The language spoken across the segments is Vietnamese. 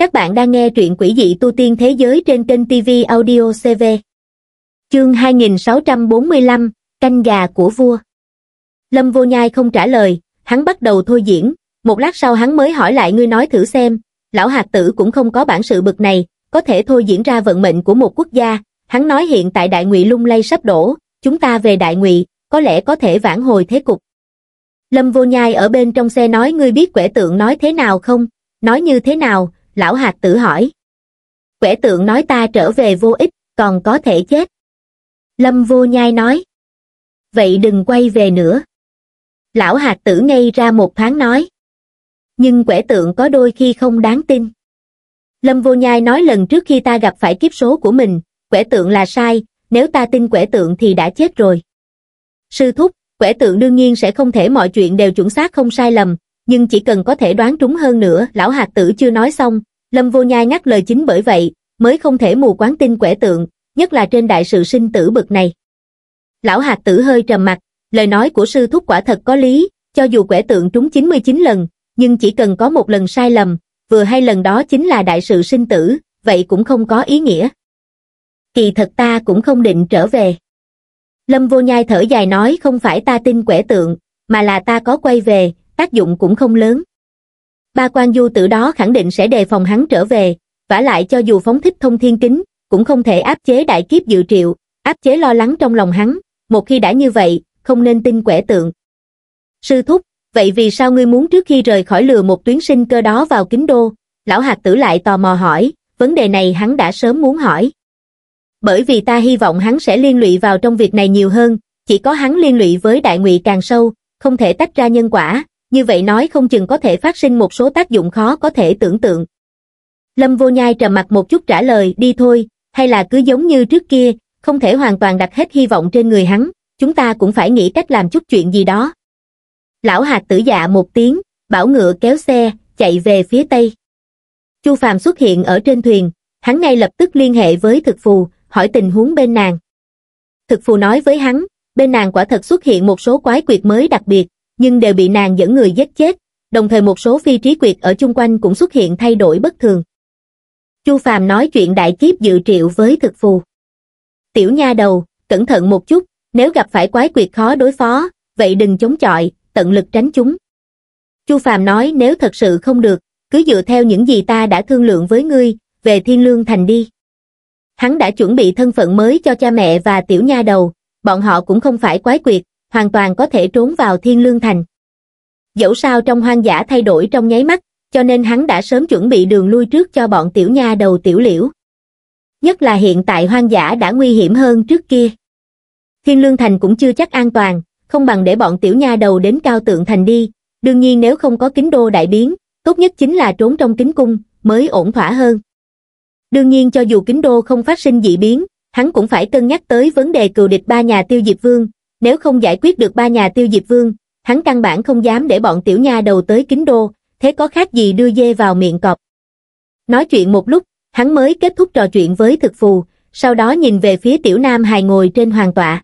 Các bạn đang nghe truyện quỷ dị tu tiên thế giới trên kênh TV Audio CV. Chương 2645, Canh gà của vua. Lâm vô nhai không trả lời, hắn bắt đầu thôi diễn, một lát sau hắn mới hỏi lại ngươi nói thử xem, lão hạt tử cũng không có bản sự bực này, có thể thôi diễn ra vận mệnh của một quốc gia, hắn nói hiện tại đại ngụy lung lay sắp đổ, chúng ta về đại ngụy, có lẽ có thể vãn hồi thế cục. Lâm vô nhai ở bên trong xe nói ngươi biết quẻ tượng nói thế nào không, nói như thế nào, lão hạt tử hỏi. Quẻ tượng nói ta trở về vô ích, còn có thể chết. Lâm vô nhai nói. Vậy đừng quay về nữa. Lão hạt tử ngay ra một thoáng nói. Nhưng quẻ tượng có đôi khi không đáng tin. Lâm vô nhai nói lần trước khi ta gặp phải kiếp số của mình, quẻ tượng là sai, nếu ta tin quẻ tượng thì đã chết rồi. Sư thúc, quẻ tượng đương nhiên sẽ không thể mọi chuyện đều chuẩn xác không sai lầm, nhưng chỉ cần có thể đoán trúng hơn nữa lão hạt tử chưa nói xong lâm vô nhai ngắt lời chính bởi vậy mới không thể mù quáng tin quẻ tượng nhất là trên đại sự sinh tử bực này lão hạt tử hơi trầm mặt lời nói của sư thúc quả thật có lý cho dù quẻ tượng trúng 99 lần nhưng chỉ cần có một lần sai lầm vừa hay lần đó chính là đại sự sinh tử vậy cũng không có ý nghĩa kỳ thật ta cũng không định trở về lâm vô nhai thở dài nói không phải ta tin quẻ tượng mà là ta có quay về tác dụng cũng không lớn. Ba quan du tử đó khẳng định sẽ đề phòng hắn trở về, vả lại cho dù phóng thích thông thiên kính, cũng không thể áp chế đại kiếp dự triệu, áp chế lo lắng trong lòng hắn, một khi đã như vậy, không nên tin quẻ tượng. Sư thúc, vậy vì sao ngươi muốn trước khi rời khỏi lừa một tuyến sinh cơ đó vào kính đô? Lão hạt tử lại tò mò hỏi, vấn đề này hắn đã sớm muốn hỏi. Bởi vì ta hy vọng hắn sẽ liên lụy vào trong việc này nhiều hơn, chỉ có hắn liên lụy với đại ngụy càng sâu, không thể tách ra nhân quả, như vậy nói không chừng có thể phát sinh một số tác dụng khó có thể tưởng tượng. Lâm Vô Nhai trầm mặt một chút trả lời đi thôi, hay là cứ giống như trước kia, không thể hoàn toàn đặt hết hy vọng trên người hắn, chúng ta cũng phải nghĩ cách làm chút chuyện gì đó. Lão hạt tử dạ một tiếng, bảo ngựa kéo xe, chạy về phía tây. Chu Phạm xuất hiện ở trên thuyền, hắn ngay lập tức liên hệ với thực phù, hỏi tình huống bên nàng. Thực phù nói với hắn, bên nàng quả thật xuất hiện một số quái quyệt mới đặc biệt, nhưng đều bị nàng dẫn người giết chết, đồng thời một số phi trí quyệt ở chung quanh cũng xuất hiện thay đổi bất thường. Chu Phàm nói chuyện đại kiếp dự triệu với thực phù. Tiểu nha đầu, cẩn thận một chút, nếu gặp phải quái quyệt khó đối phó, vậy đừng chống chọi, tận lực tránh chúng. Chu Phàm nói nếu thật sự không được, cứ dựa theo những gì ta đã thương lượng với ngươi, về Thiên Lương Thành đi. Hắn đã chuẩn bị thân phận mới cho cha mẹ và tiểu nha đầu, bọn họ cũng không phải quái quyệt, hoàn toàn có thể trốn vào thiên lương thành. Dẫu sao trong hoang dã thay đổi trong nháy mắt, cho nên hắn đã sớm chuẩn bị đường lui trước cho bọn tiểu nha đầu tiểu liễu. Nhất là hiện tại hoang dã đã nguy hiểm hơn trước kia. Thiên lương thành cũng chưa chắc an toàn, không bằng để bọn tiểu nha đầu đến cao tượng thành đi, đương nhiên nếu không có kính đô đại biến, tốt nhất chính là trốn trong kính cung, mới ổn thỏa hơn. Đương nhiên cho dù kính đô không phát sinh dị biến, hắn cũng phải cân nhắc tới vấn đề cừu địch ba nhà tiêu diệt vương, nếu không giải quyết được ba nhà tiêu diệt vương, hắn căn bản không dám để bọn tiểu nha đầu tới kính đô, thế có khác gì đưa dê vào miệng cọp. Nói chuyện một lúc, hắn mới kết thúc trò chuyện với thực phù, sau đó nhìn về phía tiểu nam hài ngồi trên hoàng tọa.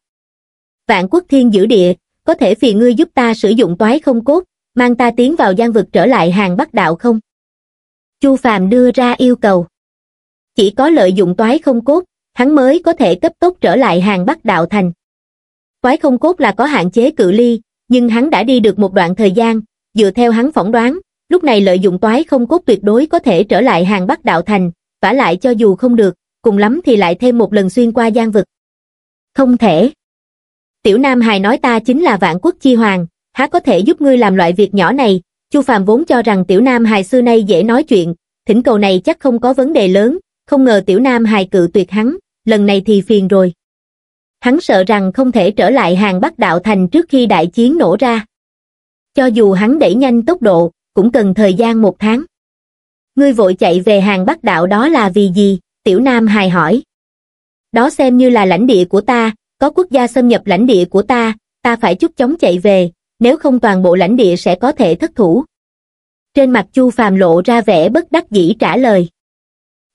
Vạn quốc thiên giữ địa, có thể vì ngươi giúp ta sử dụng toái không cốt, mang ta tiến vào gian vực trở lại hàng bắc đạo không? Chu Phàm đưa ra yêu cầu. Chỉ có lợi dụng toái không cốt, hắn mới có thể cấp tốc trở lại hàng bắc đạo thành quái không cốt là có hạn chế cự ly, nhưng hắn đã đi được một đoạn thời gian, dựa theo hắn phỏng đoán, lúc này lợi dụng toái không cốt tuyệt đối có thể trở lại hàng Bắc Đạo Thành, vả lại cho dù không được, cùng lắm thì lại thêm một lần xuyên qua gian vực. Không thể. Tiểu Nam Hài nói ta chính là vạn quốc chi hoàng, há có thể giúp ngươi làm loại việc nhỏ này, Chu Phàm vốn cho rằng Tiểu Nam Hài xưa nay dễ nói chuyện, thỉnh cầu này chắc không có vấn đề lớn, không ngờ Tiểu Nam Hài cự tuyệt hắn, lần này thì phiền rồi hắn sợ rằng không thể trở lại hàng Bắc Đạo Thành trước khi đại chiến nổ ra. Cho dù hắn đẩy nhanh tốc độ, cũng cần thời gian một tháng. Ngươi vội chạy về hàng Bắc Đạo đó là vì gì? Tiểu Nam hài hỏi. Đó xem như là lãnh địa của ta, có quốc gia xâm nhập lãnh địa của ta, ta phải chút chóng chạy về, nếu không toàn bộ lãnh địa sẽ có thể thất thủ. Trên mặt Chu Phàm lộ ra vẻ bất đắc dĩ trả lời.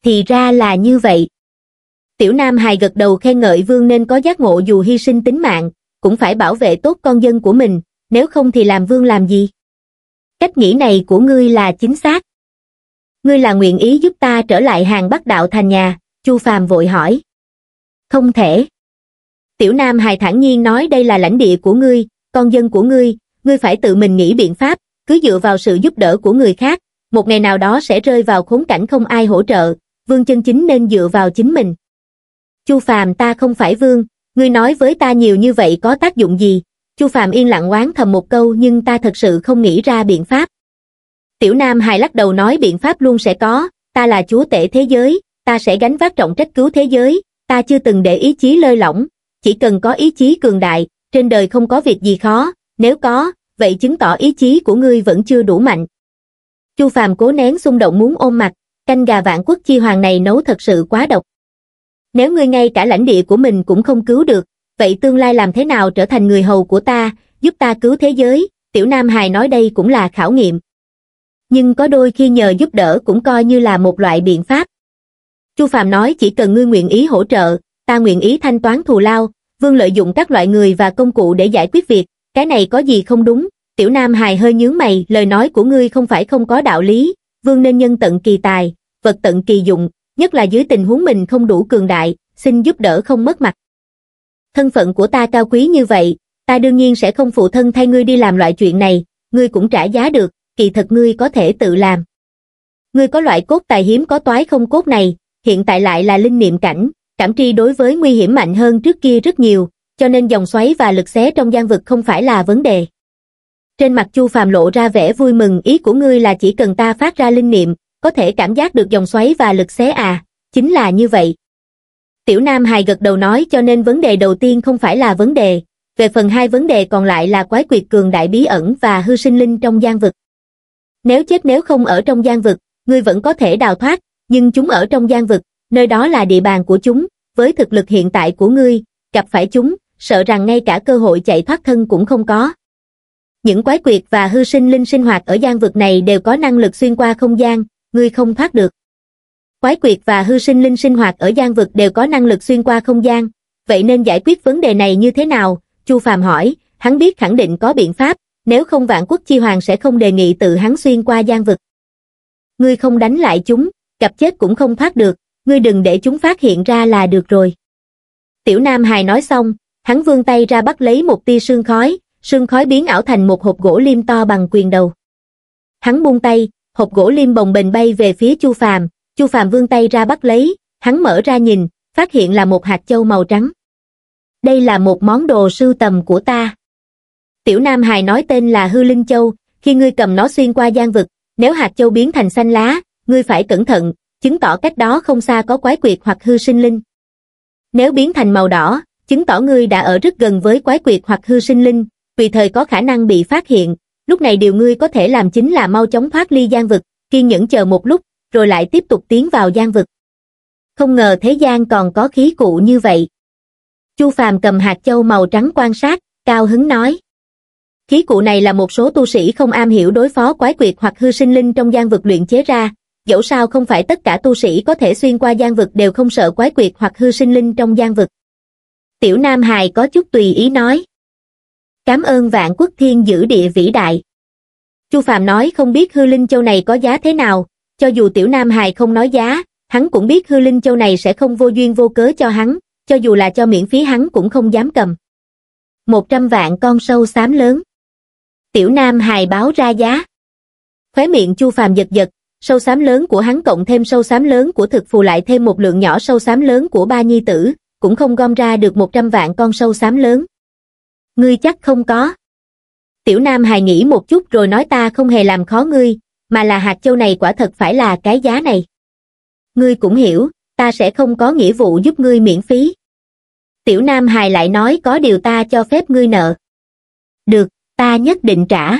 Thì ra là như vậy, Tiểu Nam hài gật đầu khen ngợi vương nên có giác ngộ dù hy sinh tính mạng, cũng phải bảo vệ tốt con dân của mình, nếu không thì làm vương làm gì? Cách nghĩ này của ngươi là chính xác. Ngươi là nguyện ý giúp ta trở lại hàng bắc đạo thành nhà, Chu Phàm vội hỏi. Không thể. Tiểu Nam hài thản nhiên nói đây là lãnh địa của ngươi, con dân của ngươi, ngươi phải tự mình nghĩ biện pháp, cứ dựa vào sự giúp đỡ của người khác, một ngày nào đó sẽ rơi vào khốn cảnh không ai hỗ trợ, vương chân chính nên dựa vào chính mình. Chu Phàm ta không phải vương, ngươi nói với ta nhiều như vậy có tác dụng gì? Chu Phàm yên lặng oán thầm một câu nhưng ta thật sự không nghĩ ra biện pháp. Tiểu Nam hài lắc đầu nói biện pháp luôn sẽ có, ta là chúa tể thế giới, ta sẽ gánh vác trọng trách cứu thế giới, ta chưa từng để ý chí lơi lỏng, chỉ cần có ý chí cường đại, trên đời không có việc gì khó, nếu có, vậy chứng tỏ ý chí của ngươi vẫn chưa đủ mạnh. Chu Phàm cố nén xung động muốn ôm mặt, canh gà vạn quốc chi hoàng này nấu thật sự quá độc. Nếu ngươi ngay cả lãnh địa của mình cũng không cứu được, vậy tương lai làm thế nào trở thành người hầu của ta, giúp ta cứu thế giới, tiểu nam hài nói đây cũng là khảo nghiệm. Nhưng có đôi khi nhờ giúp đỡ cũng coi như là một loại biện pháp. Chu Phạm nói chỉ cần ngươi nguyện ý hỗ trợ, ta nguyện ý thanh toán thù lao, vương lợi dụng các loại người và công cụ để giải quyết việc, cái này có gì không đúng, tiểu nam hài hơi nhướng mày, lời nói của ngươi không phải không có đạo lý, vương nên nhân tận kỳ tài, vật tận kỳ dụng, nhất là dưới tình huống mình không đủ cường đại, xin giúp đỡ không mất mặt. Thân phận của ta cao quý như vậy, ta đương nhiên sẽ không phụ thân thay ngươi đi làm loại chuyện này, ngươi cũng trả giá được, kỳ thật ngươi có thể tự làm. Ngươi có loại cốt tài hiếm có toái không cốt này, hiện tại lại là linh niệm cảnh, cảm tri đối với nguy hiểm mạnh hơn trước kia rất nhiều, cho nên dòng xoáy và lực xé trong gian vực không phải là vấn đề. Trên mặt Chu Phàm lộ ra vẻ vui mừng, ý của ngươi là chỉ cần ta phát ra linh niệm, có thể cảm giác được dòng xoáy và lực xé à, chính là như vậy. Tiểu Nam hài gật đầu nói cho nên vấn đề đầu tiên không phải là vấn đề, về phần hai vấn đề còn lại là quái quyệt cường đại bí ẩn và hư sinh linh trong gian vực. Nếu chết nếu không ở trong gian vực, ngươi vẫn có thể đào thoát, nhưng chúng ở trong gian vực, nơi đó là địa bàn của chúng, với thực lực hiện tại của ngươi, gặp phải chúng, sợ rằng ngay cả cơ hội chạy thoát thân cũng không có. Những quái quyệt và hư sinh linh sinh hoạt ở gian vực này đều có năng lực xuyên qua không gian, ngươi không thoát được. Quái quyệt và hư sinh linh sinh hoạt ở gian vực đều có năng lực xuyên qua không gian, vậy nên giải quyết vấn đề này như thế nào? Chu Phàm hỏi, hắn biết khẳng định có biện pháp, nếu không vạn quốc chi hoàng sẽ không đề nghị tự hắn xuyên qua gian vực. Ngươi không đánh lại chúng, gặp chết cũng không thoát được, ngươi đừng để chúng phát hiện ra là được rồi. Tiểu Nam Hài nói xong, hắn vươn tay ra bắt lấy một tia sương khói, sương khói biến ảo thành một hộp gỗ liêm to bằng quyền đầu. Hắn buông tay, hộp gỗ lim bồng bềnh bay về phía Chu Phàm, Chu Phàm vươn tay ra bắt lấy, hắn mở ra nhìn, phát hiện là một hạt châu màu trắng. Đây là một món đồ sưu tầm của ta. Tiểu Nam Hài nói tên là Hư Linh Châu, khi ngươi cầm nó xuyên qua gian vực, nếu hạt châu biến thành xanh lá, ngươi phải cẩn thận, chứng tỏ cách đó không xa có quái quyệt hoặc hư sinh linh. Nếu biến thành màu đỏ, chứng tỏ ngươi đã ở rất gần với quái quyệt hoặc hư sinh linh, vì thời có khả năng bị phát hiện, lúc này điều ngươi có thể làm chính là mau chóng thoát ly gian vực kiên nhẫn chờ một lúc rồi lại tiếp tục tiến vào gian vực không ngờ thế gian còn có khí cụ như vậy chu phàm cầm hạt châu màu trắng quan sát cao hứng nói khí cụ này là một số tu sĩ không am hiểu đối phó quái quyệt hoặc hư sinh linh trong gian vực luyện chế ra dẫu sao không phải tất cả tu sĩ có thể xuyên qua gian vực đều không sợ quái quyệt hoặc hư sinh linh trong gian vực tiểu nam hài có chút tùy ý nói cảm ơn vạn quốc thiên giữ địa vĩ đại. Chu Phạm nói không biết hư linh châu này có giá thế nào, cho dù tiểu Nam Hài không nói giá, hắn cũng biết hư linh châu này sẽ không vô duyên vô cớ cho hắn, cho dù là cho miễn phí hắn cũng không dám cầm. Một trăm vạn con sâu xám lớn. Tiểu Nam Hài báo ra giá. Khóe miệng Chu Phàm giật giật, sâu xám lớn của hắn cộng thêm sâu xám lớn của thực phù lại thêm một lượng nhỏ sâu xám lớn của ba nhi tử, cũng không gom ra được một trăm vạn con sâu xám lớn ngươi chắc không có tiểu nam hài nghĩ một chút rồi nói ta không hề làm khó ngươi mà là hạt châu này quả thật phải là cái giá này ngươi cũng hiểu ta sẽ không có nghĩa vụ giúp ngươi miễn phí tiểu nam hài lại nói có điều ta cho phép ngươi nợ được ta nhất định trả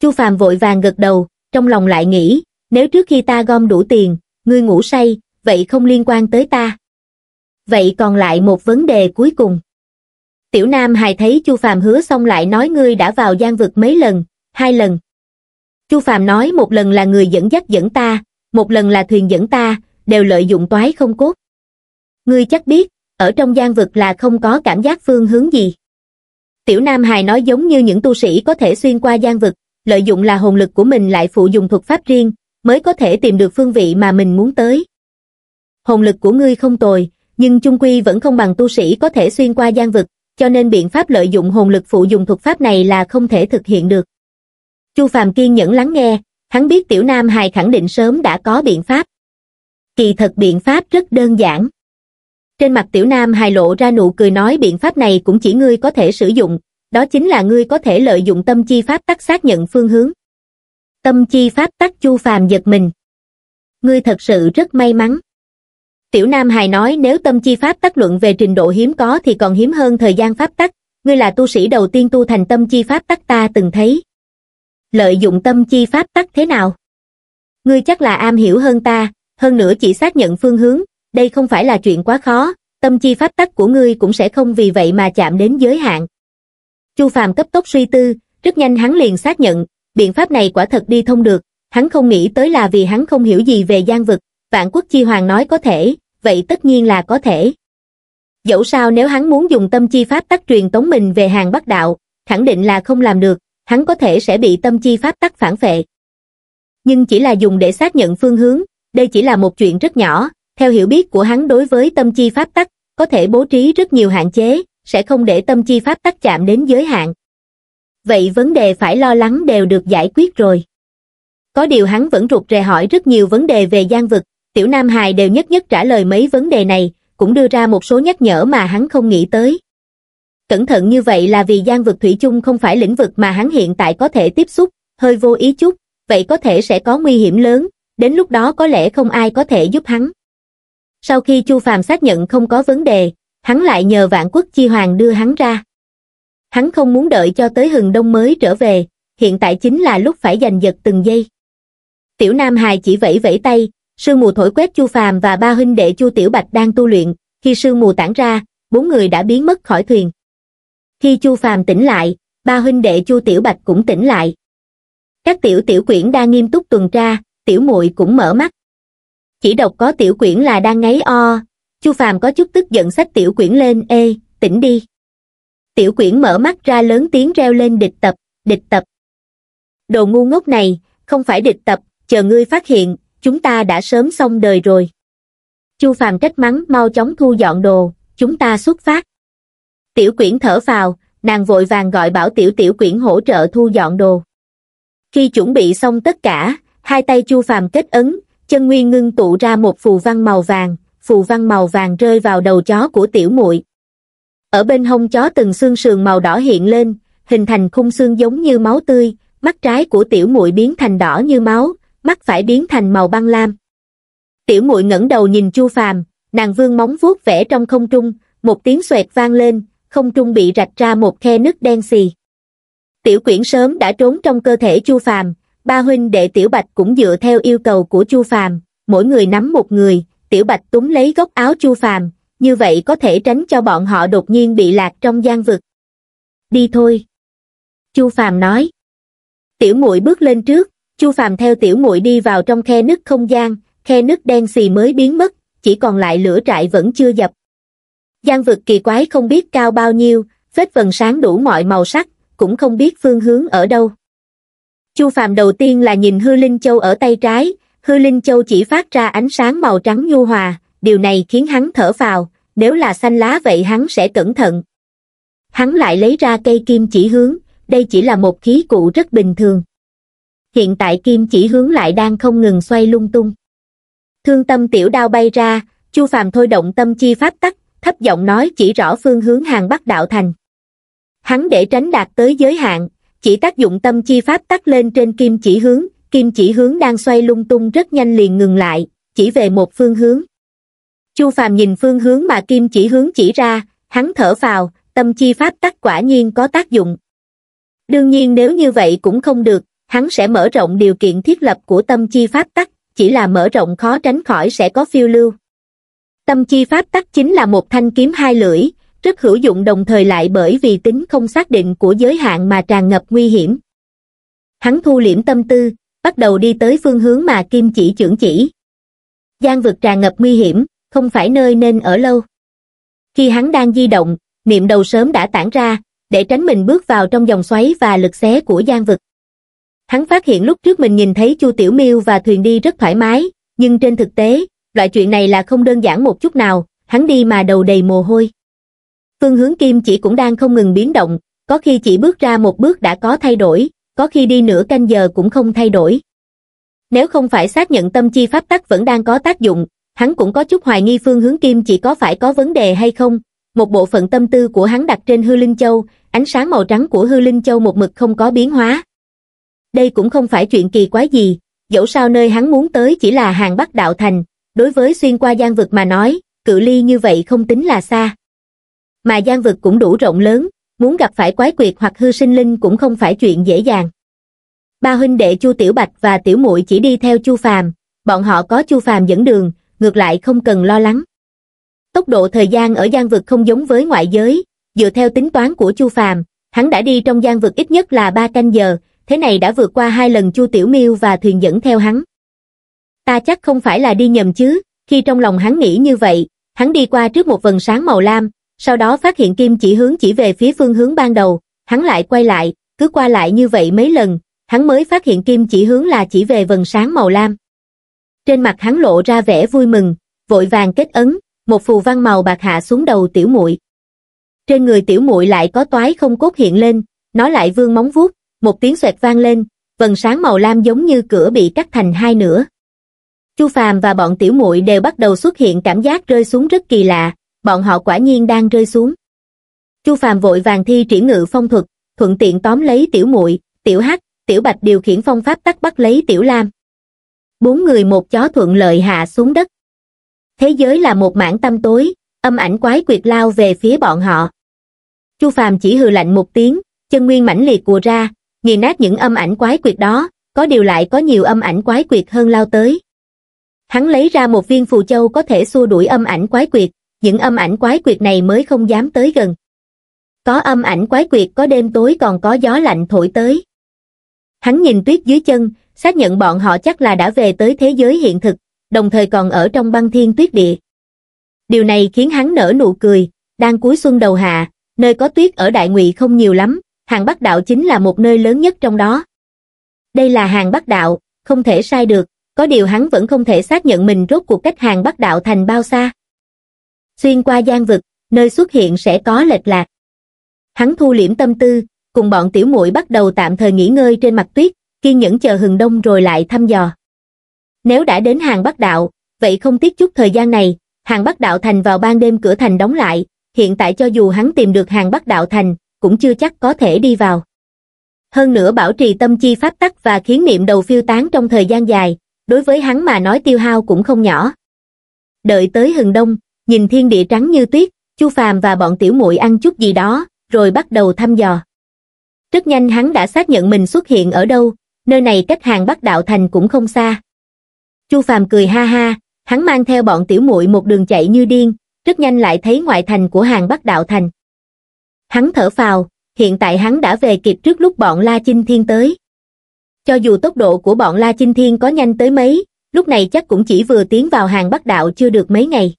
chu phàm vội vàng gật đầu trong lòng lại nghĩ nếu trước khi ta gom đủ tiền ngươi ngủ say vậy không liên quan tới ta vậy còn lại một vấn đề cuối cùng tiểu nam hài thấy chu phàm hứa xong lại nói ngươi đã vào gian vực mấy lần hai lần chu phàm nói một lần là người dẫn dắt dẫn ta một lần là thuyền dẫn ta đều lợi dụng toái không cốt ngươi chắc biết ở trong gian vực là không có cảm giác phương hướng gì tiểu nam hài nói giống như những tu sĩ có thể xuyên qua gian vực lợi dụng là hồn lực của mình lại phụ dùng thuật pháp riêng mới có thể tìm được phương vị mà mình muốn tới hồn lực của ngươi không tồi nhưng chung quy vẫn không bằng tu sĩ có thể xuyên qua gian vực cho nên biện pháp lợi dụng hồn lực phụ dùng thuật pháp này là không thể thực hiện được. Chu Phàm kiên nhẫn lắng nghe, hắn biết Tiểu Nam Hài khẳng định sớm đã có biện pháp. Kỳ thật biện pháp rất đơn giản. Trên mặt Tiểu Nam Hài lộ ra nụ cười nói biện pháp này cũng chỉ ngươi có thể sử dụng, đó chính là ngươi có thể lợi dụng tâm chi pháp tắc xác nhận phương hướng. Tâm chi pháp tắc Chu Phàm giật mình. Ngươi thật sự rất may mắn tiểu nam hài nói nếu tâm chi pháp tắc luận về trình độ hiếm có thì còn hiếm hơn thời gian pháp tắc ngươi là tu sĩ đầu tiên tu thành tâm chi pháp tắc ta từng thấy lợi dụng tâm chi pháp tắc thế nào ngươi chắc là am hiểu hơn ta hơn nữa chỉ xác nhận phương hướng đây không phải là chuyện quá khó tâm chi pháp tắc của ngươi cũng sẽ không vì vậy mà chạm đến giới hạn chu phàm cấp tốc suy tư rất nhanh hắn liền xác nhận biện pháp này quả thật đi thông được hắn không nghĩ tới là vì hắn không hiểu gì về gian vực vạn quốc chi hoàng nói có thể, vậy tất nhiên là có thể. Dẫu sao nếu hắn muốn dùng tâm chi pháp tắc truyền tống mình về hàng bắc đạo, khẳng định là không làm được, hắn có thể sẽ bị tâm chi pháp tắc phản phệ. Nhưng chỉ là dùng để xác nhận phương hướng, đây chỉ là một chuyện rất nhỏ, theo hiểu biết của hắn đối với tâm chi pháp tắc, có thể bố trí rất nhiều hạn chế, sẽ không để tâm chi pháp tắc chạm đến giới hạn. Vậy vấn đề phải lo lắng đều được giải quyết rồi. Có điều hắn vẫn rụt rè hỏi rất nhiều vấn đề về gian vực, tiểu nam hài đều nhất nhất trả lời mấy vấn đề này, cũng đưa ra một số nhắc nhở mà hắn không nghĩ tới. Cẩn thận như vậy là vì gian vực thủy chung không phải lĩnh vực mà hắn hiện tại có thể tiếp xúc, hơi vô ý chút, vậy có thể sẽ có nguy hiểm lớn, đến lúc đó có lẽ không ai có thể giúp hắn. Sau khi Chu Phàm xác nhận không có vấn đề, hắn lại nhờ vạn quốc chi hoàng đưa hắn ra. Hắn không muốn đợi cho tới hừng đông mới trở về, hiện tại chính là lúc phải giành giật từng giây. Tiểu Nam Hài chỉ vẫy vẫy tay, sương mù thổi quét chu phàm và ba huynh đệ chu tiểu bạch đang tu luyện khi sương mù tản ra bốn người đã biến mất khỏi thuyền khi chu phàm tỉnh lại ba huynh đệ chu tiểu bạch cũng tỉnh lại các tiểu tiểu quyển đang nghiêm túc tuần tra tiểu muội cũng mở mắt chỉ độc có tiểu quyển là đang ngáy o chu phàm có chút tức giận xách tiểu quyển lên ê tỉnh đi tiểu quyển mở mắt ra lớn tiếng reo lên địch tập địch tập đồ ngu ngốc này không phải địch tập chờ ngươi phát hiện chúng ta đã sớm xong đời rồi chu phàm trách mắng mau chóng thu dọn đồ chúng ta xuất phát tiểu quyển thở phào nàng vội vàng gọi bảo tiểu tiểu quyển hỗ trợ thu dọn đồ khi chuẩn bị xong tất cả hai tay chu phàm kết ấn chân nguyên ngưng tụ ra một phù văn màu vàng phù văn màu vàng rơi vào đầu chó của tiểu muội ở bên hông chó từng xương sườn màu đỏ hiện lên hình thành khung xương giống như máu tươi mắt trái của tiểu muội biến thành đỏ như máu mắt phải biến thành màu băng lam. Tiểu muội ngẩng đầu nhìn Chu Phàm, nàng vương móng vuốt vẽ trong không trung, một tiếng xoẹt vang lên, không trung bị rạch ra một khe nứt đen xì. Tiểu quyển sớm đã trốn trong cơ thể Chu Phàm, ba huynh đệ Tiểu Bạch cũng dựa theo yêu cầu của Chu Phàm, mỗi người nắm một người, Tiểu Bạch túm lấy góc áo Chu Phàm, như vậy có thể tránh cho bọn họ đột nhiên bị lạc trong gian vực. Đi thôi. Chu Phàm nói. Tiểu muội bước lên trước, chu phàm theo tiểu muội đi vào trong khe nứt không gian khe nứt đen xì mới biến mất chỉ còn lại lửa trại vẫn chưa dập gian vực kỳ quái không biết cao bao nhiêu vết vần sáng đủ mọi màu sắc cũng không biết phương hướng ở đâu chu phàm đầu tiên là nhìn hư linh châu ở tay trái hư linh châu chỉ phát ra ánh sáng màu trắng nhu hòa điều này khiến hắn thở phào nếu là xanh lá vậy hắn sẽ cẩn thận hắn lại lấy ra cây kim chỉ hướng đây chỉ là một khí cụ rất bình thường hiện tại kim chỉ hướng lại đang không ngừng xoay lung tung thương tâm tiểu đao bay ra chu phàm thôi động tâm chi pháp tắc thấp giọng nói chỉ rõ phương hướng hàng bắc đạo thành hắn để tránh đạt tới giới hạn chỉ tác dụng tâm chi pháp tắc lên trên kim chỉ hướng kim chỉ hướng đang xoay lung tung rất nhanh liền ngừng lại chỉ về một phương hướng chu phàm nhìn phương hướng mà kim chỉ hướng chỉ ra hắn thở vào tâm chi pháp tắc quả nhiên có tác dụng đương nhiên nếu như vậy cũng không được hắn sẽ mở rộng điều kiện thiết lập của tâm chi pháp tắc, chỉ là mở rộng khó tránh khỏi sẽ có phiêu lưu. Tâm chi pháp tắc chính là một thanh kiếm hai lưỡi, rất hữu dụng đồng thời lại bởi vì tính không xác định của giới hạn mà tràn ngập nguy hiểm. Hắn thu liễm tâm tư, bắt đầu đi tới phương hướng mà kim chỉ trưởng chỉ. Giang vực tràn ngập nguy hiểm, không phải nơi nên ở lâu. Khi hắn đang di động, niệm đầu sớm đã tản ra, để tránh mình bước vào trong dòng xoáy và lực xé của giang vực. Hắn phát hiện lúc trước mình nhìn thấy Chu Tiểu Miêu và thuyền đi rất thoải mái, nhưng trên thực tế, loại chuyện này là không đơn giản một chút nào, hắn đi mà đầu đầy mồ hôi. Phương hướng kim chỉ cũng đang không ngừng biến động, có khi chỉ bước ra một bước đã có thay đổi, có khi đi nửa canh giờ cũng không thay đổi. Nếu không phải xác nhận tâm chi pháp tắc vẫn đang có tác dụng, hắn cũng có chút hoài nghi phương hướng kim chỉ có phải có vấn đề hay không. Một bộ phận tâm tư của hắn đặt trên hư linh châu, ánh sáng màu trắng của hư linh châu một mực không có biến hóa, đây cũng không phải chuyện kỳ quái gì, dẫu sao nơi hắn muốn tới chỉ là hàng Bắc Đạo Thành, đối với xuyên qua gian vực mà nói, cự ly như vậy không tính là xa. Mà gian vực cũng đủ rộng lớn, muốn gặp phải quái quyệt hoặc hư sinh linh cũng không phải chuyện dễ dàng. Ba huynh đệ Chu Tiểu Bạch và Tiểu Muội chỉ đi theo Chu Phàm, bọn họ có Chu Phàm dẫn đường, ngược lại không cần lo lắng. Tốc độ thời gian ở gian vực không giống với ngoại giới, dựa theo tính toán của Chu Phàm, hắn đã đi trong gian vực ít nhất là 3 canh giờ, thế này đã vượt qua hai lần Chu Tiểu Miêu và thuyền dẫn theo hắn. Ta chắc không phải là đi nhầm chứ, khi trong lòng hắn nghĩ như vậy, hắn đi qua trước một vần sáng màu lam, sau đó phát hiện kim chỉ hướng chỉ về phía phương hướng ban đầu, hắn lại quay lại, cứ qua lại như vậy mấy lần, hắn mới phát hiện kim chỉ hướng là chỉ về vần sáng màu lam. Trên mặt hắn lộ ra vẻ vui mừng, vội vàng kết ấn, một phù văn màu bạc hạ xuống đầu tiểu muội. Trên người tiểu muội lại có toái không cốt hiện lên, nó lại vương móng vuốt, một tiếng xoẹt vang lên, vần sáng màu lam giống như cửa bị cắt thành hai nửa. Chu Phàm và bọn tiểu muội đều bắt đầu xuất hiện cảm giác rơi xuống rất kỳ lạ, bọn họ quả nhiên đang rơi xuống. Chu Phàm vội vàng thi triển ngự phong thuật, thuận tiện tóm lấy tiểu muội, tiểu hắc, tiểu bạch điều khiển phong pháp tắc bắt lấy tiểu lam. Bốn người một chó thuận lợi hạ xuống đất. Thế giới là một mảng tâm tối, âm ảnh quái quyệt lao về phía bọn họ. Chu Phàm chỉ hừ lạnh một tiếng, chân nguyên mãnh liệt của ra, nghiền nát những âm ảnh quái quyệt đó, có điều lại có nhiều âm ảnh quái quyệt hơn lao tới. Hắn lấy ra một viên phù châu có thể xua đuổi âm ảnh quái quyệt, những âm ảnh quái quyệt này mới không dám tới gần. Có âm ảnh quái quyệt có đêm tối còn có gió lạnh thổi tới. Hắn nhìn tuyết dưới chân, xác nhận bọn họ chắc là đã về tới thế giới hiện thực, đồng thời còn ở trong băng thiên tuyết địa. Điều này khiến hắn nở nụ cười, đang cuối xuân đầu hạ, nơi có tuyết ở Đại Ngụy không nhiều lắm, hàng Bắc Đạo chính là một nơi lớn nhất trong đó. Đây là hàng Bắc Đạo, không thể sai được, có điều hắn vẫn không thể xác nhận mình rốt cuộc cách hàng Bắc Đạo thành bao xa. Xuyên qua gian vực, nơi xuất hiện sẽ có lệch lạc. Hắn thu liễm tâm tư, cùng bọn tiểu muội bắt đầu tạm thời nghỉ ngơi trên mặt tuyết, kiên nhẫn chờ hừng đông rồi lại thăm dò. Nếu đã đến hàng Bắc Đạo, vậy không tiếc chút thời gian này, hàng Bắc Đạo Thành vào ban đêm cửa thành đóng lại, hiện tại cho dù hắn tìm được hàng Bắc Đạo Thành, cũng chưa chắc có thể đi vào. Hơn nữa bảo trì tâm chi pháp tắc và khiến niệm đầu phiêu tán trong thời gian dài, đối với hắn mà nói tiêu hao cũng không nhỏ. Đợi tới hừng đông, nhìn thiên địa trắng như tuyết, Chu Phàm và bọn tiểu muội ăn chút gì đó, rồi bắt đầu thăm dò. Rất nhanh hắn đã xác nhận mình xuất hiện ở đâu, nơi này cách hàng Bắc Đạo Thành cũng không xa. Chu Phàm cười ha ha, hắn mang theo bọn tiểu muội một đường chạy như điên, rất nhanh lại thấy ngoại thành của hàng Bắc Đạo Thành. Hắn thở phào, hiện tại hắn đã về kịp trước lúc bọn La Chinh Thiên tới. Cho dù tốc độ của bọn La Chinh Thiên có nhanh tới mấy, lúc này chắc cũng chỉ vừa tiến vào hàng bắc đạo chưa được mấy ngày.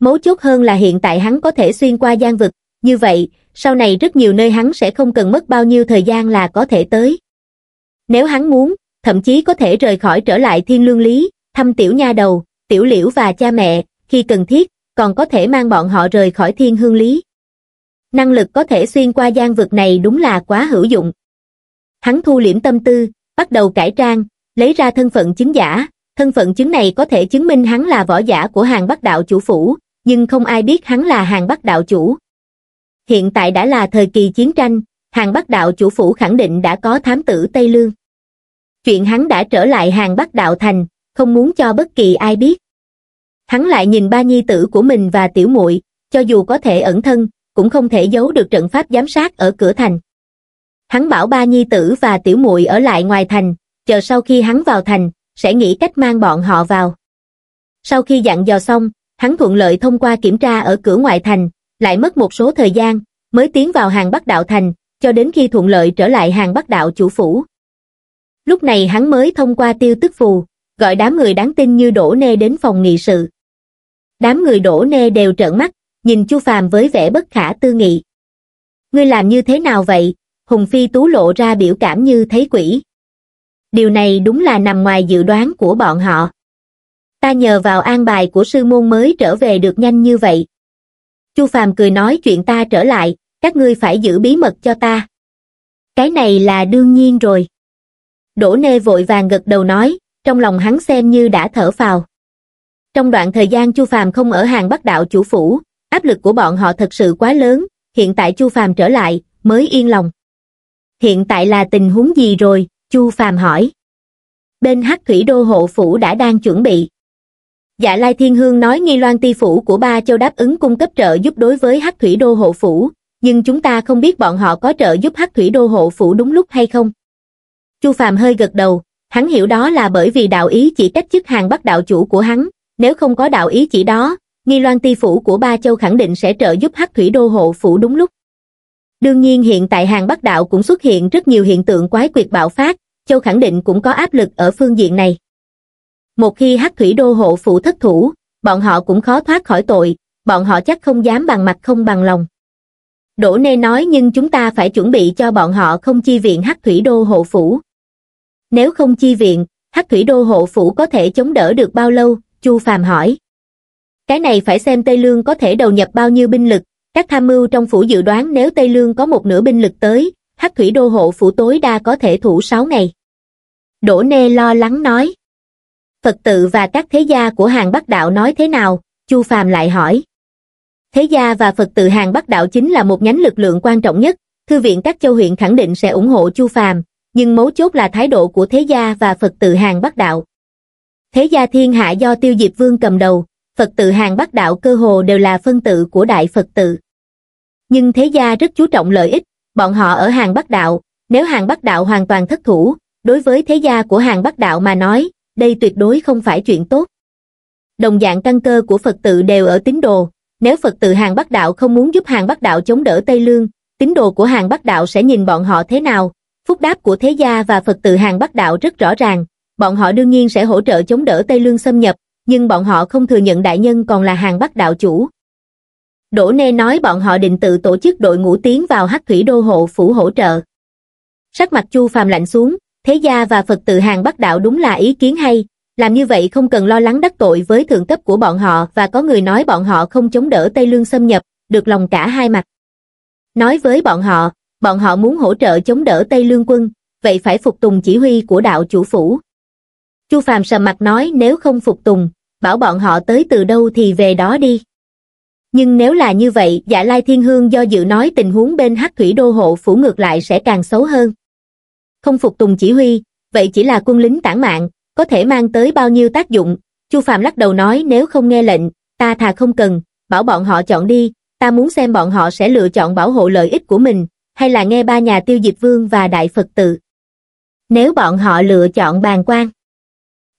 Mấu chốt hơn là hiện tại hắn có thể xuyên qua gian vực, như vậy, sau này rất nhiều nơi hắn sẽ không cần mất bao nhiêu thời gian là có thể tới. Nếu hắn muốn, thậm chí có thể rời khỏi trở lại thiên lương lý, thăm tiểu nha đầu, tiểu liễu và cha mẹ, khi cần thiết, còn có thể mang bọn họ rời khỏi thiên hương lý năng lực có thể xuyên qua gian vực này đúng là quá hữu dụng. Hắn thu liễm tâm tư, bắt đầu cải trang, lấy ra thân phận chứng giả, thân phận chứng này có thể chứng minh hắn là võ giả của hàng bắc đạo chủ phủ, nhưng không ai biết hắn là hàng bắc đạo chủ. Hiện tại đã là thời kỳ chiến tranh, hàng bắc đạo chủ phủ khẳng định đã có thám tử Tây Lương. Chuyện hắn đã trở lại hàng bắc đạo thành, không muốn cho bất kỳ ai biết. Hắn lại nhìn ba nhi tử của mình và tiểu muội, cho dù có thể ẩn thân, cũng không thể giấu được trận pháp giám sát ở cửa thành. Hắn bảo ba nhi tử và tiểu muội ở lại ngoài thành, chờ sau khi hắn vào thành, sẽ nghĩ cách mang bọn họ vào. Sau khi dặn dò xong, hắn thuận lợi thông qua kiểm tra ở cửa ngoài thành, lại mất một số thời gian, mới tiến vào hàng Bắc Đạo Thành, cho đến khi thuận lợi trở lại hàng Bắc Đạo chủ phủ. Lúc này hắn mới thông qua tiêu tức phù, gọi đám người đáng tin như đổ nê đến phòng nghị sự. Đám người đổ nê đều trợn mắt, nhìn chu phàm với vẻ bất khả tư nghị ngươi làm như thế nào vậy hùng phi tú lộ ra biểu cảm như thấy quỷ điều này đúng là nằm ngoài dự đoán của bọn họ ta nhờ vào an bài của sư môn mới trở về được nhanh như vậy chu phàm cười nói chuyện ta trở lại các ngươi phải giữ bí mật cho ta cái này là đương nhiên rồi đỗ nê vội vàng gật đầu nói trong lòng hắn xem như đã thở phào trong đoạn thời gian chu phàm không ở hàng bắc đạo chủ phủ áp lực của bọn họ thật sự quá lớn, hiện tại Chu Phàm trở lại, mới yên lòng. Hiện tại là tình huống gì rồi? Chu Phàm hỏi. Bên Hắc Thủy Đô hộ phủ đã đang chuẩn bị. Dạ Lai Thiên Hương nói Nghi Loan Ti phủ của ba châu đáp ứng cung cấp trợ giúp đối với Hắc Thủy Đô hộ phủ, nhưng chúng ta không biết bọn họ có trợ giúp Hắc Thủy Đô hộ phủ đúng lúc hay không. Chu Phàm hơi gật đầu, hắn hiểu đó là bởi vì đạo ý chỉ cách chức hàng bắt đạo chủ của hắn, nếu không có đạo ý chỉ đó, nghi loan ti phủ của ba châu khẳng định sẽ trợ giúp hắc thủy đô hộ phủ đúng lúc. Đương nhiên hiện tại hàng Bắc Đạo cũng xuất hiện rất nhiều hiện tượng quái quyệt bạo phát, châu khẳng định cũng có áp lực ở phương diện này. Một khi hắc thủy đô hộ phủ thất thủ, bọn họ cũng khó thoát khỏi tội, bọn họ chắc không dám bằng mặt không bằng lòng. Đỗ Nê nói nhưng chúng ta phải chuẩn bị cho bọn họ không chi viện hắc thủy đô hộ phủ. Nếu không chi viện, hắc thủy đô hộ phủ có thể chống đỡ được bao lâu? Chu Phàm hỏi. Cái này phải xem Tây Lương có thể đầu nhập bao nhiêu binh lực, các tham mưu trong phủ dự đoán nếu Tây Lương có một nửa binh lực tới, hắc thủy đô hộ phủ tối đa có thể thủ 6 ngày. Đỗ Nê lo lắng nói. Phật tự và các thế gia của hàng Bắc Đạo nói thế nào? Chu Phàm lại hỏi. Thế gia và Phật tự hàng Bắc Đạo chính là một nhánh lực lượng quan trọng nhất, thư viện các châu huyện khẳng định sẽ ủng hộ Chu Phàm, nhưng mấu chốt là thái độ của thế gia và Phật tự hàng Bắc Đạo. Thế gia thiên hạ do Tiêu Diệp Vương cầm đầu, Phật tự hàng Bắc đạo cơ hồ đều là phân tự của Đại Phật tự. Nhưng thế gia rất chú trọng lợi ích, bọn họ ở hàng Bắc đạo, nếu hàng Bắc đạo hoàn toàn thất thủ, đối với thế gia của hàng Bắc đạo mà nói, đây tuyệt đối không phải chuyện tốt. Đồng dạng căn cơ của Phật tự đều ở tín đồ, nếu Phật tự hàng Bắc đạo không muốn giúp hàng Bắc đạo chống đỡ Tây Lương, tín đồ của hàng Bắc đạo sẽ nhìn bọn họ thế nào, phúc đáp của thế gia và Phật tự hàng Bắc đạo rất rõ ràng, bọn họ đương nhiên sẽ hỗ trợ chống đỡ Tây Lương xâm nhập, nhưng bọn họ không thừa nhận đại nhân còn là hàng bắt đạo chủ. Đỗ Nê nói bọn họ định tự tổ chức đội ngũ tiến vào hắc thủy đô hộ phủ hỗ trợ. Sắc mặt Chu Phàm lạnh xuống, thế gia và Phật tự hàng bắt đạo đúng là ý kiến hay, làm như vậy không cần lo lắng đắc tội với thượng cấp của bọn họ và có người nói bọn họ không chống đỡ Tây Lương xâm nhập, được lòng cả hai mặt. Nói với bọn họ, bọn họ muốn hỗ trợ chống đỡ Tây Lương quân, vậy phải phục tùng chỉ huy của đạo chủ phủ. Chu Phàm sầm mặt nói nếu không phục tùng, bảo bọn họ tới từ đâu thì về đó đi. Nhưng nếu là như vậy, Dạ Lai Thiên Hương do dự nói tình huống bên Hắc Thủy Đô hộ phủ ngược lại sẽ càng xấu hơn. Không phục tùng chỉ huy, vậy chỉ là quân lính tản mạng, có thể mang tới bao nhiêu tác dụng? Chu Phàm lắc đầu nói nếu không nghe lệnh, ta thà không cần, bảo bọn họ chọn đi, ta muốn xem bọn họ sẽ lựa chọn bảo hộ lợi ích của mình, hay là nghe ba nhà Tiêu diệt Vương và Đại Phật tự. Nếu bọn họ lựa chọn bàn quan,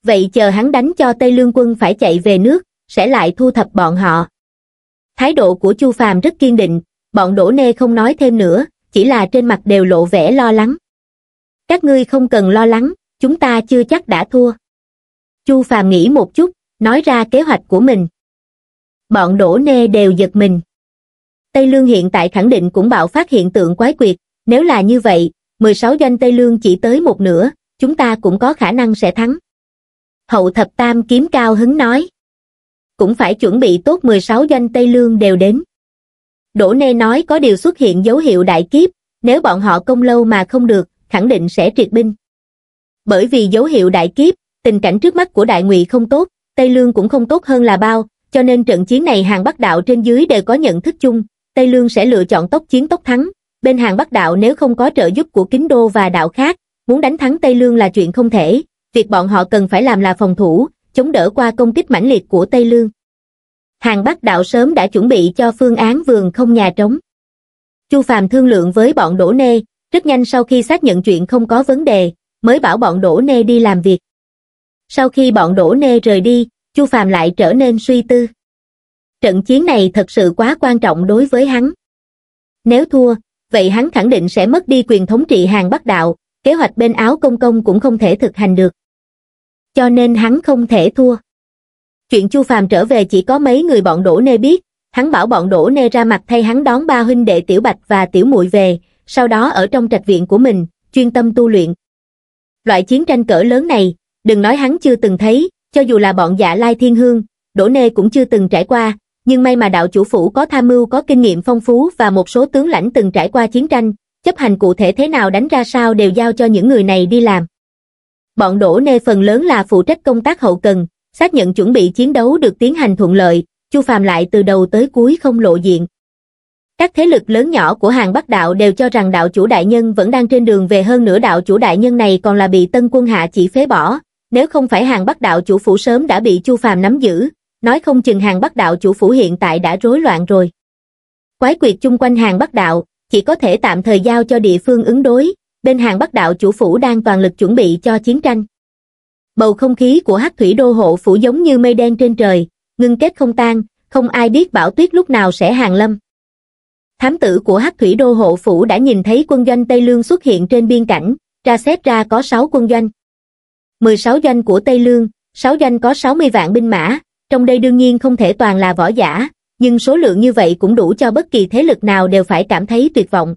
vậy chờ hắn đánh cho Tây Lương quân phải chạy về nước, sẽ lại thu thập bọn họ. Thái độ của Chu Phàm rất kiên định, bọn Đỗ Nê không nói thêm nữa, chỉ là trên mặt đều lộ vẻ lo lắng. Các ngươi không cần lo lắng, chúng ta chưa chắc đã thua. Chu Phàm nghĩ một chút, nói ra kế hoạch của mình. Bọn Đỗ Nê đều giật mình. Tây Lương hiện tại khẳng định cũng bạo phát hiện tượng quái quyệt, nếu là như vậy, 16 doanh Tây Lương chỉ tới một nửa, chúng ta cũng có khả năng sẽ thắng hậu thập tam kiếm cao hứng nói cũng phải chuẩn bị tốt 16 doanh Tây Lương đều đến. Đỗ Nê nói có điều xuất hiện dấu hiệu đại kiếp, nếu bọn họ công lâu mà không được, khẳng định sẽ triệt binh. Bởi vì dấu hiệu đại kiếp, tình cảnh trước mắt của Đại Ngụy không tốt, Tây Lương cũng không tốt hơn là bao, cho nên trận chiến này hàng Bắc Đạo trên dưới đều có nhận thức chung, Tây Lương sẽ lựa chọn tốc chiến tốc thắng, bên hàng Bắc Đạo nếu không có trợ giúp của Kính Đô và đạo khác, muốn đánh thắng Tây Lương là chuyện không thể, Việc bọn họ cần phải làm là phòng thủ, chống đỡ qua công kích mãnh liệt của Tây Lương. Hàng Bắc đạo sớm đã chuẩn bị cho phương án vườn không nhà trống. Chu Phàm thương lượng với bọn Đỗ Nê, rất nhanh sau khi xác nhận chuyện không có vấn đề, mới bảo bọn Đỗ Nê đi làm việc. Sau khi bọn Đỗ Nê rời đi, Chu Phàm lại trở nên suy tư. Trận chiến này thật sự quá quan trọng đối với hắn. Nếu thua, vậy hắn khẳng định sẽ mất đi quyền thống trị hàng Bắc đạo, kế hoạch bên áo công công cũng không thể thực hành được cho nên hắn không thể thua. Chuyện Chu Phàm trở về chỉ có mấy người bọn Đỗ Nê biết, hắn bảo bọn Đỗ Nê ra mặt thay hắn đón ba huynh đệ Tiểu Bạch và Tiểu Muội về, sau đó ở trong trạch viện của mình, chuyên tâm tu luyện. Loại chiến tranh cỡ lớn này, đừng nói hắn chưa từng thấy, cho dù là bọn dạ lai thiên hương, Đỗ Nê cũng chưa từng trải qua, nhưng may mà đạo chủ phủ có tham mưu có kinh nghiệm phong phú và một số tướng lãnh từng trải qua chiến tranh, chấp hành cụ thể thế nào đánh ra sao đều giao cho những người này đi làm bọn đổ nê phần lớn là phụ trách công tác hậu cần, xác nhận chuẩn bị chiến đấu được tiến hành thuận lợi, Chu Phàm lại từ đầu tới cuối không lộ diện. Các thế lực lớn nhỏ của hàng Bắc đạo đều cho rằng đạo chủ đại nhân vẫn đang trên đường về hơn nửa đạo chủ đại nhân này còn là bị tân quân hạ chỉ phế bỏ, nếu không phải hàng Bắc đạo chủ phủ sớm đã bị Chu Phàm nắm giữ, nói không chừng hàng Bắc đạo chủ phủ hiện tại đã rối loạn rồi. Quái quyệt chung quanh hàng Bắc đạo chỉ có thể tạm thời giao cho địa phương ứng đối, bên hàng bắc đạo chủ phủ đang toàn lực chuẩn bị cho chiến tranh. Bầu không khí của hắc thủy đô hộ phủ giống như mây đen trên trời, ngưng kết không tan, không ai biết bão tuyết lúc nào sẽ hàng lâm. Thám tử của hắc thủy đô hộ phủ đã nhìn thấy quân doanh Tây Lương xuất hiện trên biên cảnh, Ra xét ra có 6 quân doanh. 16 doanh của Tây Lương, 6 doanh có 60 vạn binh mã, trong đây đương nhiên không thể toàn là võ giả, nhưng số lượng như vậy cũng đủ cho bất kỳ thế lực nào đều phải cảm thấy tuyệt vọng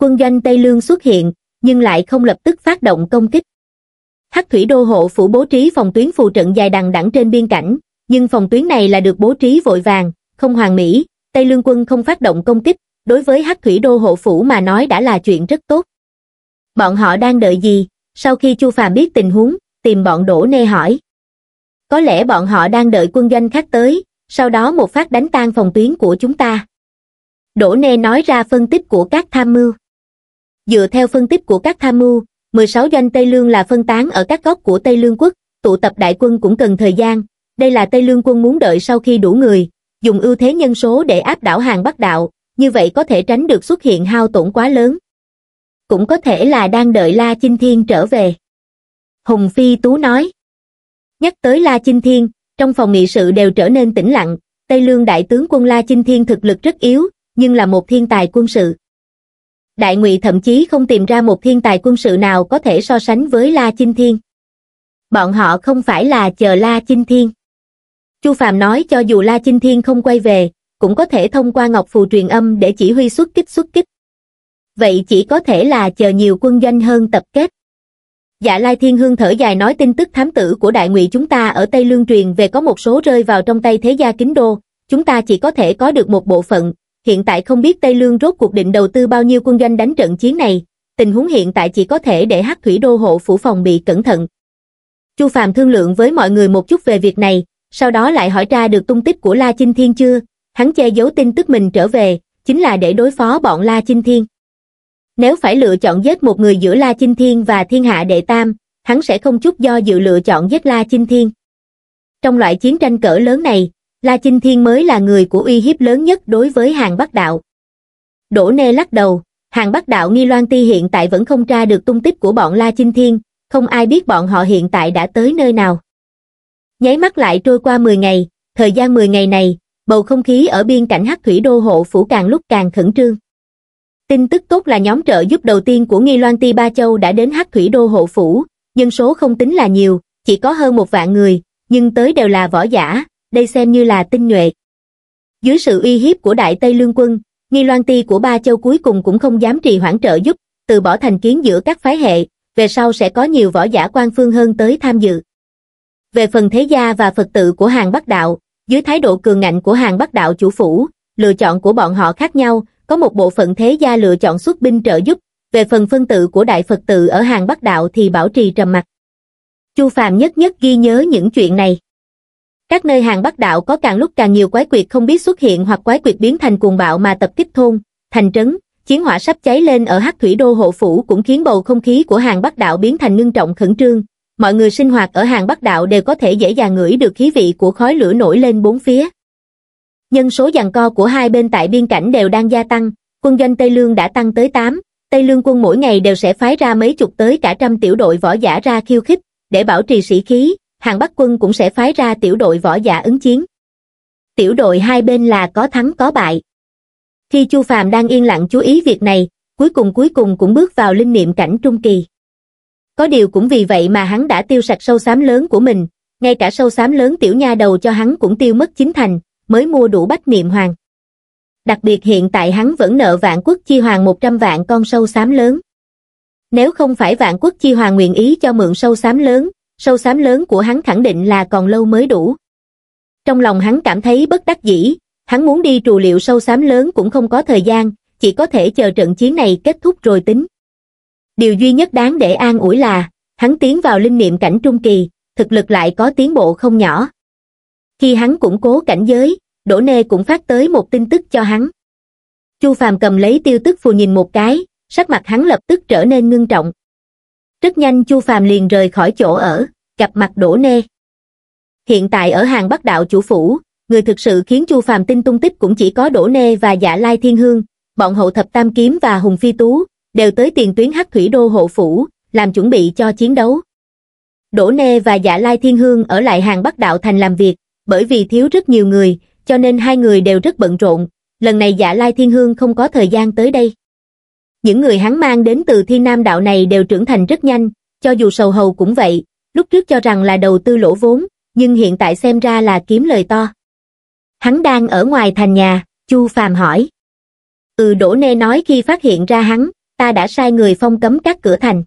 quân doanh Tây Lương xuất hiện, nhưng lại không lập tức phát động công kích. Hắc thủy đô hộ phủ bố trí phòng tuyến phù trận dài đằng đẵng trên biên cảnh, nhưng phòng tuyến này là được bố trí vội vàng, không hoàn mỹ, Tây Lương quân không phát động công kích, đối với Hắc thủy đô hộ phủ mà nói đã là chuyện rất tốt. Bọn họ đang đợi gì? Sau khi Chu Phàm biết tình huống, tìm bọn Đổ Nê hỏi. Có lẽ bọn họ đang đợi quân doanh khác tới, sau đó một phát đánh tan phòng tuyến của chúng ta. Đỗ Nê nói ra phân tích của các tham mưu. Dựa theo phân tích của các tham mưu, 16 doanh Tây Lương là phân tán ở các góc của Tây Lương quốc, tụ tập đại quân cũng cần thời gian, đây là Tây Lương quân muốn đợi sau khi đủ người, dùng ưu thế nhân số để áp đảo hàng Bắc đạo, như vậy có thể tránh được xuất hiện hao tổn quá lớn. Cũng có thể là đang đợi La Chinh Thiên trở về. Hùng Phi Tú nói. Nhắc tới La Chinh Thiên, trong phòng nghị sự đều trở nên tĩnh lặng, Tây Lương đại tướng quân La Chinh Thiên thực lực rất yếu, nhưng là một thiên tài quân sự. Đại Ngụy thậm chí không tìm ra một thiên tài quân sự nào có thể so sánh với La Chinh Thiên. Bọn họ không phải là chờ La Chinh Thiên. Chu Phạm nói cho dù La Chinh Thiên không quay về, cũng có thể thông qua Ngọc Phù truyền âm để chỉ huy xuất kích xuất kích. Vậy chỉ có thể là chờ nhiều quân doanh hơn tập kết. Dạ Lai Thiên Hương thở dài nói tin tức thám tử của đại ngụy chúng ta ở Tây Lương truyền về có một số rơi vào trong tay thế gia kính đô, chúng ta chỉ có thể có được một bộ phận, hiện tại không biết Tây Lương rốt cuộc định đầu tư bao nhiêu quân doanh đánh trận chiến này, tình huống hiện tại chỉ có thể để hắc thủy đô hộ phủ phòng bị cẩn thận. Chu Phàm thương lượng với mọi người một chút về việc này, sau đó lại hỏi ra được tung tích của La Chinh Thiên chưa, hắn che giấu tin tức mình trở về, chính là để đối phó bọn La Chinh Thiên. Nếu phải lựa chọn giết một người giữa La Chinh Thiên và Thiên Hạ Đệ Tam, hắn sẽ không chút do dự lựa chọn giết La Chinh Thiên. Trong loại chiến tranh cỡ lớn này, la chinh thiên mới là người của uy hiếp lớn nhất đối với hàng bắc đạo đỗ nê lắc đầu hàng bắc đạo nghi loan ti hiện tại vẫn không tra được tung tích của bọn la chinh thiên không ai biết bọn họ hiện tại đã tới nơi nào nháy mắt lại trôi qua 10 ngày thời gian 10 ngày này bầu không khí ở biên cảnh hắc thủy đô hộ phủ càng lúc càng khẩn trương tin tức tốt là nhóm trợ giúp đầu tiên của nghi loan ti ba châu đã đến hắc thủy đô hộ phủ dân số không tính là nhiều chỉ có hơn một vạn người nhưng tới đều là võ giả đây xem như là tinh nhuệ. Dưới sự uy hiếp của Đại Tây Lương quân, Nghi Loan Ti của ba châu cuối cùng cũng không dám trì hoãn trợ giúp, từ bỏ thành kiến giữa các phái hệ, về sau sẽ có nhiều võ giả quan phương hơn tới tham dự. Về phần thế gia và Phật tự của hàng Bắc Đạo, dưới thái độ cường ngạnh của hàng Bắc Đạo chủ phủ, lựa chọn của bọn họ khác nhau, có một bộ phận thế gia lựa chọn xuất binh trợ giúp, về phần phân tự của Đại Phật tự ở hàng Bắc Đạo thì bảo trì trầm mặc. Chu Phàm nhất nhất ghi nhớ những chuyện này. Các nơi hàng Bắc đạo có càng lúc càng nhiều quái quyệt không biết xuất hiện hoặc quái quyệt biến thành cuồng bạo mà tập kích thôn, thành trấn, chiến hỏa sắp cháy lên ở Hắc Thủy Đô hộ phủ cũng khiến bầu không khí của hàng Bắc đạo biến thành ngưng trọng khẩn trương. Mọi người sinh hoạt ở hàng Bắc đạo đều có thể dễ dàng ngửi được khí vị của khói lửa nổi lên bốn phía. Nhân số giằng co của hai bên tại biên cảnh đều đang gia tăng, quân doanh Tây Lương đã tăng tới 8, Tây Lương quân mỗi ngày đều sẽ phái ra mấy chục tới cả trăm tiểu đội võ giả ra khiêu khích, để bảo trì sĩ khí, hàng Bắc quân cũng sẽ phái ra tiểu đội võ giả ứng chiến. Tiểu đội hai bên là có thắng có bại. Khi Chu Phàm đang yên lặng chú ý việc này, cuối cùng cuối cùng cũng bước vào linh niệm cảnh trung kỳ. Có điều cũng vì vậy mà hắn đã tiêu sạch sâu xám lớn của mình, ngay cả sâu xám lớn tiểu nha đầu cho hắn cũng tiêu mất chính thành, mới mua đủ bách niệm hoàng. Đặc biệt hiện tại hắn vẫn nợ vạn quốc chi hoàng 100 vạn con sâu xám lớn. Nếu không phải vạn quốc chi hoàng nguyện ý cho mượn sâu xám lớn, sâu xám lớn của hắn khẳng định là còn lâu mới đủ. Trong lòng hắn cảm thấy bất đắc dĩ, hắn muốn đi trù liệu sâu xám lớn cũng không có thời gian, chỉ có thể chờ trận chiến này kết thúc rồi tính. Điều duy nhất đáng để an ủi là, hắn tiến vào linh niệm cảnh trung kỳ, thực lực lại có tiến bộ không nhỏ. Khi hắn củng cố cảnh giới, Đỗ Nê cũng phát tới một tin tức cho hắn. Chu Phàm cầm lấy tiêu tức phù nhìn một cái, sắc mặt hắn lập tức trở nên ngưng trọng rất nhanh Chu Phàm liền rời khỏi chỗ ở, gặp mặt Đỗ Nê. Hiện tại ở hàng Bắc Đạo chủ phủ, người thực sự khiến Chu Phàm tin tung tích cũng chỉ có Đỗ Nê và Dạ Lai Thiên Hương, bọn hậu thập tam kiếm và Hùng Phi Tú đều tới tiền tuyến Hắc Thủy Đô hộ phủ, làm chuẩn bị cho chiến đấu. Đỗ Nê và Dạ Lai Thiên Hương ở lại hàng Bắc Đạo thành làm việc, bởi vì thiếu rất nhiều người, cho nên hai người đều rất bận rộn, lần này Dạ Lai Thiên Hương không có thời gian tới đây những người hắn mang đến từ thi nam đạo này đều trưởng thành rất nhanh, cho dù sầu hầu cũng vậy, lúc trước cho rằng là đầu tư lỗ vốn, nhưng hiện tại xem ra là kiếm lời to. Hắn đang ở ngoài thành nhà, Chu Phàm hỏi. Ừ Đổ Nê nói khi phát hiện ra hắn, ta đã sai người phong cấm các cửa thành.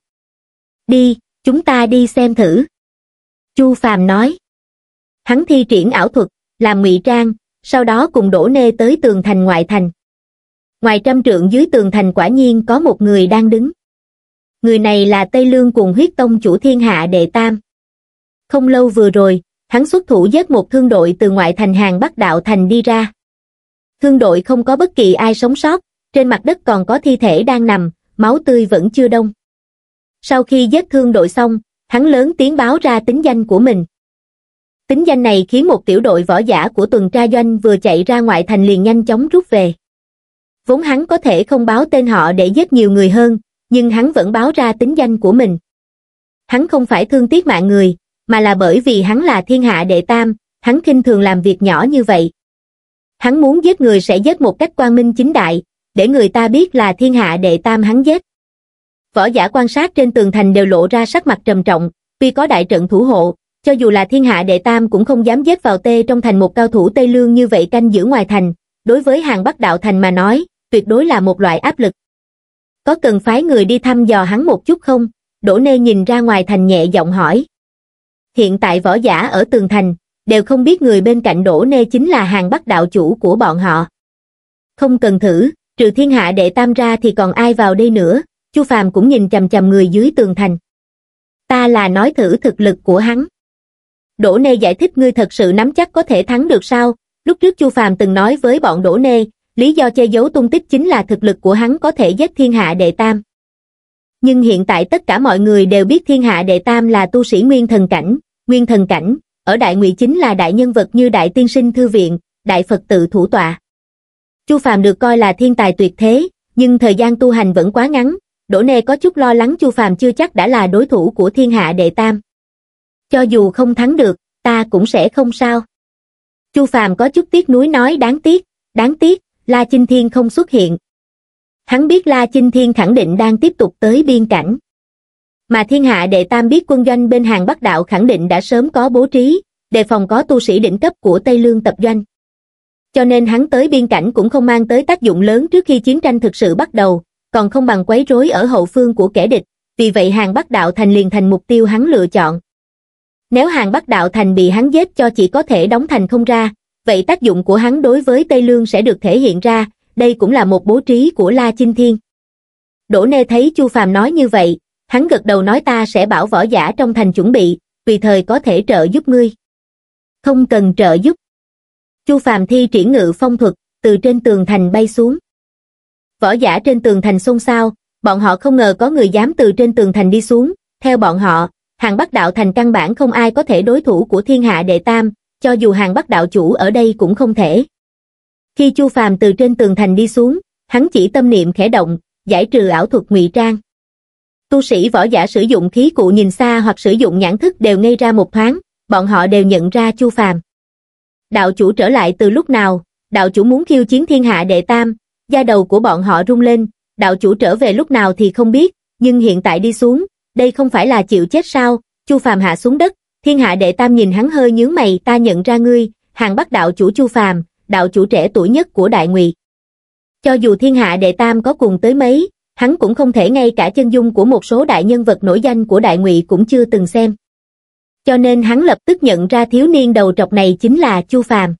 Đi, chúng ta đi xem thử. Chu Phàm nói. Hắn thi triển ảo thuật, làm ngụy trang, sau đó cùng Đổ Nê tới tường thành ngoại thành ngoài trăm trượng dưới tường thành quả nhiên có một người đang đứng người này là tây lương cùng huyết tông chủ thiên hạ đệ tam không lâu vừa rồi hắn xuất thủ giết một thương đội từ ngoại thành hàng bắc đạo thành đi ra thương đội không có bất kỳ ai sống sót trên mặt đất còn có thi thể đang nằm máu tươi vẫn chưa đông sau khi giết thương đội xong hắn lớn tiếng báo ra tính danh của mình tính danh này khiến một tiểu đội võ giả của tuần tra doanh vừa chạy ra ngoại thành liền nhanh chóng rút về vốn hắn có thể không báo tên họ để giết nhiều người hơn, nhưng hắn vẫn báo ra tính danh của mình. Hắn không phải thương tiếc mạng người, mà là bởi vì hắn là thiên hạ đệ tam, hắn khinh thường làm việc nhỏ như vậy. Hắn muốn giết người sẽ giết một cách quang minh chính đại, để người ta biết là thiên hạ đệ tam hắn giết. Võ giả quan sát trên tường thành đều lộ ra sắc mặt trầm trọng, vì có đại trận thủ hộ, cho dù là thiên hạ đệ tam cũng không dám giết vào tê trong thành một cao thủ Tây Lương như vậy canh giữ ngoài thành. Đối với hàng Bắc Đạo Thành mà nói, tuyệt đối là một loại áp lực. Có cần phái người đi thăm dò hắn một chút không? Đỗ Nê nhìn ra ngoài thành nhẹ giọng hỏi. Hiện tại võ giả ở tường thành, đều không biết người bên cạnh Đỗ Nê chính là hàng bắc đạo chủ của bọn họ. Không cần thử, trừ thiên hạ đệ tam ra thì còn ai vào đây nữa, Chu Phàm cũng nhìn chầm chầm người dưới tường thành. Ta là nói thử thực lực của hắn. Đỗ Nê giải thích ngươi thật sự nắm chắc có thể thắng được sao? Lúc trước Chu Phàm từng nói với bọn Đỗ Nê, lý do che giấu tung tích chính là thực lực của hắn có thể giết thiên hạ đệ tam. Nhưng hiện tại tất cả mọi người đều biết thiên hạ đệ tam là tu sĩ nguyên thần cảnh, nguyên thần cảnh, ở đại ngụy chính là đại nhân vật như đại tiên sinh thư viện, đại Phật tự thủ tọa. Chu Phàm được coi là thiên tài tuyệt thế, nhưng thời gian tu hành vẫn quá ngắn, Đỗ Nê có chút lo lắng Chu Phàm chưa chắc đã là đối thủ của thiên hạ đệ tam. Cho dù không thắng được, ta cũng sẽ không sao. Chu Phàm có chút tiếc nuối nói đáng tiếc, đáng tiếc, La Chinh Thiên không xuất hiện. Hắn biết La Chinh Thiên khẳng định đang tiếp tục tới biên cảnh. Mà thiên hạ đệ tam biết quân doanh bên hàng Bắc Đạo khẳng định đã sớm có bố trí, đề phòng có tu sĩ đỉnh cấp của Tây Lương tập doanh. Cho nên hắn tới biên cảnh cũng không mang tới tác dụng lớn trước khi chiến tranh thực sự bắt đầu, còn không bằng quấy rối ở hậu phương của kẻ địch, vì vậy hàng Bắc Đạo Thành liền thành mục tiêu hắn lựa chọn. Nếu hàng Bắc Đạo Thành bị hắn giết cho chỉ có thể đóng thành không ra, vậy tác dụng của hắn đối với Tây Lương sẽ được thể hiện ra, đây cũng là một bố trí của La Chinh Thiên. Đỗ Nê thấy Chu Phàm nói như vậy, hắn gật đầu nói ta sẽ bảo võ giả trong thành chuẩn bị, vì thời có thể trợ giúp ngươi. Không cần trợ giúp. Chu Phàm thi triển ngự phong thuật, từ trên tường thành bay xuống. Võ giả trên tường thành xôn xao, bọn họ không ngờ có người dám từ trên tường thành đi xuống, theo bọn họ, hàng bắc đạo thành căn bản không ai có thể đối thủ của thiên hạ đệ tam, cho dù hàng bắt đạo chủ ở đây cũng không thể. Khi Chu Phàm từ trên tường thành đi xuống, hắn chỉ tâm niệm khẽ động, giải trừ ảo thuật ngụy trang. Tu sĩ võ giả sử dụng khí cụ nhìn xa hoặc sử dụng nhãn thức đều ngây ra một thoáng, bọn họ đều nhận ra Chu Phàm. Đạo chủ trở lại từ lúc nào, đạo chủ muốn khiêu chiến thiên hạ đệ tam, da đầu của bọn họ rung lên, đạo chủ trở về lúc nào thì không biết, nhưng hiện tại đi xuống, đây không phải là chịu chết sao, Chu Phàm hạ xuống đất, Thiên hạ đệ tam nhìn hắn hơi nhướng mày ta nhận ra ngươi, hàng bắc đạo chủ Chu Phàm, đạo chủ trẻ tuổi nhất của Đại Ngụy. Cho dù thiên hạ đệ tam có cùng tới mấy, hắn cũng không thể ngay cả chân dung của một số đại nhân vật nổi danh của Đại Ngụy cũng chưa từng xem. Cho nên hắn lập tức nhận ra thiếu niên đầu trọc này chính là Chu Phàm.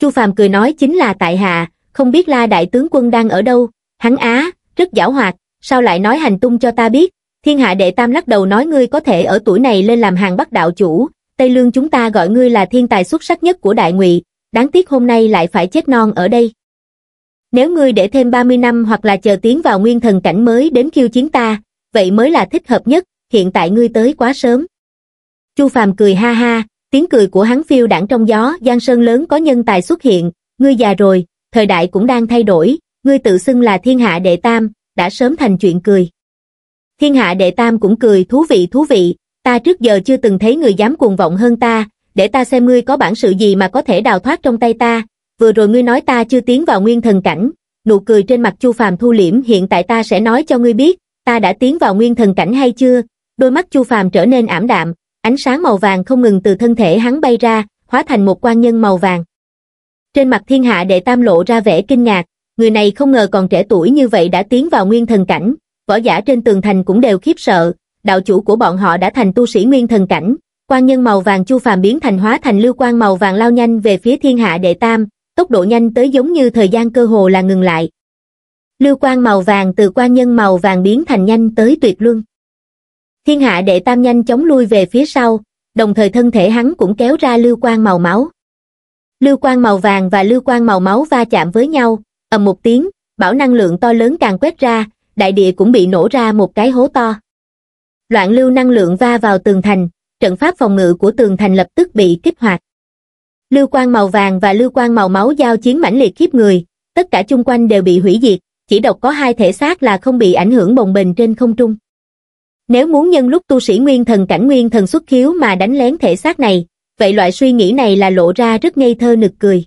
Chu Phàm cười nói chính là tại hạ, không biết La đại tướng quân đang ở đâu, hắn á, rất giảo hoạt, sao lại nói hành tung cho ta biết, Thiên hạ đệ tam lắc đầu nói ngươi có thể ở tuổi này lên làm hàng bắc đạo chủ, Tây Lương chúng ta gọi ngươi là thiên tài xuất sắc nhất của đại ngụy, đáng tiếc hôm nay lại phải chết non ở đây. Nếu ngươi để thêm 30 năm hoặc là chờ tiến vào nguyên thần cảnh mới đến khiêu chiến ta, vậy mới là thích hợp nhất, hiện tại ngươi tới quá sớm. Chu Phàm cười ha ha, tiếng cười của hắn phiêu đảng trong gió, giang sơn lớn có nhân tài xuất hiện, ngươi già rồi, thời đại cũng đang thay đổi, ngươi tự xưng là thiên hạ đệ tam, đã sớm thành chuyện cười thiên hạ đệ tam cũng cười thú vị thú vị, ta trước giờ chưa từng thấy người dám cuồng vọng hơn ta, để ta xem ngươi có bản sự gì mà có thể đào thoát trong tay ta, vừa rồi ngươi nói ta chưa tiến vào nguyên thần cảnh, nụ cười trên mặt Chu Phàm thu liễm hiện tại ta sẽ nói cho ngươi biết, ta đã tiến vào nguyên thần cảnh hay chưa, đôi mắt Chu Phàm trở nên ảm đạm, ánh sáng màu vàng không ngừng từ thân thể hắn bay ra, hóa thành một quan nhân màu vàng. Trên mặt thiên hạ đệ tam lộ ra vẻ kinh ngạc, người này không ngờ còn trẻ tuổi như vậy đã tiến vào nguyên thần cảnh, võ giả trên tường thành cũng đều khiếp sợ, đạo chủ của bọn họ đã thành tu sĩ nguyên thần cảnh, quan nhân màu vàng chu phàm biến thành hóa thành lưu quan màu vàng lao nhanh về phía thiên hạ đệ tam, tốc độ nhanh tới giống như thời gian cơ hồ là ngừng lại. Lưu quan màu vàng từ quan nhân màu vàng biến thành nhanh tới tuyệt luân. Thiên hạ đệ tam nhanh chóng lui về phía sau, đồng thời thân thể hắn cũng kéo ra lưu quan màu máu. Lưu quan màu vàng và lưu quan màu máu va chạm với nhau, ầm một tiếng, bảo năng lượng to lớn càng quét ra, đại địa cũng bị nổ ra một cái hố to. Loạn lưu năng lượng va vào tường thành, trận pháp phòng ngự của tường thành lập tức bị kích hoạt. Lưu quang màu vàng và lưu quang màu máu giao chiến mãnh liệt khiếp người, tất cả chung quanh đều bị hủy diệt, chỉ độc có hai thể xác là không bị ảnh hưởng bồng bềnh trên không trung. Nếu muốn nhân lúc tu sĩ nguyên thần cảnh nguyên thần xuất khiếu mà đánh lén thể xác này, vậy loại suy nghĩ này là lộ ra rất ngây thơ nực cười.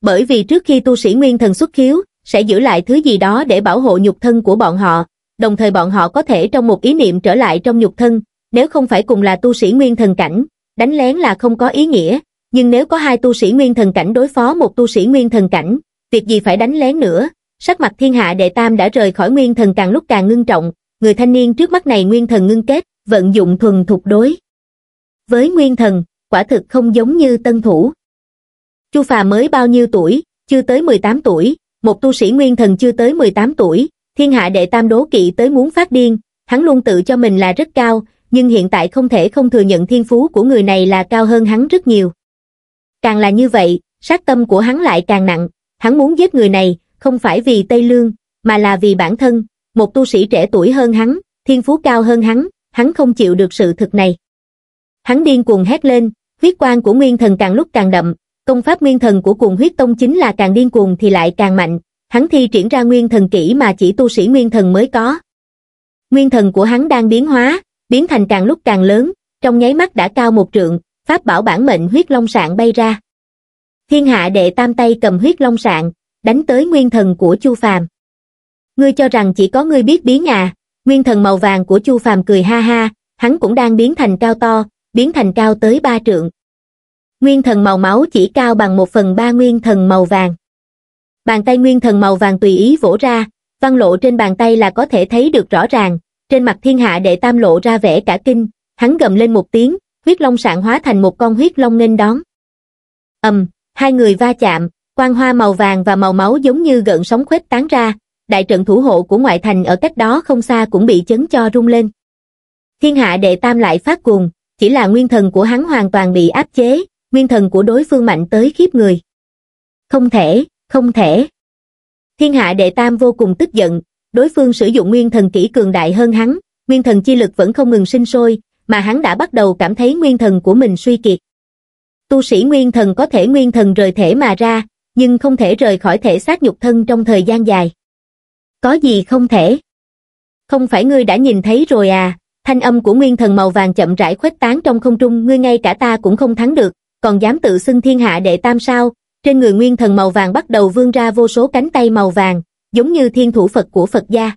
Bởi vì trước khi tu sĩ nguyên thần xuất khiếu, sẽ giữ lại thứ gì đó để bảo hộ nhục thân của bọn họ, đồng thời bọn họ có thể trong một ý niệm trở lại trong nhục thân, nếu không phải cùng là tu sĩ nguyên thần cảnh, đánh lén là không có ý nghĩa, nhưng nếu có hai tu sĩ nguyên thần cảnh đối phó một tu sĩ nguyên thần cảnh, việc gì phải đánh lén nữa, sắc mặt thiên hạ đệ tam đã rời khỏi nguyên thần càng lúc càng ngưng trọng, người thanh niên trước mắt này nguyên thần ngưng kết, vận dụng thuần thục đối. Với nguyên thần, quả thực không giống như tân thủ. Chu Phà mới bao nhiêu tuổi, chưa tới 18 tuổi, một tu sĩ nguyên thần chưa tới 18 tuổi, thiên hạ đệ tam đố kỵ tới muốn phát điên, hắn luôn tự cho mình là rất cao, nhưng hiện tại không thể không thừa nhận thiên phú của người này là cao hơn hắn rất nhiều. Càng là như vậy, sát tâm của hắn lại càng nặng, hắn muốn giết người này, không phải vì Tây Lương, mà là vì bản thân, một tu sĩ trẻ tuổi hơn hắn, thiên phú cao hơn hắn, hắn không chịu được sự thực này. Hắn điên cuồng hét lên, huyết quang của nguyên thần càng lúc càng đậm, Công pháp nguyên thần của cuồng huyết tông chính là càng điên cuồng thì lại càng mạnh, hắn thi triển ra nguyên thần kỹ mà chỉ tu sĩ nguyên thần mới có. Nguyên thần của hắn đang biến hóa, biến thành càng lúc càng lớn, trong nháy mắt đã cao một trượng, pháp bảo bản mệnh huyết long sạn bay ra. Thiên hạ đệ tam tay cầm huyết long sạn, đánh tới nguyên thần của Chu Phàm. Ngươi cho rằng chỉ có ngươi biết biến à, nguyên thần màu vàng của Chu Phàm cười ha ha, hắn cũng đang biến thành cao to, biến thành cao tới ba trượng nguyên thần màu máu chỉ cao bằng một phần ba nguyên thần màu vàng. Bàn tay nguyên thần màu vàng tùy ý vỗ ra, văn lộ trên bàn tay là có thể thấy được rõ ràng, trên mặt thiên hạ đệ tam lộ ra vẻ cả kinh, hắn gầm lên một tiếng, huyết long sạn hóa thành một con huyết long nên đón. ầm, hai người va chạm, quang hoa màu vàng và màu máu giống như gợn sóng khuếch tán ra, đại trận thủ hộ của ngoại thành ở cách đó không xa cũng bị chấn cho rung lên. Thiên hạ đệ tam lại phát cuồng, chỉ là nguyên thần của hắn hoàn toàn bị áp chế, nguyên thần của đối phương mạnh tới khiếp người. Không thể, không thể. Thiên hạ đệ tam vô cùng tức giận, đối phương sử dụng nguyên thần kỹ cường đại hơn hắn, nguyên thần chi lực vẫn không ngừng sinh sôi, mà hắn đã bắt đầu cảm thấy nguyên thần của mình suy kiệt. Tu sĩ nguyên thần có thể nguyên thần rời thể mà ra, nhưng không thể rời khỏi thể xác nhục thân trong thời gian dài. Có gì không thể? Không phải ngươi đã nhìn thấy rồi à, thanh âm của nguyên thần màu vàng chậm rãi khuếch tán trong không trung, ngươi ngay cả ta cũng không thắng được, còn dám tự xưng thiên hạ đệ tam sao, trên người nguyên thần màu vàng bắt đầu vươn ra vô số cánh tay màu vàng, giống như thiên thủ Phật của Phật gia.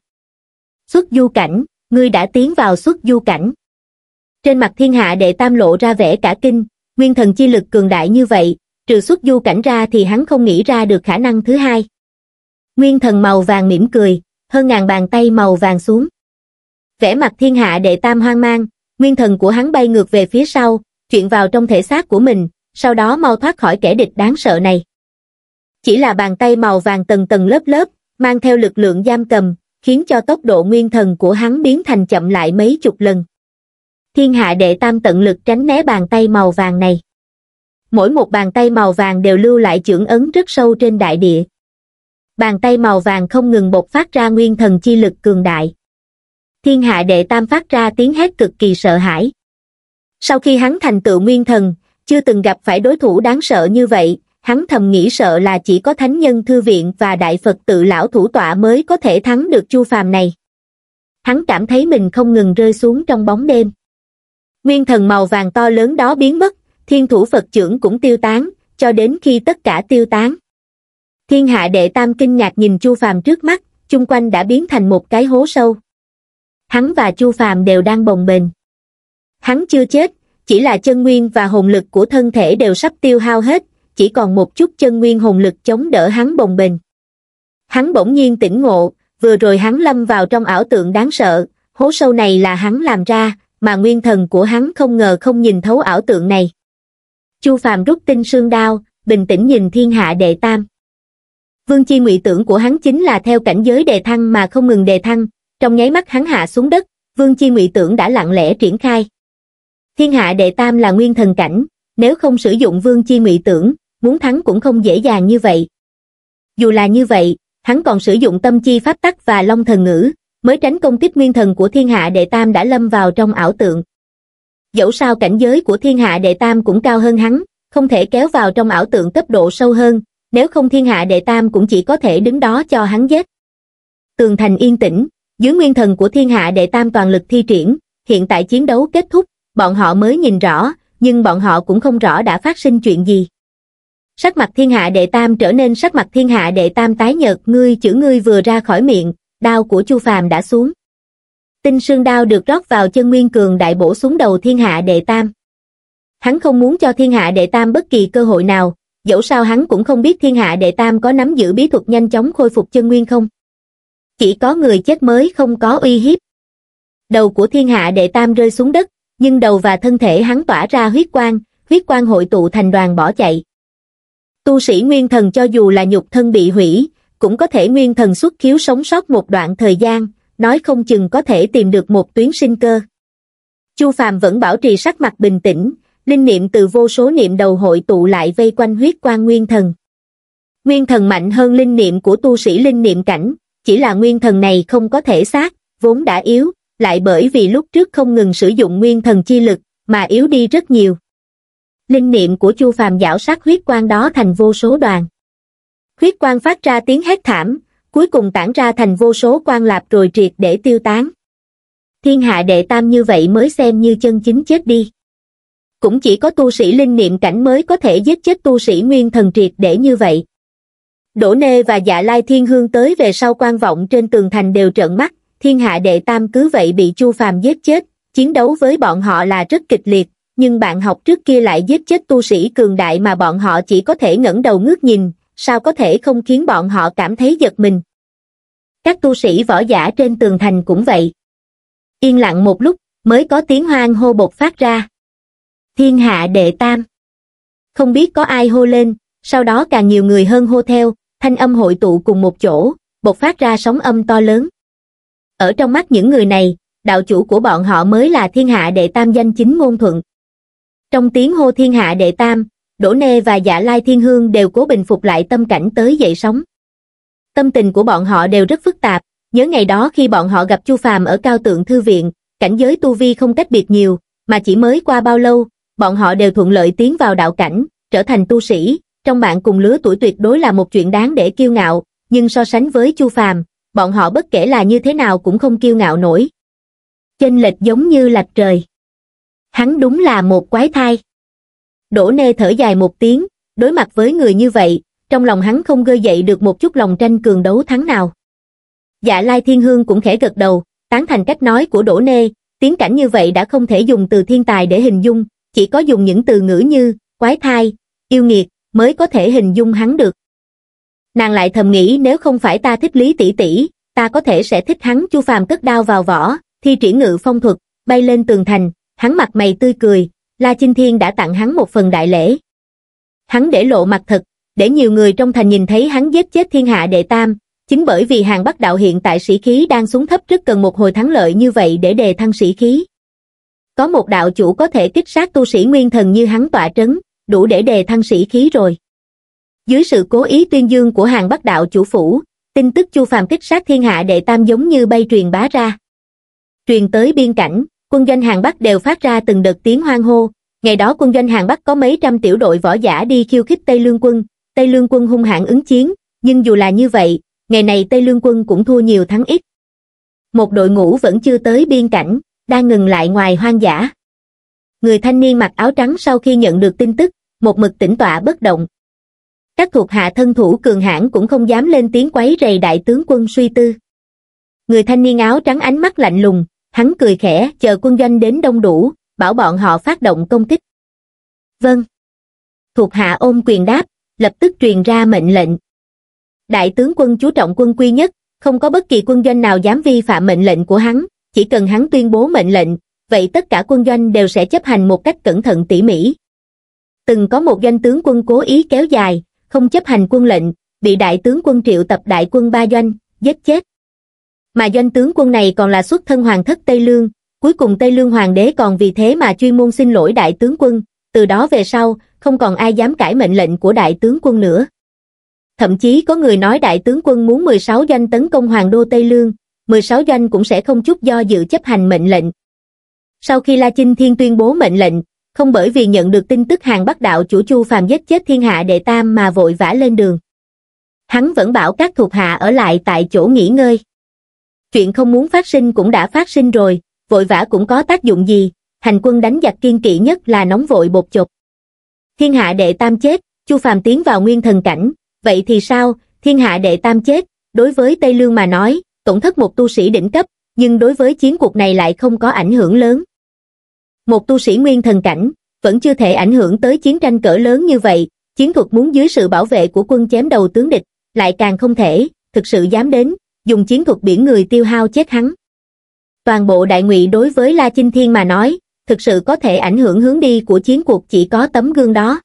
Xuất du cảnh, ngươi đã tiến vào xuất du cảnh. Trên mặt thiên hạ đệ tam lộ ra vẻ cả kinh, nguyên thần chi lực cường đại như vậy, trừ xuất du cảnh ra thì hắn không nghĩ ra được khả năng thứ hai. Nguyên thần màu vàng mỉm cười, hơn ngàn bàn tay màu vàng xuống. Vẻ mặt thiên hạ đệ tam hoang mang, nguyên thần của hắn bay ngược về phía sau, chuyện vào trong thể xác của mình, sau đó mau thoát khỏi kẻ địch đáng sợ này. Chỉ là bàn tay màu vàng tầng tầng lớp lớp, mang theo lực lượng giam cầm, khiến cho tốc độ nguyên thần của hắn biến thành chậm lại mấy chục lần. Thiên hạ đệ tam tận lực tránh né bàn tay màu vàng này. Mỗi một bàn tay màu vàng đều lưu lại chưởng ấn rất sâu trên đại địa. Bàn tay màu vàng không ngừng bộc phát ra nguyên thần chi lực cường đại. Thiên hạ đệ tam phát ra tiếng hét cực kỳ sợ hãi. Sau khi hắn thành tựu nguyên thần, chưa từng gặp phải đối thủ đáng sợ như vậy hắn thầm nghĩ sợ là chỉ có thánh nhân thư viện và đại phật tự lão thủ tọa mới có thể thắng được chu phàm này hắn cảm thấy mình không ngừng rơi xuống trong bóng đêm nguyên thần màu vàng to lớn đó biến mất thiên thủ phật trưởng cũng tiêu tán cho đến khi tất cả tiêu tán thiên hạ đệ tam kinh ngạc nhìn chu phàm trước mắt chung quanh đã biến thành một cái hố sâu hắn và chu phàm đều đang bồng bềnh hắn chưa chết chỉ là chân nguyên và hồn lực của thân thể đều sắp tiêu hao hết, chỉ còn một chút chân nguyên hồn lực chống đỡ hắn bồng bềnh. Hắn bỗng nhiên tỉnh ngộ, vừa rồi hắn lâm vào trong ảo tượng đáng sợ, hố sâu này là hắn làm ra, mà nguyên thần của hắn không ngờ không nhìn thấu ảo tượng này. Chu Phàm rút tinh sương đao, bình tĩnh nhìn thiên hạ đệ tam. Vương Chi ngụy tưởng của hắn chính là theo cảnh giới đề thăng mà không ngừng đề thăng, trong nháy mắt hắn hạ xuống đất, Vương Chi ngụy tưởng đã lặng lẽ triển khai. Thiên hạ đệ tam là nguyên thần cảnh, nếu không sử dụng vương chi ngụy tưởng, muốn thắng cũng không dễ dàng như vậy. Dù là như vậy, hắn còn sử dụng tâm chi pháp tắc và long thần ngữ, mới tránh công kích nguyên thần của thiên hạ đệ tam đã lâm vào trong ảo tượng. Dẫu sao cảnh giới của thiên hạ đệ tam cũng cao hơn hắn, không thể kéo vào trong ảo tượng cấp độ sâu hơn, nếu không thiên hạ đệ tam cũng chỉ có thể đứng đó cho hắn giết. Tường thành yên tĩnh, dưới nguyên thần của thiên hạ đệ tam toàn lực thi triển, hiện tại chiến đấu kết thúc, bọn họ mới nhìn rõ, nhưng bọn họ cũng không rõ đã phát sinh chuyện gì. Sắc mặt thiên hạ đệ tam trở nên sắc mặt thiên hạ đệ tam tái nhợt, ngươi chữ ngươi vừa ra khỏi miệng, đao của Chu Phàm đã xuống. Tinh sương đao được rót vào chân nguyên cường đại bổ xuống đầu thiên hạ đệ tam. Hắn không muốn cho thiên hạ đệ tam bất kỳ cơ hội nào, dẫu sao hắn cũng không biết thiên hạ đệ tam có nắm giữ bí thuật nhanh chóng khôi phục chân nguyên không. Chỉ có người chết mới không có uy hiếp. Đầu của thiên hạ đệ tam rơi xuống đất, nhưng đầu và thân thể hắn tỏa ra huyết quang huyết quang hội tụ thành đoàn bỏ chạy tu sĩ nguyên thần cho dù là nhục thân bị hủy cũng có thể nguyên thần xuất khiếu sống sót một đoạn thời gian nói không chừng có thể tìm được một tuyến sinh cơ chu phàm vẫn bảo trì sắc mặt bình tĩnh linh niệm từ vô số niệm đầu hội tụ lại vây quanh huyết quang nguyên thần nguyên thần mạnh hơn linh niệm của tu sĩ linh niệm cảnh chỉ là nguyên thần này không có thể xác vốn đã yếu lại bởi vì lúc trước không ngừng sử dụng nguyên thần chi lực, mà yếu đi rất nhiều. Linh niệm của Chu Phàm giảo sát huyết quang đó thành vô số đoàn. Huyết quang phát ra tiếng hét thảm, cuối cùng tản ra thành vô số quan lạp rồi triệt để tiêu tán. Thiên hạ đệ tam như vậy mới xem như chân chính chết đi. Cũng chỉ có tu sĩ linh niệm cảnh mới có thể giết chết tu sĩ nguyên thần triệt để như vậy. Đỗ Nê và Dạ Lai Thiên Hương tới về sau quan vọng trên tường thành đều trợn mắt, thiên hạ đệ tam cứ vậy bị chu phàm giết chết chiến đấu với bọn họ là rất kịch liệt nhưng bạn học trước kia lại giết chết tu sĩ cường đại mà bọn họ chỉ có thể ngẩng đầu ngước nhìn sao có thể không khiến bọn họ cảm thấy giật mình các tu sĩ võ giả trên tường thành cũng vậy yên lặng một lúc mới có tiếng hoang hô bột phát ra thiên hạ đệ tam không biết có ai hô lên sau đó càng nhiều người hơn hô theo thanh âm hội tụ cùng một chỗ bột phát ra sóng âm to lớn ở trong mắt những người này đạo chủ của bọn họ mới là thiên hạ đệ tam danh chính ngôn thuận trong tiếng hô thiên hạ đệ tam đỗ nê và dạ lai thiên hương đều cố bình phục lại tâm cảnh tới dậy sóng tâm tình của bọn họ đều rất phức tạp nhớ ngày đó khi bọn họ gặp chu phàm ở cao tượng thư viện cảnh giới tu vi không cách biệt nhiều mà chỉ mới qua bao lâu bọn họ đều thuận lợi tiến vào đạo cảnh trở thành tu sĩ trong bạn cùng lứa tuổi tuyệt đối là một chuyện đáng để kiêu ngạo nhưng so sánh với chu phàm bọn họ bất kể là như thế nào cũng không kiêu ngạo nổi. Chênh lệch giống như lạch trời. Hắn đúng là một quái thai. Đỗ nê thở dài một tiếng, đối mặt với người như vậy, trong lòng hắn không gơi dậy được một chút lòng tranh cường đấu thắng nào. Dạ Lai Thiên Hương cũng khẽ gật đầu, tán thành cách nói của Đỗ Nê, tiến cảnh như vậy đã không thể dùng từ thiên tài để hình dung, chỉ có dùng những từ ngữ như quái thai, yêu nghiệt mới có thể hình dung hắn được nàng lại thầm nghĩ nếu không phải ta thích lý tỷ tỷ ta có thể sẽ thích hắn chu phàm cất đao vào vỏ thi triển ngự phong thuật bay lên tường thành hắn mặt mày tươi cười la chinh thiên đã tặng hắn một phần đại lễ hắn để lộ mặt thật để nhiều người trong thành nhìn thấy hắn giết chết thiên hạ đệ tam chính bởi vì hàng bắc đạo hiện tại sĩ khí đang xuống thấp rất cần một hồi thắng lợi như vậy để đề thăng sĩ khí có một đạo chủ có thể kích sát tu sĩ nguyên thần như hắn tỏa trấn đủ để đề thăng sĩ khí rồi dưới sự cố ý tuyên dương của hàng bắc đạo chủ phủ, tin tức Chu Phàm kích sát thiên hạ đệ tam giống như bay truyền bá ra. Truyền tới biên cảnh, quân doanh hàng bắc đều phát ra từng đợt tiếng hoang hô, ngày đó quân doanh hàng bắc có mấy trăm tiểu đội võ giả đi khiêu khích Tây Lương quân, Tây Lương quân hung hãn ứng chiến, nhưng dù là như vậy, ngày này Tây Lương quân cũng thua nhiều thắng ít. Một đội ngũ vẫn chưa tới biên cảnh, đang ngừng lại ngoài hoang dã. Người thanh niên mặc áo trắng sau khi nhận được tin tức, một mực tĩnh tọa bất động, các thuộc hạ thân thủ cường hãn cũng không dám lên tiếng quấy rầy đại tướng quân suy tư. Người thanh niên áo trắng ánh mắt lạnh lùng, hắn cười khẽ chờ quân doanh đến đông đủ, bảo bọn họ phát động công kích. Vâng. Thuộc hạ ôm quyền đáp, lập tức truyền ra mệnh lệnh. Đại tướng quân chú trọng quân quy nhất, không có bất kỳ quân doanh nào dám vi phạm mệnh lệnh của hắn, chỉ cần hắn tuyên bố mệnh lệnh, vậy tất cả quân doanh đều sẽ chấp hành một cách cẩn thận tỉ mỉ. Từng có một doanh tướng quân cố ý kéo dài, không chấp hành quân lệnh bị đại tướng quân triệu tập đại quân ba doanh giết chết mà doanh tướng quân này còn là xuất thân hoàng thất tây lương cuối cùng tây lương hoàng đế còn vì thế mà chuyên môn xin lỗi đại tướng quân từ đó về sau không còn ai dám cãi mệnh lệnh của đại tướng quân nữa thậm chí có người nói đại tướng quân muốn 16 doanh tấn công hoàng đô tây lương 16 doanh cũng sẽ không chút do dự chấp hành mệnh lệnh sau khi la chinh thiên tuyên bố mệnh lệnh không bởi vì nhận được tin tức hàng bắt đạo chủ chu phàm giết chết thiên hạ đệ tam mà vội vã lên đường. Hắn vẫn bảo các thuộc hạ ở lại tại chỗ nghỉ ngơi. Chuyện không muốn phát sinh cũng đã phát sinh rồi, vội vã cũng có tác dụng gì, hành quân đánh giặc kiên kỵ nhất là nóng vội bột chột. Thiên hạ đệ tam chết, chu phàm tiến vào nguyên thần cảnh, vậy thì sao, thiên hạ đệ tam chết, đối với Tây Lương mà nói, tổn thất một tu sĩ đỉnh cấp, nhưng đối với chiến cuộc này lại không có ảnh hưởng lớn một tu sĩ nguyên thần cảnh, vẫn chưa thể ảnh hưởng tới chiến tranh cỡ lớn như vậy, chiến thuật muốn dưới sự bảo vệ của quân chém đầu tướng địch, lại càng không thể, thực sự dám đến, dùng chiến thuật biển người tiêu hao chết hắn. Toàn bộ đại ngụy đối với La Chinh Thiên mà nói, thực sự có thể ảnh hưởng hướng đi của chiến cuộc chỉ có tấm gương đó.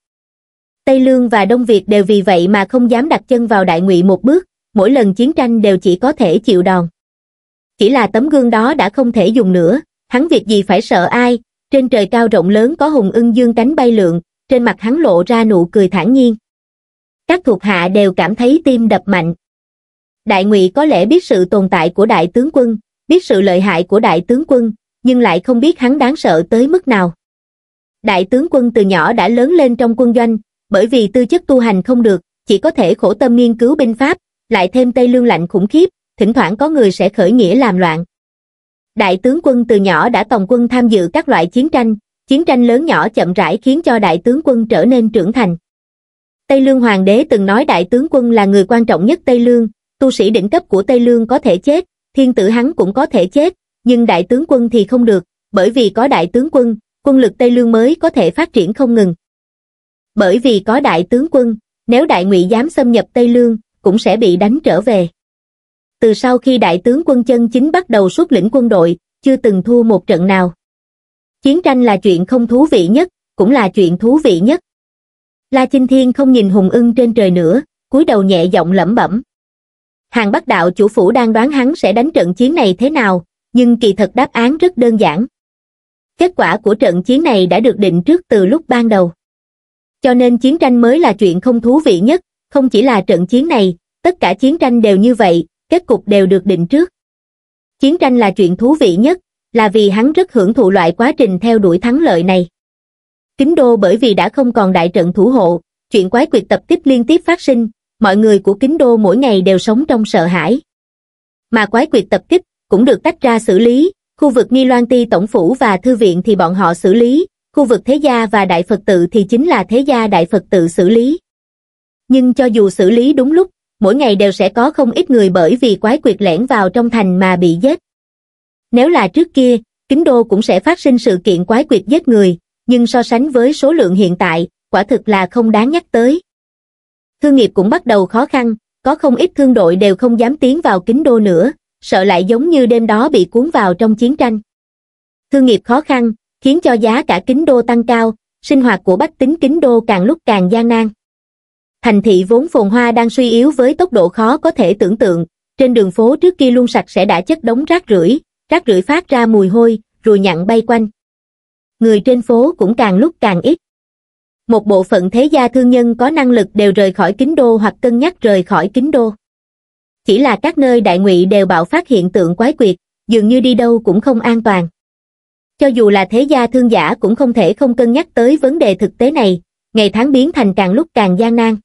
Tây Lương và Đông Việt đều vì vậy mà không dám đặt chân vào đại ngụy một bước, mỗi lần chiến tranh đều chỉ có thể chịu đòn. Chỉ là tấm gương đó đã không thể dùng nữa, hắn việc gì phải sợ ai, trên trời cao rộng lớn có hùng ưng dương cánh bay lượn trên mặt hắn lộ ra nụ cười thản nhiên các thuộc hạ đều cảm thấy tim đập mạnh đại ngụy có lẽ biết sự tồn tại của đại tướng quân biết sự lợi hại của đại tướng quân nhưng lại không biết hắn đáng sợ tới mức nào đại tướng quân từ nhỏ đã lớn lên trong quân doanh bởi vì tư chất tu hành không được chỉ có thể khổ tâm nghiên cứu binh pháp lại thêm tây lương lạnh khủng khiếp thỉnh thoảng có người sẽ khởi nghĩa làm loạn đại tướng quân từ nhỏ đã tòng quân tham dự các loại chiến tranh, chiến tranh lớn nhỏ chậm rãi khiến cho đại tướng quân trở nên trưởng thành. Tây Lương Hoàng đế từng nói đại tướng quân là người quan trọng nhất Tây Lương, tu sĩ đỉnh cấp của Tây Lương có thể chết, thiên tử hắn cũng có thể chết, nhưng đại tướng quân thì không được, bởi vì có đại tướng quân, quân lực Tây Lương mới có thể phát triển không ngừng. Bởi vì có đại tướng quân, nếu đại ngụy dám xâm nhập Tây Lương, cũng sẽ bị đánh trở về từ sau khi đại tướng quân chân chính bắt đầu xuất lĩnh quân đội, chưa từng thua một trận nào. Chiến tranh là chuyện không thú vị nhất, cũng là chuyện thú vị nhất. La Chinh Thiên không nhìn hùng ưng trên trời nữa, cúi đầu nhẹ giọng lẩm bẩm. Hàng Bắc Đạo chủ phủ đang đoán hắn sẽ đánh trận chiến này thế nào, nhưng kỳ thật đáp án rất đơn giản. Kết quả của trận chiến này đã được định trước từ lúc ban đầu. Cho nên chiến tranh mới là chuyện không thú vị nhất, không chỉ là trận chiến này, tất cả chiến tranh đều như vậy, kết cục đều được định trước. Chiến tranh là chuyện thú vị nhất, là vì hắn rất hưởng thụ loại quá trình theo đuổi thắng lợi này. Kính đô bởi vì đã không còn đại trận thủ hộ, chuyện quái quyệt tập kích liên tiếp phát sinh, mọi người của kính đô mỗi ngày đều sống trong sợ hãi. Mà quái quyệt tập kích cũng được tách ra xử lý, khu vực Nghi Loan Ti Tổng Phủ và Thư viện thì bọn họ xử lý, khu vực Thế Gia và Đại Phật Tự thì chính là Thế Gia Đại Phật Tự xử lý. Nhưng cho dù xử lý đúng lúc, mỗi ngày đều sẽ có không ít người bởi vì quái quyệt lẻn vào trong thành mà bị giết. Nếu là trước kia, Kính Đô cũng sẽ phát sinh sự kiện quái quyệt giết người, nhưng so sánh với số lượng hiện tại, quả thực là không đáng nhắc tới. Thương nghiệp cũng bắt đầu khó khăn, có không ít thương đội đều không dám tiến vào Kính Đô nữa, sợ lại giống như đêm đó bị cuốn vào trong chiến tranh. Thương nghiệp khó khăn, khiến cho giá cả Kính Đô tăng cao, sinh hoạt của bách tính Kính Đô càng lúc càng gian nan thành thị vốn phồn hoa đang suy yếu với tốc độ khó có thể tưởng tượng, trên đường phố trước kia luôn sạch sẽ đã chất đống rác rưởi, rác rưởi phát ra mùi hôi, ruồi nhặng bay quanh. Người trên phố cũng càng lúc càng ít. Một bộ phận thế gia thương nhân có năng lực đều rời khỏi kính đô hoặc cân nhắc rời khỏi kính đô. Chỉ là các nơi đại ngụy đều bạo phát hiện tượng quái quyệt, dường như đi đâu cũng không an toàn. Cho dù là thế gia thương giả cũng không thể không cân nhắc tới vấn đề thực tế này, ngày tháng biến thành càng lúc càng gian nan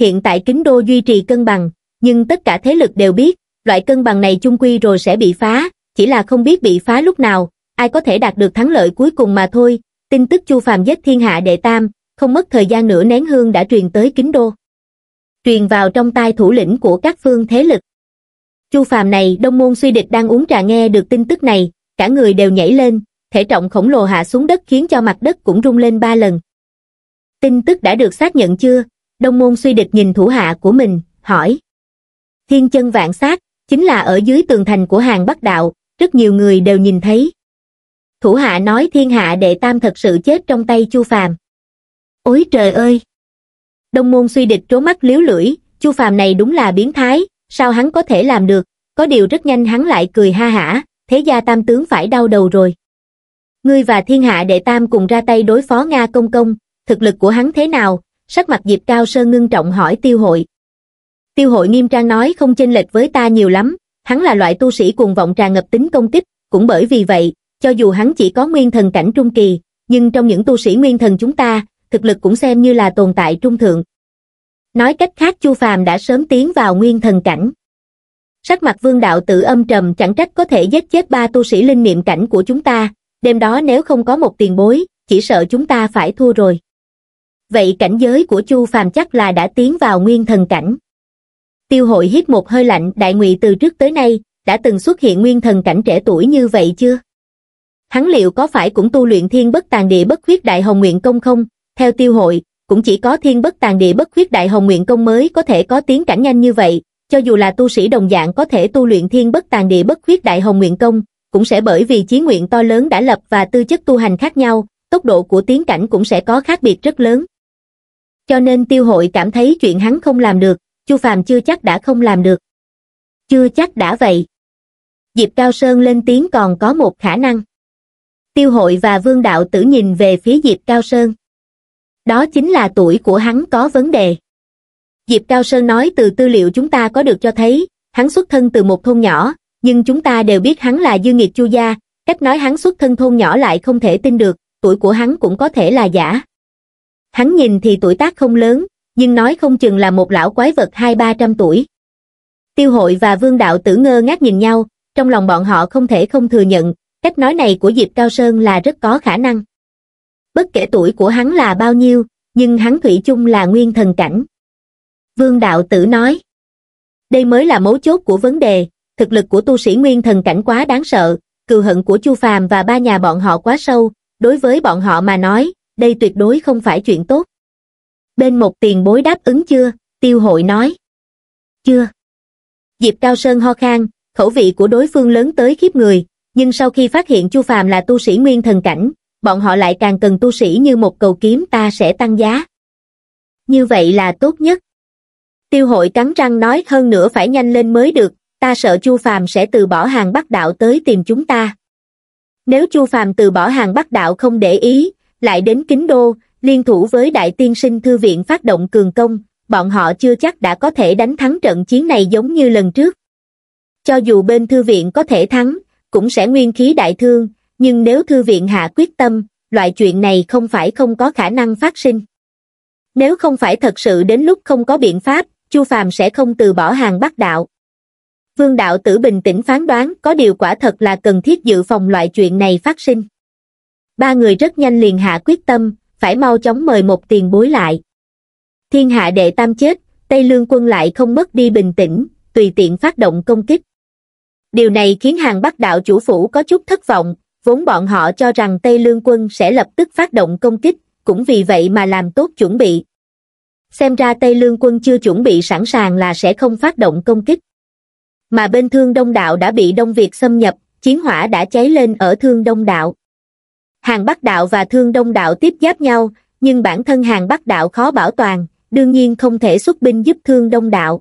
hiện tại kính đô duy trì cân bằng, nhưng tất cả thế lực đều biết, loại cân bằng này chung quy rồi sẽ bị phá, chỉ là không biết bị phá lúc nào, ai có thể đạt được thắng lợi cuối cùng mà thôi. Tin tức Chu Phàm giết thiên hạ đệ tam, không mất thời gian nữa nén hương đã truyền tới kính đô. Truyền vào trong tai thủ lĩnh của các phương thế lực. Chu Phàm này, Đông môn suy địch đang uống trà nghe được tin tức này, cả người đều nhảy lên, thể trọng khổng lồ hạ xuống đất khiến cho mặt đất cũng rung lên ba lần. Tin tức đã được xác nhận chưa? đông môn suy địch nhìn thủ hạ của mình hỏi thiên chân vạn sát chính là ở dưới tường thành của hàng bắc đạo rất nhiều người đều nhìn thấy thủ hạ nói thiên hạ đệ tam thật sự chết trong tay chu phàm ôi trời ơi đông môn suy địch trố mắt liếu lưỡi chu phàm này đúng là biến thái sao hắn có thể làm được có điều rất nhanh hắn lại cười ha hả thế gia tam tướng phải đau đầu rồi ngươi và thiên hạ đệ tam cùng ra tay đối phó nga công công thực lực của hắn thế nào sắc mặt Diệp Cao sơn ngưng trọng hỏi tiêu hội. Tiêu hội nghiêm trang nói không chênh lệch với ta nhiều lắm, hắn là loại tu sĩ cuồng vọng tràn ngập tính công kích, cũng bởi vì vậy, cho dù hắn chỉ có nguyên thần cảnh trung kỳ, nhưng trong những tu sĩ nguyên thần chúng ta, thực lực cũng xem như là tồn tại trung thượng. Nói cách khác Chu Phàm đã sớm tiến vào nguyên thần cảnh. Sắc mặt vương đạo tự âm trầm chẳng trách có thể giết chết ba tu sĩ linh niệm cảnh của chúng ta, đêm đó nếu không có một tiền bối, chỉ sợ chúng ta phải thua rồi vậy cảnh giới của Chu Phàm chắc là đã tiến vào nguyên thần cảnh. Tiêu hội hít một hơi lạnh đại ngụy từ trước tới nay, đã từng xuất hiện nguyên thần cảnh trẻ tuổi như vậy chưa? Hắn liệu có phải cũng tu luyện thiên bất tàn địa bất khuyết đại hồng nguyện công không? Theo tiêu hội, cũng chỉ có thiên bất tàn địa bất khuyết đại hồng nguyện công mới có thể có tiến cảnh nhanh như vậy, cho dù là tu sĩ đồng dạng có thể tu luyện thiên bất tàn địa bất khuyết đại hồng nguyện công, cũng sẽ bởi vì chí nguyện to lớn đã lập và tư chất tu hành khác nhau, tốc độ của tiến cảnh cũng sẽ có khác biệt rất lớn cho nên tiêu hội cảm thấy chuyện hắn không làm được chu phàm chưa chắc đã không làm được chưa chắc đã vậy diệp cao sơn lên tiếng còn có một khả năng tiêu hội và vương đạo tử nhìn về phía diệp cao sơn đó chính là tuổi của hắn có vấn đề diệp cao sơn nói từ tư liệu chúng ta có được cho thấy hắn xuất thân từ một thôn nhỏ nhưng chúng ta đều biết hắn là dư nghiệt chu gia cách nói hắn xuất thân thôn nhỏ lại không thể tin được tuổi của hắn cũng có thể là giả hắn nhìn thì tuổi tác không lớn nhưng nói không chừng là một lão quái vật hai ba trăm tuổi tiêu hội và vương đạo tử ngơ ngác nhìn nhau trong lòng bọn họ không thể không thừa nhận cách nói này của diệp cao sơn là rất có khả năng bất kể tuổi của hắn là bao nhiêu nhưng hắn thủy chung là nguyên thần cảnh vương đạo tử nói đây mới là mấu chốt của vấn đề thực lực của tu sĩ nguyên thần cảnh quá đáng sợ cừu hận của chu phàm và ba nhà bọn họ quá sâu đối với bọn họ mà nói đây tuyệt đối không phải chuyện tốt. Bên một tiền bối đáp ứng chưa, tiêu hội nói. Chưa. Diệp Cao Sơn ho khan, khẩu vị của đối phương lớn tới khiếp người, nhưng sau khi phát hiện Chu Phàm là tu sĩ nguyên thần cảnh, bọn họ lại càng cần tu sĩ như một cầu kiếm ta sẽ tăng giá. Như vậy là tốt nhất. Tiêu hội cắn răng nói hơn nữa phải nhanh lên mới được, ta sợ Chu Phàm sẽ từ bỏ hàng bắt đạo tới tìm chúng ta. Nếu Chu Phàm từ bỏ hàng bắt đạo không để ý, lại đến Kính Đô, liên thủ với Đại Tiên Sinh Thư Viện phát động cường công, bọn họ chưa chắc đã có thể đánh thắng trận chiến này giống như lần trước. Cho dù bên Thư Viện có thể thắng, cũng sẽ nguyên khí đại thương, nhưng nếu Thư Viện hạ quyết tâm, loại chuyện này không phải không có khả năng phát sinh. Nếu không phải thật sự đến lúc không có biện pháp, Chu Phàm sẽ không từ bỏ hàng bắt đạo. Vương đạo tử bình tĩnh phán đoán có điều quả thật là cần thiết dự phòng loại chuyện này phát sinh ba người rất nhanh liền hạ quyết tâm, phải mau chóng mời một tiền bối lại. Thiên hạ đệ tam chết, Tây Lương quân lại không mất đi bình tĩnh, tùy tiện phát động công kích. Điều này khiến hàng bắc đạo chủ phủ có chút thất vọng, vốn bọn họ cho rằng Tây Lương quân sẽ lập tức phát động công kích, cũng vì vậy mà làm tốt chuẩn bị. Xem ra Tây Lương quân chưa chuẩn bị sẵn sàng là sẽ không phát động công kích. Mà bên thương đông đạo đã bị Đông Việt xâm nhập, chiến hỏa đã cháy lên ở thương đông đạo hàng bắc đạo và thương đông đạo tiếp giáp nhau, nhưng bản thân hàng bắc đạo khó bảo toàn, đương nhiên không thể xuất binh giúp thương đông đạo.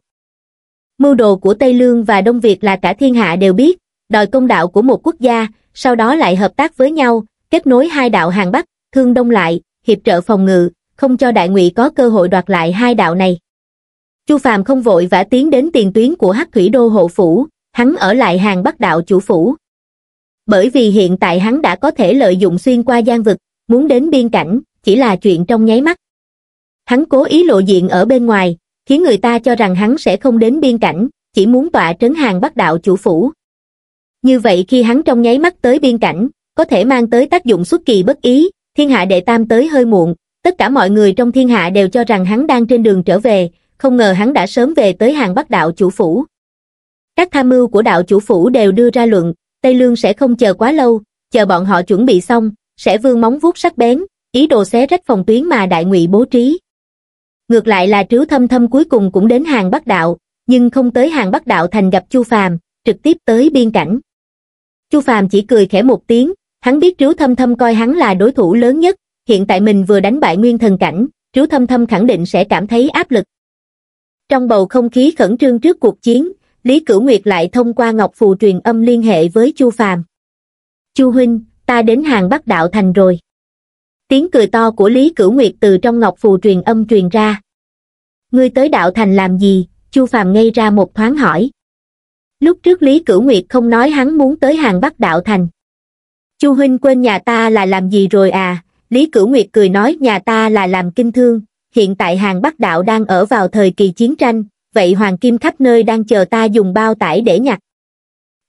Mưu đồ của Tây Lương và Đông Việt là cả thiên hạ đều biết, đòi công đạo của một quốc gia, sau đó lại hợp tác với nhau, kết nối hai đạo hàng bắc, thương đông lại, hiệp trợ phòng ngự, không cho đại ngụy có cơ hội đoạt lại hai đạo này. Chu Phàm không vội vã tiến đến tiền tuyến của Hắc Thủy Đô hộ phủ, hắn ở lại hàng Bắc đạo chủ phủ, bởi vì hiện tại hắn đã có thể lợi dụng xuyên qua gian vực, muốn đến biên cảnh, chỉ là chuyện trong nháy mắt. Hắn cố ý lộ diện ở bên ngoài, khiến người ta cho rằng hắn sẽ không đến biên cảnh, chỉ muốn tọa trấn hàng bắc đạo chủ phủ. Như vậy khi hắn trong nháy mắt tới biên cảnh, có thể mang tới tác dụng xuất kỳ bất ý, thiên hạ đệ tam tới hơi muộn, tất cả mọi người trong thiên hạ đều cho rằng hắn đang trên đường trở về, không ngờ hắn đã sớm về tới hàng bắc đạo chủ phủ. Các tham mưu của đạo chủ phủ đều đưa ra luận, Tây Lương sẽ không chờ quá lâu, chờ bọn họ chuẩn bị xong, sẽ vươn móng vuốt sắc bén, ý đồ xé rách phòng tuyến mà đại ngụy bố trí. Ngược lại là Trứ Thâm Thâm cuối cùng cũng đến hàng Bắc Đạo, nhưng không tới hàng Bắc Đạo thành gặp Chu Phàm, trực tiếp tới biên cảnh. Chu Phàm chỉ cười khẽ một tiếng, hắn biết Trứ Thâm Thâm coi hắn là đối thủ lớn nhất, hiện tại mình vừa đánh bại nguyên thần cảnh, Trứ Thâm Thâm khẳng định sẽ cảm thấy áp lực. Trong bầu không khí khẩn trương trước cuộc chiến, Lý Cửu Nguyệt lại thông qua Ngọc Phù truyền âm liên hệ với Chu Phàm. Chu Huynh, ta đến hàng Bắc Đạo Thành rồi. Tiếng cười to của Lý Cửu Nguyệt từ trong Ngọc Phù truyền âm truyền ra. Ngươi tới Đạo Thành làm gì? Chu Phàm ngây ra một thoáng hỏi. Lúc trước Lý Cửu Nguyệt không nói hắn muốn tới hàng Bắc Đạo Thành. Chu Huynh quên nhà ta là làm gì rồi à? Lý Cửu Nguyệt cười nói nhà ta là làm kinh thương, hiện tại hàng Bắc Đạo đang ở vào thời kỳ chiến tranh, vậy hoàng kim khắp nơi đang chờ ta dùng bao tải để nhặt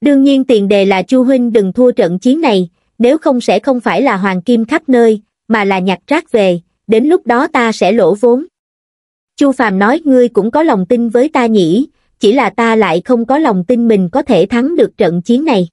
đương nhiên tiền đề là chu huynh đừng thua trận chiến này nếu không sẽ không phải là hoàng kim khắp nơi mà là nhặt rác về đến lúc đó ta sẽ lỗ vốn chu phàm nói ngươi cũng có lòng tin với ta nhỉ chỉ là ta lại không có lòng tin mình có thể thắng được trận chiến này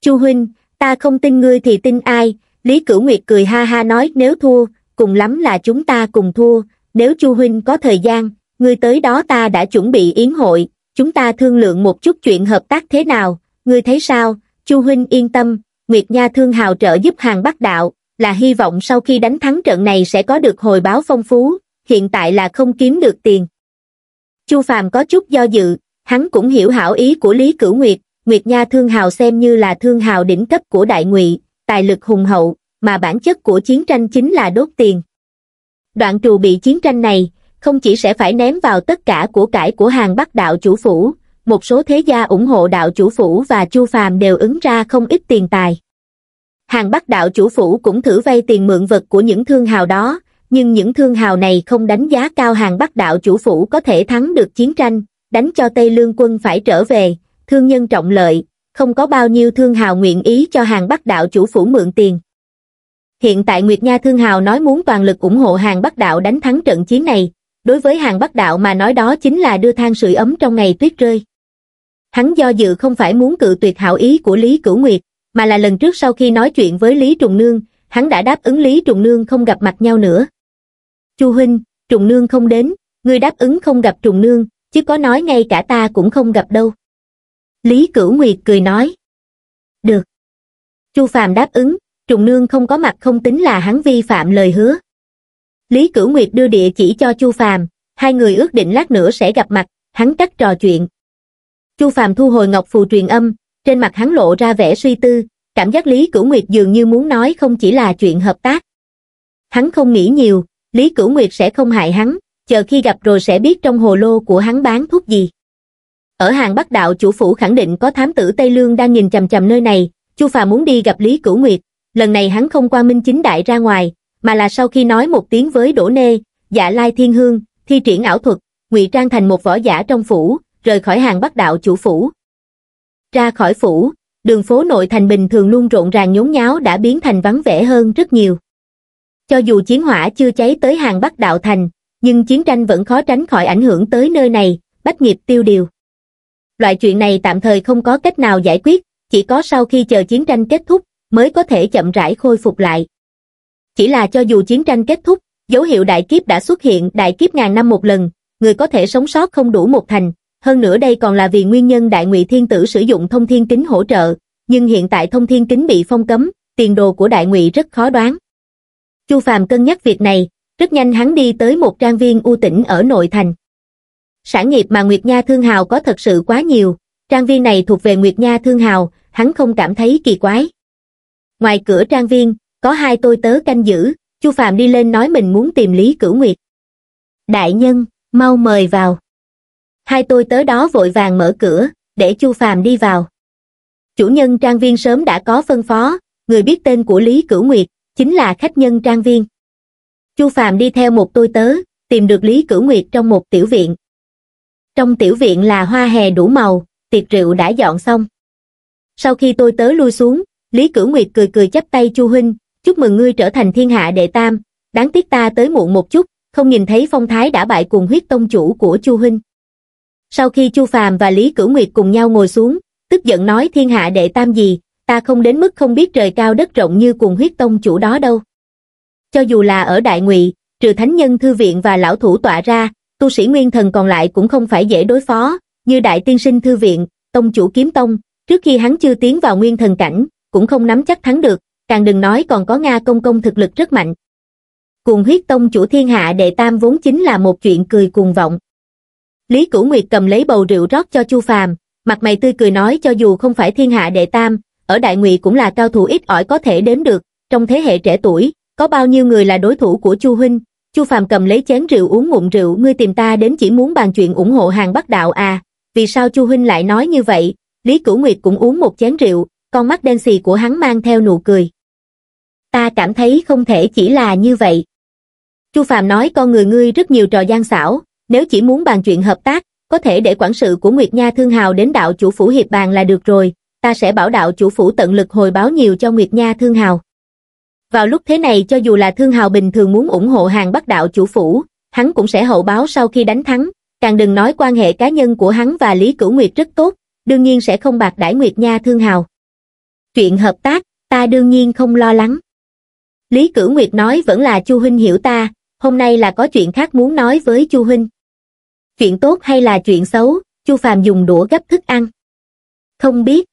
chu huynh ta không tin ngươi thì tin ai lý cửu nguyệt cười ha ha nói nếu thua cùng lắm là chúng ta cùng thua nếu chu huynh có thời gian ngươi tới đó ta đã chuẩn bị yến hội chúng ta thương lượng một chút chuyện hợp tác thế nào ngươi thấy sao chu huynh yên tâm nguyệt nha thương hào trợ giúp hàng bắc đạo là hy vọng sau khi đánh thắng trận này sẽ có được hồi báo phong phú hiện tại là không kiếm được tiền chu phàm có chút do dự hắn cũng hiểu hảo ý của lý cửu nguyệt nguyệt nha thương hào xem như là thương hào đỉnh cấp của đại ngụy tài lực hùng hậu mà bản chất của chiến tranh chính là đốt tiền đoạn trù bị chiến tranh này không chỉ sẽ phải ném vào tất cả của cải của hàng bắc đạo chủ phủ một số thế gia ủng hộ đạo chủ phủ và chu phàm đều ứng ra không ít tiền tài hàng bắc đạo chủ phủ cũng thử vay tiền mượn vật của những thương hào đó nhưng những thương hào này không đánh giá cao hàng bắc đạo chủ phủ có thể thắng được chiến tranh đánh cho tây lương quân phải trở về thương nhân trọng lợi không có bao nhiêu thương hào nguyện ý cho hàng bắc đạo chủ phủ mượn tiền hiện tại nguyệt nha thương hào nói muốn toàn lực ủng hộ hàng bắc đạo đánh thắng trận chiến này đối với hàng bắc đạo mà nói đó chính là đưa than sưởi ấm trong ngày tuyết rơi. Hắn do dự không phải muốn cự tuyệt hảo ý của Lý Cửu Nguyệt, mà là lần trước sau khi nói chuyện với Lý Trùng Nương, hắn đã đáp ứng Lý Trùng Nương không gặp mặt nhau nữa. Chu Huynh, Trùng Nương không đến, ngươi đáp ứng không gặp Trùng Nương, chứ có nói ngay cả ta cũng không gặp đâu. Lý Cửu Nguyệt cười nói. Được. Chu Phàm đáp ứng, Trùng Nương không có mặt không tính là hắn vi phạm lời hứa. Lý Cửu Nguyệt đưa địa chỉ cho Chu Phàm, hai người ước định lát nữa sẽ gặp mặt, hắn cắt trò chuyện. Chu Phàm thu hồi ngọc phù truyền âm, trên mặt hắn lộ ra vẻ suy tư, cảm giác Lý Cửu Nguyệt dường như muốn nói không chỉ là chuyện hợp tác. Hắn không nghĩ nhiều, Lý Cửu Nguyệt sẽ không hại hắn, chờ khi gặp rồi sẽ biết trong hồ lô của hắn bán thuốc gì. Ở hàng Bắc Đạo chủ phủ khẳng định có thám tử Tây Lương đang nhìn chằm chằm nơi này, Chu Phàm muốn đi gặp Lý Cửu Nguyệt, lần này hắn không qua Minh Chính Đại ra ngoài, mà là sau khi nói một tiếng với Đỗ Nê, Dạ Lai Thiên Hương, thi triển ảo thuật, ngụy trang thành một võ giả trong phủ, rời khỏi hàng Bắc đạo chủ phủ. Ra khỏi phủ, đường phố nội thành bình thường luôn rộn ràng nhốn nháo đã biến thành vắng vẻ hơn rất nhiều. Cho dù chiến hỏa chưa cháy tới hàng Bắc đạo thành, nhưng chiến tranh vẫn khó tránh khỏi ảnh hưởng tới nơi này, bách nghiệp tiêu điều. Loại chuyện này tạm thời không có cách nào giải quyết, chỉ có sau khi chờ chiến tranh kết thúc mới có thể chậm rãi khôi phục lại. Chỉ là cho dù chiến tranh kết thúc, dấu hiệu đại kiếp đã xuất hiện đại kiếp ngàn năm một lần, người có thể sống sót không đủ một thành. Hơn nữa đây còn là vì nguyên nhân đại ngụy thiên tử sử dụng thông thiên kính hỗ trợ, nhưng hiện tại thông thiên kính bị phong cấm, tiền đồ của đại ngụy rất khó đoán. Chu Phàm cân nhắc việc này, rất nhanh hắn đi tới một trang viên u tĩnh ở nội thành. Sản nghiệp mà Nguyệt Nha Thương Hào có thật sự quá nhiều, trang viên này thuộc về Nguyệt Nha Thương Hào, hắn không cảm thấy kỳ quái. Ngoài cửa trang viên, có hai tôi tớ canh giữ, Chu Phạm đi lên nói mình muốn tìm Lý Cửu Nguyệt. Đại nhân, mau mời vào. Hai tôi tớ đó vội vàng mở cửa, để Chu phạm đi vào. Chủ nhân trang viên sớm đã có phân phó, người biết tên của Lý Cửu Nguyệt, chính là khách nhân trang viên. Chu phạm đi theo một tôi tớ, tìm được Lý Cửu Nguyệt trong một tiểu viện. Trong tiểu viện là hoa hè đủ màu, tiệc rượu đã dọn xong. Sau khi tôi tớ lui xuống, Lý Cửu Nguyệt cười cười chắp tay Chu Huynh, chúc mừng ngươi trở thành thiên hạ đệ tam, đáng tiếc ta tới muộn một chút, không nhìn thấy phong thái đã bại cùng huyết tông chủ của Chu Huynh. Sau khi Chu Phàm và Lý Cửu Nguyệt cùng nhau ngồi xuống, tức giận nói thiên hạ đệ tam gì, ta không đến mức không biết trời cao đất rộng như cùng huyết tông chủ đó đâu. Cho dù là ở Đại Ngụy, trừ thánh nhân thư viện và lão thủ tọa ra, tu sĩ nguyên thần còn lại cũng không phải dễ đối phó, như đại tiên sinh thư viện, tông chủ kiếm tông, trước khi hắn chưa tiến vào nguyên thần cảnh, cũng không nắm chắc thắng được, càng đừng nói còn có Nga công công thực lực rất mạnh. Cuồng huyết tông chủ thiên hạ đệ tam vốn chính là một chuyện cười cuồng vọng. Lý Cửu Nguyệt cầm lấy bầu rượu rót cho Chu Phàm, mặt mày tươi cười nói cho dù không phải thiên hạ đệ tam, ở Đại Ngụy cũng là cao thủ ít ỏi có thể đến được, trong thế hệ trẻ tuổi, có bao nhiêu người là đối thủ của Chu huynh? Chu Phàm cầm lấy chén rượu uống ngụm rượu, ngươi tìm ta đến chỉ muốn bàn chuyện ủng hộ hàng Bắc đạo à? Vì sao Chu huynh lại nói như vậy? Lý Cửu Nguyệt cũng uống một chén rượu, con mắt đen xì của hắn mang theo nụ cười ta cảm thấy không thể chỉ là như vậy. Chu Phàm nói con người ngươi rất nhiều trò gian xảo, nếu chỉ muốn bàn chuyện hợp tác, có thể để quản sự của Nguyệt Nha Thương Hào đến đạo chủ phủ hiệp bàn là được rồi, ta sẽ bảo đạo chủ phủ tận lực hồi báo nhiều cho Nguyệt Nha Thương Hào. Vào lúc thế này cho dù là Thương Hào bình thường muốn ủng hộ hàng bắt đạo chủ phủ, hắn cũng sẽ hậu báo sau khi đánh thắng, càng đừng nói quan hệ cá nhân của hắn và Lý Cửu Nguyệt rất tốt, đương nhiên sẽ không bạc đãi Nguyệt Nha Thương Hào. Chuyện hợp tác, ta đương nhiên không lo lắng. Lý Cửu Nguyệt nói vẫn là Chu Huynh hiểu ta, hôm nay là có chuyện khác muốn nói với Chu Huynh. Chuyện tốt hay là chuyện xấu, Chu Phàm dùng đũa gấp thức ăn. Không biết.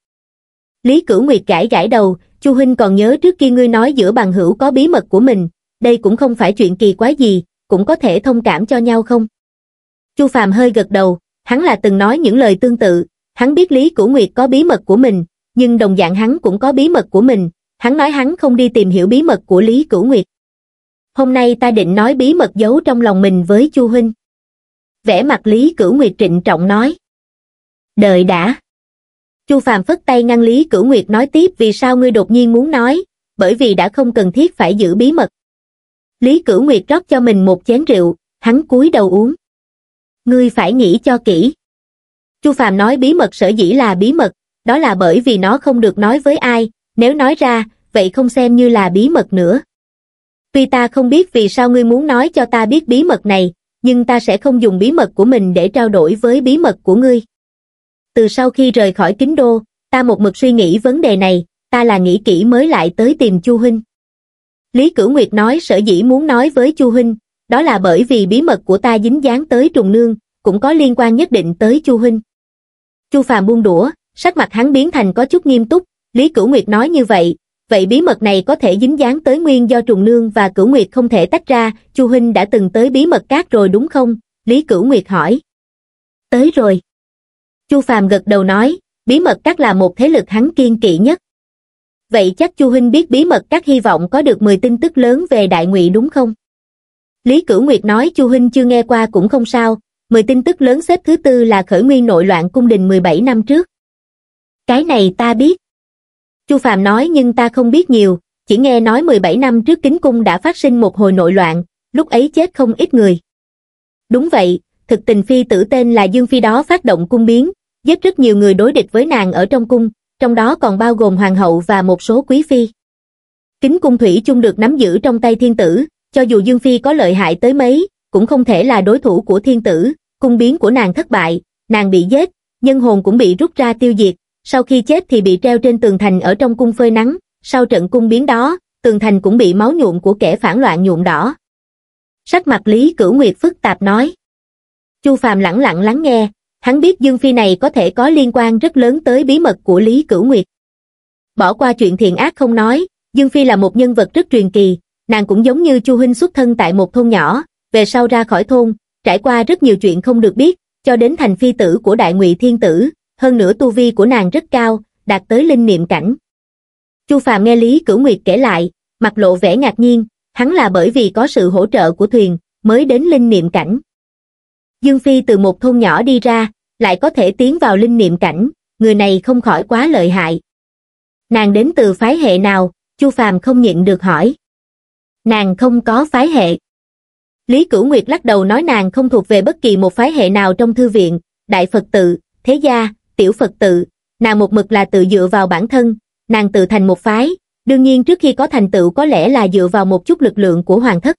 Lý Cửu Nguyệt gãi gãi đầu, Chu Huynh còn nhớ trước kia ngươi nói giữa bằng hữu có bí mật của mình, đây cũng không phải chuyện kỳ quái gì, cũng có thể thông cảm cho nhau không? Chu Phàm hơi gật đầu, hắn là từng nói những lời tương tự, hắn biết Lý Cửu Nguyệt có bí mật của mình, nhưng đồng dạng hắn cũng có bí mật của mình, Hắn nói hắn không đi tìm hiểu bí mật của Lý Cửu Nguyệt. Hôm nay ta định nói bí mật giấu trong lòng mình với Chu Huynh. Vẽ mặt Lý Cửu Nguyệt trịnh trọng nói. Đợi đã. Chu Phạm phất tay ngăn Lý Cửu Nguyệt nói tiếp vì sao ngươi đột nhiên muốn nói, bởi vì đã không cần thiết phải giữ bí mật. Lý Cửu Nguyệt rót cho mình một chén rượu, hắn cúi đầu uống. Ngươi phải nghĩ cho kỹ. Chu Phạm nói bí mật sở dĩ là bí mật, đó là bởi vì nó không được nói với ai, nếu nói ra, vậy không xem như là bí mật nữa. Tuy ta không biết vì sao ngươi muốn nói cho ta biết bí mật này, nhưng ta sẽ không dùng bí mật của mình để trao đổi với bí mật của ngươi. Từ sau khi rời khỏi kính đô, ta một mực suy nghĩ vấn đề này, ta là nghĩ kỹ mới lại tới tìm Chu Huynh. Lý Cửu Nguyệt nói sở dĩ muốn nói với Chu Huynh, đó là bởi vì bí mật của ta dính dáng tới trùng nương, cũng có liên quan nhất định tới Chu Huynh. Chu Phàm buông đũa, sắc mặt hắn biến thành có chút nghiêm túc, Lý Cửu Nguyệt nói như vậy, vậy bí mật này có thể dính dáng tới nguyên do trùng nương và Cửu Nguyệt không thể tách ra, Chu Huynh đã từng tới bí mật cát rồi đúng không? Lý Cửu Nguyệt hỏi. Tới rồi. Chu Phàm gật đầu nói, bí mật cát là một thế lực hắn kiên kỵ nhất. Vậy chắc Chu Huynh biết bí mật cát hy vọng có được 10 tin tức lớn về đại ngụy đúng không? Lý Cửu Nguyệt nói Chu Huynh chưa nghe qua cũng không sao, 10 tin tức lớn xếp thứ tư là khởi nguyên nội loạn cung đình 17 năm trước. Cái này ta biết. Chu Phạm nói nhưng ta không biết nhiều, chỉ nghe nói 17 năm trước kính cung đã phát sinh một hồi nội loạn, lúc ấy chết không ít người. Đúng vậy, thực tình phi tử tên là Dương Phi đó phát động cung biến, giết rất nhiều người đối địch với nàng ở trong cung, trong đó còn bao gồm hoàng hậu và một số quý phi. Kính cung thủy chung được nắm giữ trong tay thiên tử, cho dù Dương Phi có lợi hại tới mấy, cũng không thể là đối thủ của thiên tử, cung biến của nàng thất bại, nàng bị giết, nhân hồn cũng bị rút ra tiêu diệt, sau khi chết thì bị treo trên tường thành ở trong cung phơi nắng, sau trận cung biến đó, tường thành cũng bị máu nhuộm của kẻ phản loạn nhuộm đỏ. Sắc mặt Lý Cửu Nguyệt phức tạp nói. Chu Phàm lặng lặng lắng nghe, hắn biết Dương Phi này có thể có liên quan rất lớn tới bí mật của Lý Cửu Nguyệt. Bỏ qua chuyện thiện ác không nói, Dương Phi là một nhân vật rất truyền kỳ, nàng cũng giống như Chu Huynh xuất thân tại một thôn nhỏ, về sau ra khỏi thôn, trải qua rất nhiều chuyện không được biết, cho đến thành phi tử của Đại Ngụy Thiên Tử, hơn nữa tu vi của nàng rất cao đạt tới linh niệm cảnh chu phàm nghe lý cửu nguyệt kể lại mặt lộ vẻ ngạc nhiên hắn là bởi vì có sự hỗ trợ của thuyền mới đến linh niệm cảnh dương phi từ một thôn nhỏ đi ra lại có thể tiến vào linh niệm cảnh người này không khỏi quá lợi hại nàng đến từ phái hệ nào chu phàm không nhịn được hỏi nàng không có phái hệ lý cửu nguyệt lắc đầu nói nàng không thuộc về bất kỳ một phái hệ nào trong thư viện đại phật tự thế gia tiểu Phật tự, nàng một mực là tự dựa vào bản thân, nàng tự thành một phái, đương nhiên trước khi có thành tựu có lẽ là dựa vào một chút lực lượng của hoàng thất.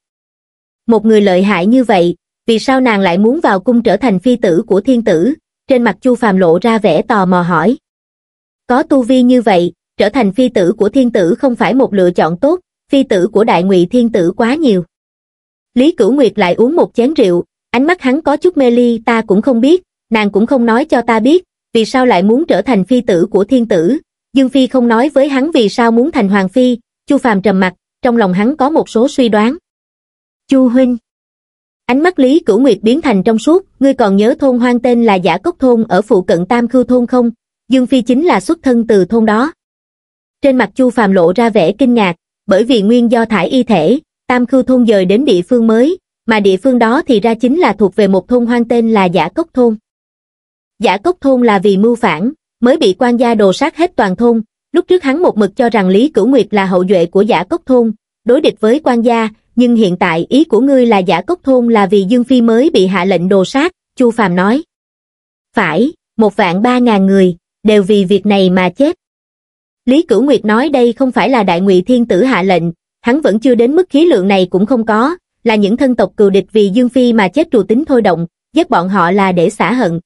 Một người lợi hại như vậy, vì sao nàng lại muốn vào cung trở thành phi tử của thiên tử, trên mặt Chu Phàm lộ ra vẻ tò mò hỏi. Có tu vi như vậy, trở thành phi tử của thiên tử không phải một lựa chọn tốt, phi tử của đại ngụy thiên tử quá nhiều. Lý Cửu Nguyệt lại uống một chén rượu, ánh mắt hắn có chút mê ly ta cũng không biết, nàng cũng không nói cho ta biết, vì sao lại muốn trở thành phi tử của thiên tử, Dương Phi không nói với hắn vì sao muốn thành hoàng phi, Chu Phàm trầm mặt, trong lòng hắn có một số suy đoán. Chu huynh. Ánh mắt Lý Cửu Nguyệt biến thành trong suốt, ngươi còn nhớ thôn hoang tên là Giả Cốc thôn ở phụ cận Tam khư thôn không? Dương Phi chính là xuất thân từ thôn đó. Trên mặt Chu Phàm lộ ra vẻ kinh ngạc, bởi vì nguyên do thải y thể, Tam khư thôn dời đến địa phương mới, mà địa phương đó thì ra chính là thuộc về một thôn hoang tên là Giả Cốc thôn giả cốc thôn là vì mưu phản, mới bị quan gia đồ sát hết toàn thôn. Lúc trước hắn một mực cho rằng Lý Cửu Nguyệt là hậu duệ của giả cốc thôn, đối địch với quan gia, nhưng hiện tại ý của ngươi là giả cốc thôn là vì Dương Phi mới bị hạ lệnh đồ sát, Chu Phàm nói. Phải, một vạn ba ngàn người, đều vì việc này mà chết. Lý Cửu Nguyệt nói đây không phải là đại ngụy thiên tử hạ lệnh, hắn vẫn chưa đến mức khí lượng này cũng không có, là những thân tộc cừu địch vì Dương Phi mà chết trù tính thôi động, giết bọn họ là để xả hận,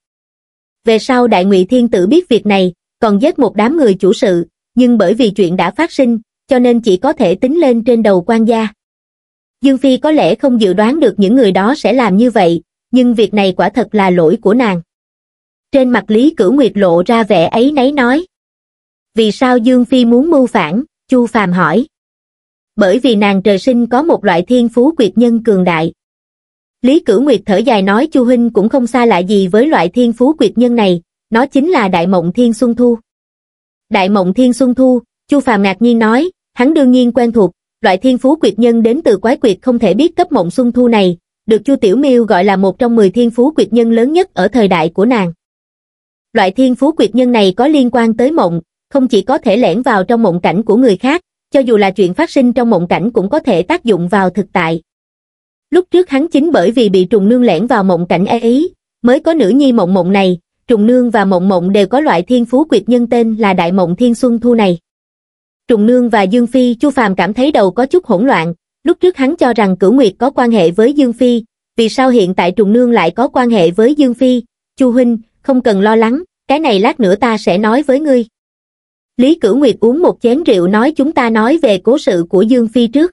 về sau Đại Ngụy Thiên Tử biết việc này, còn giết một đám người chủ sự, nhưng bởi vì chuyện đã phát sinh, cho nên chỉ có thể tính lên trên đầu quan gia. Dương Phi có lẽ không dự đoán được những người đó sẽ làm như vậy, nhưng việc này quả thật là lỗi của nàng. Trên mặt Lý Cửu Nguyệt lộ ra vẻ ấy nấy nói. Vì sao Dương Phi muốn mưu phản? Chu Phàm hỏi. Bởi vì nàng trời sinh có một loại thiên phú quyệt nhân cường đại, Lý Cửu Nguyệt thở dài nói Chu Hinh cũng không xa lạ gì với loại thiên phú quyệt nhân này, nó chính là Đại Mộng Thiên Xuân Thu. Đại Mộng Thiên Xuân Thu, Chu Phàm ngạc nhiên nói, hắn đương nhiên quen thuộc, loại thiên phú quyệt nhân đến từ quái quyệt không thể biết cấp Mộng Xuân Thu này, được Chu Tiểu Miêu gọi là một trong 10 thiên phú quyệt nhân lớn nhất ở thời đại của nàng. Loại thiên phú quyệt nhân này có liên quan tới mộng, không chỉ có thể lẻn vào trong mộng cảnh của người khác, cho dù là chuyện phát sinh trong mộng cảnh cũng có thể tác dụng vào thực tại, Lúc trước hắn chính bởi vì bị trùng nương lẻn vào mộng cảnh e ý, mới có nữ nhi mộng mộng này, trùng nương và mộng mộng đều có loại thiên phú quyệt nhân tên là đại mộng thiên xuân thu này. Trùng nương và Dương Phi Chu Phàm cảm thấy đầu có chút hỗn loạn, lúc trước hắn cho rằng cửu nguyệt có quan hệ với Dương Phi, vì sao hiện tại trùng nương lại có quan hệ với Dương Phi, Chu Huynh, không cần lo lắng, cái này lát nữa ta sẽ nói với ngươi. Lý Cửu Nguyệt uống một chén rượu nói chúng ta nói về cố sự của Dương Phi trước.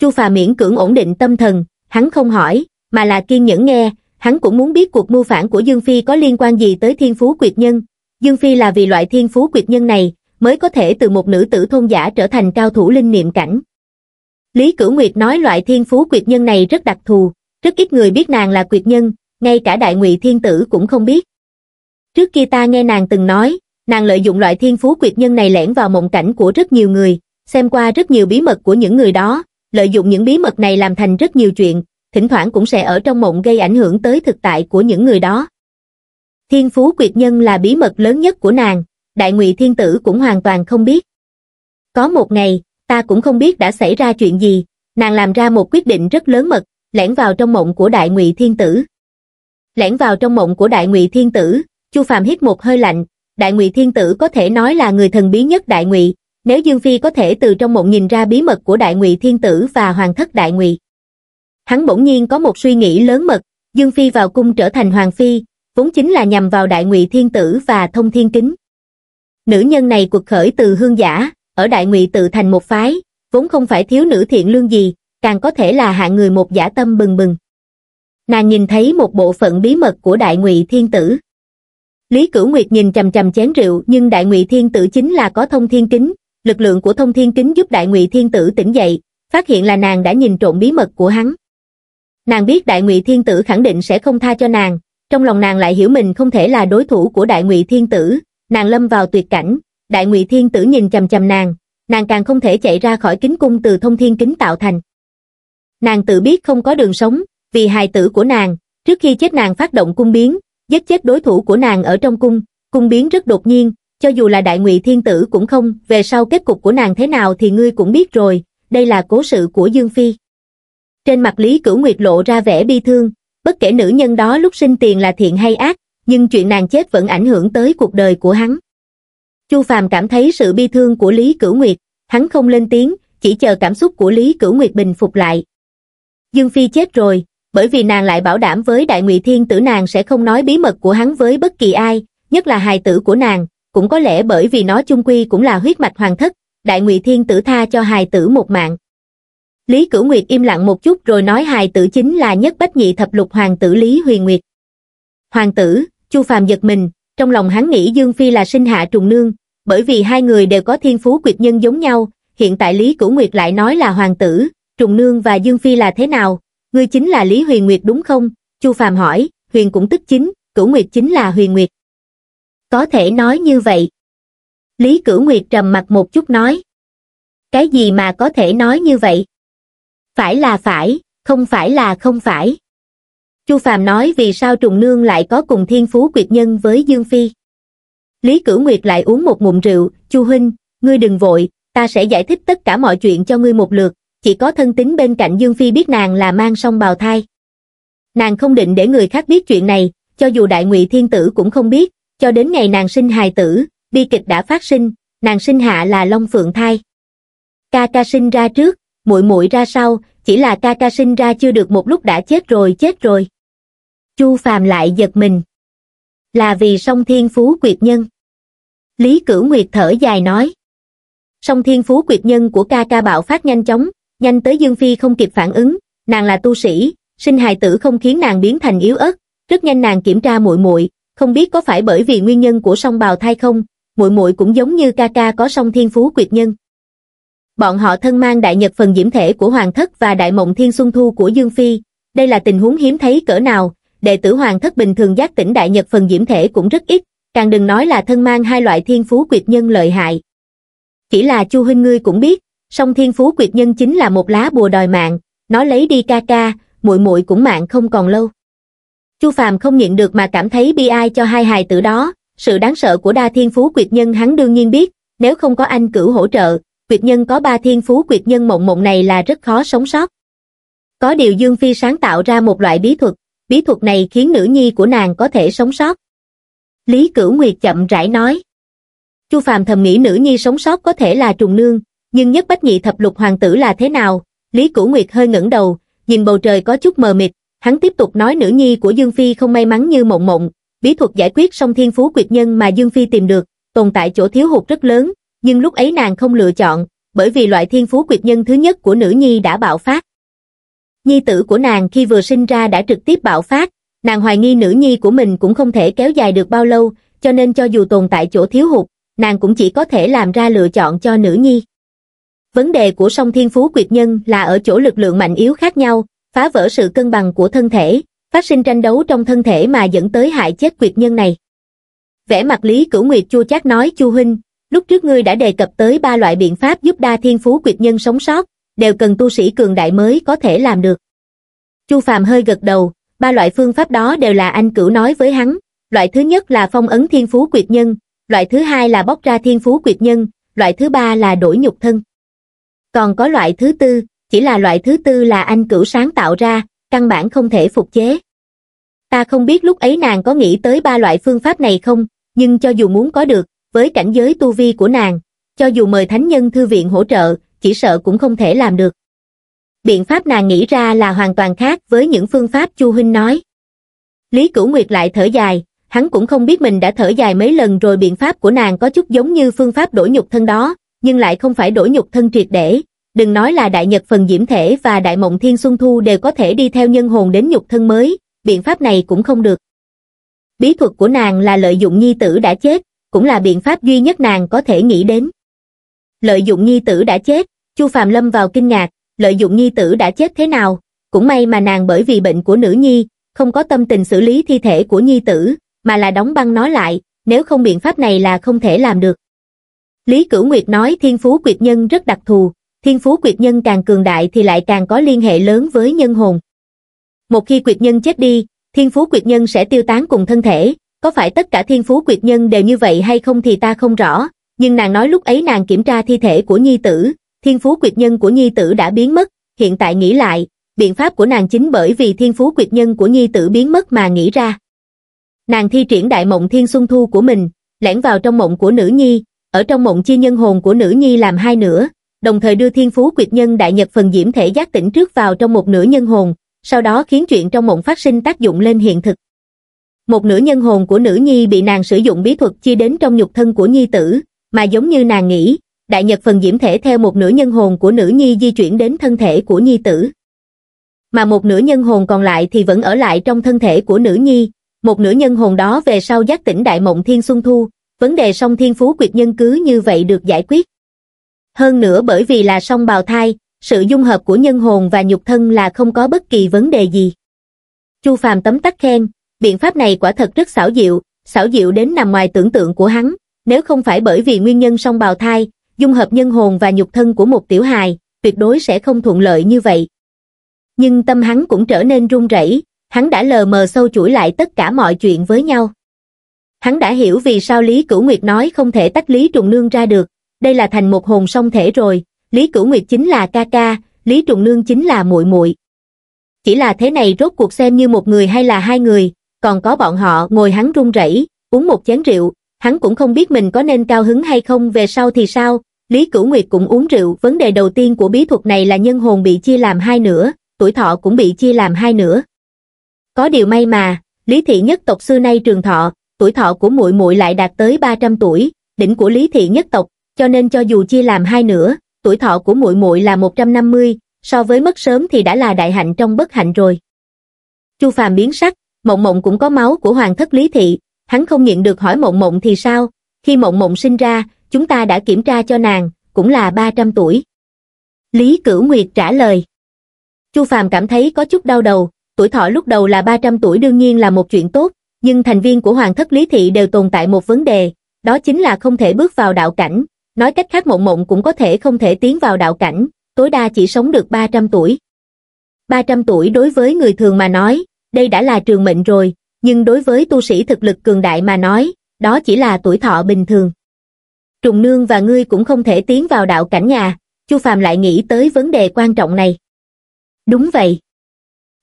Chu Phà miễn cưỡng ổn định tâm thần, hắn không hỏi, mà là kiên nhẫn nghe, hắn cũng muốn biết cuộc mưu phản của Dương Phi có liên quan gì tới thiên phú quyệt nhân. Dương Phi là vì loại thiên phú quyệt nhân này, mới có thể từ một nữ tử thôn giả trở thành cao thủ linh niệm cảnh. Lý Cửu Nguyệt nói loại thiên phú quyệt nhân này rất đặc thù, rất ít người biết nàng là quyệt nhân, ngay cả đại ngụy thiên tử cũng không biết. Trước kia ta nghe nàng từng nói, nàng lợi dụng loại thiên phú quyệt nhân này lẻn vào mộng cảnh của rất nhiều người, xem qua rất nhiều bí mật của những người đó, lợi dụng những bí mật này làm thành rất nhiều chuyện, thỉnh thoảng cũng sẽ ở trong mộng gây ảnh hưởng tới thực tại của những người đó. Thiên phú quyệt nhân là bí mật lớn nhất của nàng, đại ngụy thiên tử cũng hoàn toàn không biết. Có một ngày, ta cũng không biết đã xảy ra chuyện gì, nàng làm ra một quyết định rất lớn mật, lẻn vào trong mộng của đại ngụy thiên tử. Lẻn vào trong mộng của đại ngụy thiên tử, Chu Phàm hít một hơi lạnh, đại ngụy thiên tử có thể nói là người thần bí nhất đại ngụy, nếu Dương Phi có thể từ trong mộng nhìn ra bí mật của Đại Ngụy Thiên Tử và Hoàng thất Đại Ngụy. Hắn bỗng nhiên có một suy nghĩ lớn mật, Dương Phi vào cung trở thành Hoàng Phi, vốn chính là nhằm vào Đại Ngụy Thiên Tử và Thông Thiên Kính. Nữ nhân này cuộc khởi từ hương giả, ở Đại Ngụy tự thành một phái, vốn không phải thiếu nữ thiện lương gì, càng có thể là hạ người một giả tâm bừng bừng. Nàng nhìn thấy một bộ phận bí mật của Đại Ngụy Thiên Tử. Lý Cửu Nguyệt nhìn trầm trầm chén rượu, nhưng Đại Ngụy Thiên Tử chính là có thông thiên kính, lực lượng của thông thiên kính giúp đại ngụy thiên tử tỉnh dậy, phát hiện là nàng đã nhìn trộm bí mật của hắn. Nàng biết đại ngụy thiên tử khẳng định sẽ không tha cho nàng, trong lòng nàng lại hiểu mình không thể là đối thủ của đại ngụy thiên tử, nàng lâm vào tuyệt cảnh, đại ngụy thiên tử nhìn chằm chằm nàng, nàng càng không thể chạy ra khỏi kính cung từ thông thiên kính tạo thành. Nàng tự biết không có đường sống, vì hài tử của nàng, trước khi chết nàng phát động cung biến, giết chết đối thủ của nàng ở trong cung, cung biến rất đột nhiên, cho dù là đại ngụy thiên tử cũng không, về sau kết cục của nàng thế nào thì ngươi cũng biết rồi, đây là cố sự của Dương Phi. Trên mặt Lý Cửu Nguyệt lộ ra vẻ bi thương, bất kể nữ nhân đó lúc sinh tiền là thiện hay ác, nhưng chuyện nàng chết vẫn ảnh hưởng tới cuộc đời của hắn. Chu Phàm cảm thấy sự bi thương của Lý Cửu Nguyệt, hắn không lên tiếng, chỉ chờ cảm xúc của Lý Cửu Nguyệt bình phục lại. Dương Phi chết rồi, bởi vì nàng lại bảo đảm với Đại Ngụy Thiên tử nàng sẽ không nói bí mật của hắn với bất kỳ ai, nhất là hài tử của nàng, cũng có lẽ bởi vì nó chung quy cũng là huyết mạch hoàng thất, đại ngụy thiên tử tha cho hài tử một mạng. Lý Cửu Nguyệt im lặng một chút rồi nói hài tử chính là nhất bách nhị thập lục hoàng tử Lý Huyền Nguyệt. Hoàng tử, Chu Phàm giật mình, trong lòng hắn nghĩ Dương Phi là sinh hạ trùng nương, bởi vì hai người đều có thiên phú quyệt nhân giống nhau, hiện tại Lý Cửu Nguyệt lại nói là hoàng tử, trùng nương và Dương Phi là thế nào, ngươi chính là Lý Huyền Nguyệt đúng không? Chu Phàm hỏi, Huyền cũng tức chính, Cửu Nguyệt chính là Huyền Nguyệt có thể nói như vậy. Lý Cửu Nguyệt trầm mặt một chút nói. Cái gì mà có thể nói như vậy? Phải là phải, không phải là không phải. Chu Phàm nói vì sao Trùng Nương lại có cùng thiên phú quyệt nhân với Dương Phi. Lý Cửu Nguyệt lại uống một ngụm rượu, Chu Huynh, ngươi đừng vội, ta sẽ giải thích tất cả mọi chuyện cho ngươi một lượt, chỉ có thân tính bên cạnh Dương Phi biết nàng là mang song bào thai. Nàng không định để người khác biết chuyện này, cho dù đại ngụy thiên tử cũng không biết, cho đến ngày nàng sinh hài tử, bi kịch đã phát sinh, nàng sinh hạ là Long Phượng Thai. Ca ca sinh ra trước, muội muội ra sau, chỉ là ca ca sinh ra chưa được một lúc đã chết rồi chết rồi. Chu Phàm lại giật mình. Là vì song thiên phú quyệt nhân. Lý Cửu Nguyệt thở dài nói. Song thiên phú quyệt nhân của ca ca bạo phát nhanh chóng, nhanh tới Dương Phi không kịp phản ứng, nàng là tu sĩ, sinh hài tử không khiến nàng biến thành yếu ớt, rất nhanh nàng kiểm tra muội muội, không biết có phải bởi vì nguyên nhân của song bào thai không, muội muội cũng giống như ca ca có song thiên phú quyệt nhân. Bọn họ thân mang đại nhật phần diễm thể của Hoàng Thất và đại mộng thiên xuân thu của Dương Phi, đây là tình huống hiếm thấy cỡ nào, đệ tử Hoàng Thất bình thường giác tỉnh đại nhật phần diễm thể cũng rất ít, càng đừng nói là thân mang hai loại thiên phú quyệt nhân lợi hại. Chỉ là Chu huynh ngươi cũng biết, song thiên phú quyệt nhân chính là một lá bùa đòi mạng, nó lấy đi ca ca, muội muội cũng mạng không còn lâu chu phàm không nhịn được mà cảm thấy bi ai cho hai hài tử đó sự đáng sợ của đa thiên phú quyệt nhân hắn đương nhiên biết nếu không có anh cử hỗ trợ quyệt nhân có ba thiên phú quyệt nhân mộng mộng này là rất khó sống sót có điều dương phi sáng tạo ra một loại bí thuật bí thuật này khiến nữ nhi của nàng có thể sống sót lý cửu nguyệt chậm rãi nói chu phàm thầm nghĩ nữ nhi sống sót có thể là trùng nương nhưng nhất bách nhị thập lục hoàng tử là thế nào lý cửu nguyệt hơi ngẩng đầu nhìn bầu trời có chút mờ mịt Hắn tiếp tục nói nữ nhi của Dương Phi không may mắn như mộng mộng, bí thuật giải quyết song thiên phú quyệt nhân mà Dương Phi tìm được, tồn tại chỗ thiếu hụt rất lớn, nhưng lúc ấy nàng không lựa chọn, bởi vì loại thiên phú quyệt nhân thứ nhất của nữ nhi đã bạo phát. Nhi tử của nàng khi vừa sinh ra đã trực tiếp bạo phát, nàng hoài nghi nữ nhi của mình cũng không thể kéo dài được bao lâu, cho nên cho dù tồn tại chỗ thiếu hụt, nàng cũng chỉ có thể làm ra lựa chọn cho nữ nhi. Vấn đề của song thiên phú quyệt nhân là ở chỗ lực lượng mạnh yếu khác nhau, phá vỡ sự cân bằng của thân thể, phát sinh tranh đấu trong thân thể mà dẫn tới hại chết quyệt nhân này. Vẻ mặt Lý Cửu Nguyệt chua chát nói Chu Huynh, lúc trước ngươi đã đề cập tới ba loại biện pháp giúp đa thiên phú quyệt nhân sống sót, đều cần tu sĩ cường đại mới có thể làm được. Chu Phàm hơi gật đầu, ba loại phương pháp đó đều là anh Cửu nói với hắn, loại thứ nhất là phong ấn thiên phú quyệt nhân, loại thứ hai là bóc ra thiên phú quyệt nhân, loại thứ ba là đổi nhục thân. Còn có loại thứ tư, chỉ là loại thứ tư là anh cửu sáng tạo ra, căn bản không thể phục chế. Ta không biết lúc ấy nàng có nghĩ tới ba loại phương pháp này không, nhưng cho dù muốn có được, với cảnh giới tu vi của nàng, cho dù mời thánh nhân thư viện hỗ trợ, chỉ sợ cũng không thể làm được. Biện pháp nàng nghĩ ra là hoàn toàn khác với những phương pháp Chu Huynh nói. Lý Cửu Nguyệt lại thở dài, hắn cũng không biết mình đã thở dài mấy lần rồi biện pháp của nàng có chút giống như phương pháp đổi nhục thân đó, nhưng lại không phải đổi nhục thân triệt để, đừng nói là đại nhật phần diễm thể và đại mộng thiên xuân thu đều có thể đi theo nhân hồn đến nhục thân mới, biện pháp này cũng không được. Bí thuật của nàng là lợi dụng nhi tử đã chết, cũng là biện pháp duy nhất nàng có thể nghĩ đến. Lợi dụng nhi tử đã chết, Chu Phàm Lâm vào kinh ngạc, lợi dụng nhi tử đã chết thế nào, cũng may mà nàng bởi vì bệnh của nữ nhi, không có tâm tình xử lý thi thể của nhi tử, mà là đóng băng nó lại, nếu không biện pháp này là không thể làm được. Lý Cửu Nguyệt nói thiên phú quyệt nhân rất đặc thù, thiên phú quyệt nhân càng cường đại thì lại càng có liên hệ lớn với nhân hồn. Một khi quyệt nhân chết đi, thiên phú quyệt nhân sẽ tiêu tán cùng thân thể, có phải tất cả thiên phú quyệt nhân đều như vậy hay không thì ta không rõ, nhưng nàng nói lúc ấy nàng kiểm tra thi thể của nhi tử, thiên phú quyệt nhân của nhi tử đã biến mất, hiện tại nghĩ lại, biện pháp của nàng chính bởi vì thiên phú quyệt nhân của nhi tử biến mất mà nghĩ ra. Nàng thi triển đại mộng thiên xuân thu của mình, lẻn vào trong mộng của nữ nhi, ở trong mộng chia nhân hồn của nữ nhi làm hai nửa, đồng thời đưa thiên phú quyệt nhân đại nhật phần diễm thể giác tỉnh trước vào trong một nửa nhân hồn, sau đó khiến chuyện trong mộng phát sinh tác dụng lên hiện thực. Một nửa nhân hồn của nữ nhi bị nàng sử dụng bí thuật chia đến trong nhục thân của nhi tử, mà giống như nàng nghĩ, đại nhật phần diễm thể theo một nửa nhân hồn của nữ nhi di chuyển đến thân thể của nhi tử. Mà một nửa nhân hồn còn lại thì vẫn ở lại trong thân thể của nữ nhi, một nửa nhân hồn đó về sau giác tỉnh đại mộng thiên xuân thu, vấn đề song thiên phú quyệt nhân cứ như vậy được giải quyết. Hơn nữa bởi vì là song bào thai, sự dung hợp của nhân hồn và nhục thân là không có bất kỳ vấn đề gì. Chu Phàm tấm tắc khen, biện pháp này quả thật rất xảo diệu, xảo diệu đến nằm ngoài tưởng tượng của hắn, nếu không phải bởi vì nguyên nhân song bào thai, dung hợp nhân hồn và nhục thân của một tiểu hài, tuyệt đối sẽ không thuận lợi như vậy. Nhưng tâm hắn cũng trở nên run rẩy, hắn đã lờ mờ sâu chuỗi lại tất cả mọi chuyện với nhau. Hắn đã hiểu vì sao Lý Cửu Nguyệt nói không thể tách Lý Trùng Nương ra được, đây là thành một hồn song thể rồi, Lý Cửu Nguyệt chính là ca ca, Lý Trùng Nương chính là muội muội. Chỉ là thế này rốt cuộc xem như một người hay là hai người, còn có bọn họ ngồi hắn run rẩy, uống một chén rượu, hắn cũng không biết mình có nên cao hứng hay không về sau thì sao, Lý Cửu Nguyệt cũng uống rượu, vấn đề đầu tiên của bí thuật này là nhân hồn bị chia làm hai nửa, tuổi thọ cũng bị chia làm hai nửa. Có điều may mà, Lý Thị Nhất tộc xưa nay trường thọ, tuổi thọ của muội muội lại đạt tới 300 tuổi, đỉnh của Lý Thị Nhất tộc cho nên cho dù chia làm hai nửa, tuổi thọ của muội muội là 150, so với mất sớm thì đã là đại hạnh trong bất hạnh rồi. Chu Phàm biến sắc, Mộng Mộng cũng có máu của hoàng thất Lý thị, hắn không nhịn được hỏi Mộng Mộng thì sao, khi Mộng Mộng sinh ra, chúng ta đã kiểm tra cho nàng, cũng là 300 tuổi. Lý Cửu Nguyệt trả lời. Chu Phàm cảm thấy có chút đau đầu, tuổi thọ lúc đầu là 300 tuổi đương nhiên là một chuyện tốt, nhưng thành viên của hoàng thất Lý thị đều tồn tại một vấn đề, đó chính là không thể bước vào đạo cảnh, Nói cách khác mộng mộng cũng có thể không thể tiến vào đạo cảnh, tối đa chỉ sống được 300 tuổi. 300 tuổi đối với người thường mà nói, đây đã là trường mệnh rồi, nhưng đối với tu sĩ thực lực cường đại mà nói, đó chỉ là tuổi thọ bình thường. Trùng nương và ngươi cũng không thể tiến vào đạo cảnh nhà, Chu Phàm lại nghĩ tới vấn đề quan trọng này. Đúng vậy.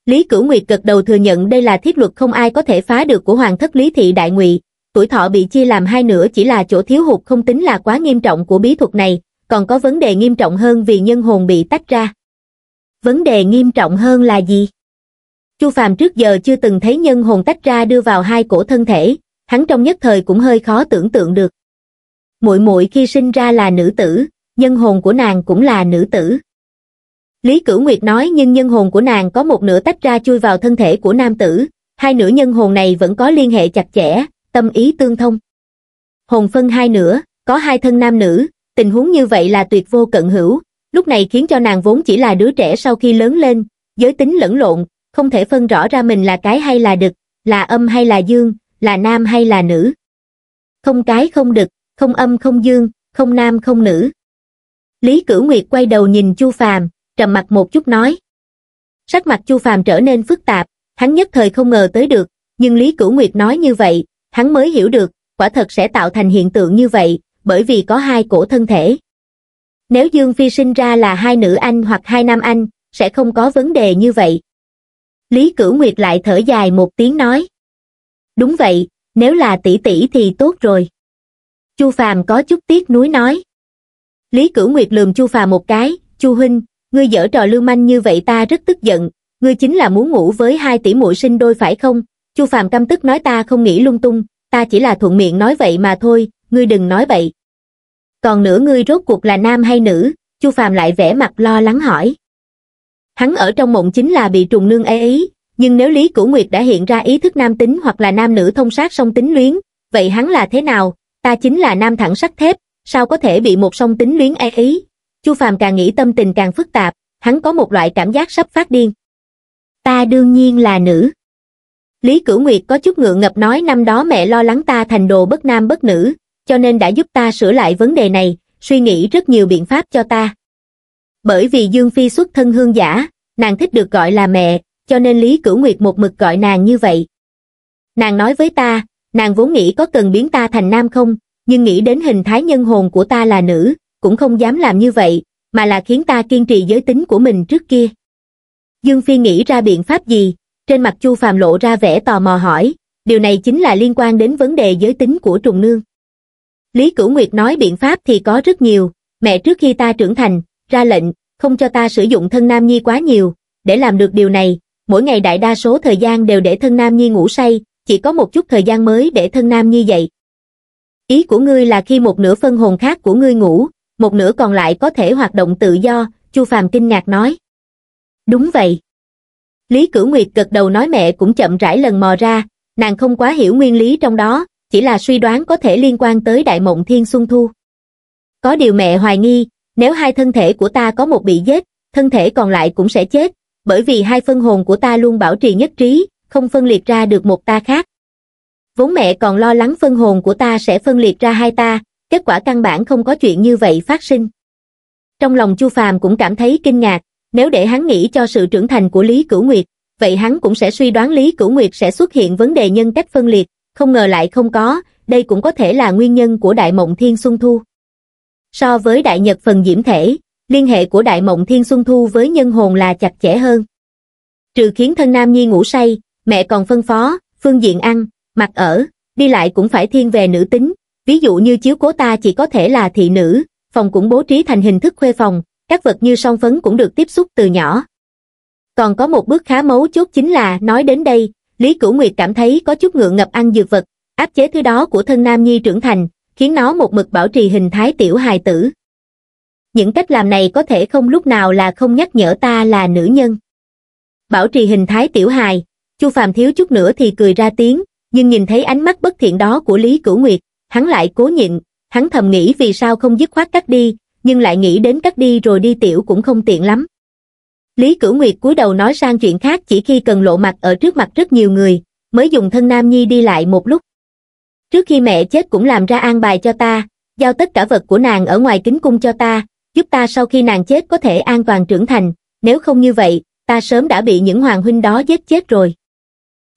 Lý Cửu Nguyệt gật đầu thừa nhận đây là thiết luật không ai có thể phá được của Hoàng thất Lý Thị Đại nguyệt tuổi thọ bị chia làm hai nửa chỉ là chỗ thiếu hụt không tính là quá nghiêm trọng của bí thuật này, còn có vấn đề nghiêm trọng hơn vì nhân hồn bị tách ra. Vấn đề nghiêm trọng hơn là gì? Chu Phàm trước giờ chưa từng thấy nhân hồn tách ra đưa vào hai cổ thân thể, hắn trong nhất thời cũng hơi khó tưởng tượng được. Muội muội khi sinh ra là nữ tử, nhân hồn của nàng cũng là nữ tử. Lý Cửu Nguyệt nói nhưng nhân hồn của nàng có một nửa tách ra chui vào thân thể của nam tử, hai nửa nhân hồn này vẫn có liên hệ chặt chẽ, tâm ý tương thông. Hồn phân hai nửa, có hai thân nam nữ, tình huống như vậy là tuyệt vô cận hữu, lúc này khiến cho nàng vốn chỉ là đứa trẻ sau khi lớn lên, giới tính lẫn lộn, không thể phân rõ ra mình là cái hay là đực, là âm hay là dương, là nam hay là nữ. Không cái không đực, không âm không dương, không nam không nữ. Lý Cửu Nguyệt quay đầu nhìn Chu Phàm, trầm mặt một chút nói. Sắc mặt Chu Phàm trở nên phức tạp, hắn nhất thời không ngờ tới được, nhưng Lý Cửu Nguyệt nói như vậy, hắn mới hiểu được, quả thật sẽ tạo thành hiện tượng như vậy, bởi vì có hai cổ thân thể. Nếu Dương Phi sinh ra là hai nữ anh hoặc hai nam anh, sẽ không có vấn đề như vậy. Lý Cửu Nguyệt lại thở dài một tiếng nói. Đúng vậy, nếu là tỷ tỷ thì tốt rồi. Chu Phàm có chút tiếc nuối nói. Lý Cửu Nguyệt lườm Chu Phàm một cái, "Chu huynh, ngươi dở trò lưu manh như vậy ta rất tức giận, ngươi chính là muốn ngủ với hai tỷ muội sinh đôi phải không? chu phạm căm tức nói ta không nghĩ lung tung ta chỉ là thuận miệng nói vậy mà thôi ngươi đừng nói vậy còn nữa ngươi rốt cuộc là nam hay nữ chu phạm lại vẻ mặt lo lắng hỏi hắn ở trong mộng chính là bị trùng nương ấy ý nhưng nếu lý cửu nguyệt đã hiện ra ý thức nam tính hoặc là nam nữ thông sát song tính luyến vậy hắn là thế nào ta chính là nam thẳng sắt thép sao có thể bị một song tính luyến ấy ý chu phạm càng nghĩ tâm tình càng phức tạp hắn có một loại cảm giác sắp phát điên ta đương nhiên là nữ lý cửu nguyệt có chút ngượng ngập nói năm đó mẹ lo lắng ta thành đồ bất nam bất nữ cho nên đã giúp ta sửa lại vấn đề này suy nghĩ rất nhiều biện pháp cho ta bởi vì dương phi xuất thân hương giả nàng thích được gọi là mẹ cho nên lý cửu nguyệt một mực gọi nàng như vậy nàng nói với ta nàng vốn nghĩ có cần biến ta thành nam không nhưng nghĩ đến hình thái nhân hồn của ta là nữ cũng không dám làm như vậy mà là khiến ta kiên trì giới tính của mình trước kia dương phi nghĩ ra biện pháp gì trên mặt chu phàm lộ ra vẻ tò mò hỏi điều này chính là liên quan đến vấn đề giới tính của trùng nương lý cửu nguyệt nói biện pháp thì có rất nhiều mẹ trước khi ta trưởng thành ra lệnh không cho ta sử dụng thân nam nhi quá nhiều để làm được điều này mỗi ngày đại đa số thời gian đều để thân nam nhi ngủ say chỉ có một chút thời gian mới để thân nam nhi dậy ý của ngươi là khi một nửa phân hồn khác của ngươi ngủ một nửa còn lại có thể hoạt động tự do chu phàm kinh ngạc nói đúng vậy Lý Cửu Nguyệt gật đầu nói mẹ cũng chậm rãi lần mò ra, nàng không quá hiểu nguyên lý trong đó, chỉ là suy đoán có thể liên quan tới đại mộng thiên xuân thu. Có điều mẹ hoài nghi, nếu hai thân thể của ta có một bị giết, thân thể còn lại cũng sẽ chết, bởi vì hai phân hồn của ta luôn bảo trì nhất trí, không phân liệt ra được một ta khác. Vốn mẹ còn lo lắng phân hồn của ta sẽ phân liệt ra hai ta, kết quả căn bản không có chuyện như vậy phát sinh. Trong lòng Chu Phàm cũng cảm thấy kinh ngạc, nếu để hắn nghĩ cho sự trưởng thành của Lý Cửu Nguyệt, vậy hắn cũng sẽ suy đoán Lý Cửu Nguyệt sẽ xuất hiện vấn đề nhân cách phân liệt, không ngờ lại không có, đây cũng có thể là nguyên nhân của Đại Mộng Thiên Xuân Thu. So với Đại Nhật Phần Diễm Thể, liên hệ của Đại Mộng Thiên Xuân Thu với nhân hồn là chặt chẽ hơn. Trừ khiến thân Nam Nhi ngủ say, mẹ còn phân phó, phương diện ăn, mặc ở, đi lại cũng phải thiên về nữ tính, ví dụ như chiếu cố ta chỉ có thể là thị nữ, phòng cũng bố trí thành hình thức khuê phòng, các vật như son phấn cũng được tiếp xúc từ nhỏ. Còn có một bước khá mấu chốt chính là nói đến đây, Lý Cửu Nguyệt cảm thấy có chút ngượng ngập ăn dược vật, áp chế thứ đó của thân nam nhi trưởng thành, khiến nó một mực bảo trì hình thái tiểu hài tử. Những cách làm này có thể không lúc nào là không nhắc nhở ta là nữ nhân. Bảo trì hình thái tiểu hài, Chu Phàm thiếu chút nữa thì cười ra tiếng, nhưng nhìn thấy ánh mắt bất thiện đó của Lý Cửu Nguyệt, hắn lại cố nhịn, hắn thầm nghĩ vì sao không dứt khoát cắt đi, nhưng lại nghĩ đến cắt đi rồi đi tiểu cũng không tiện lắm. Lý Cửu Nguyệt cúi đầu nói sang chuyện khác chỉ khi cần lộ mặt ở trước mặt rất nhiều người, mới dùng thân Nam Nhi đi lại một lúc. Trước khi mẹ chết cũng làm ra an bài cho ta, giao tất cả vật của nàng ở ngoài kính cung cho ta, giúp ta sau khi nàng chết có thể an toàn trưởng thành, nếu không như vậy, ta sớm đã bị những hoàng huynh đó giết chết rồi.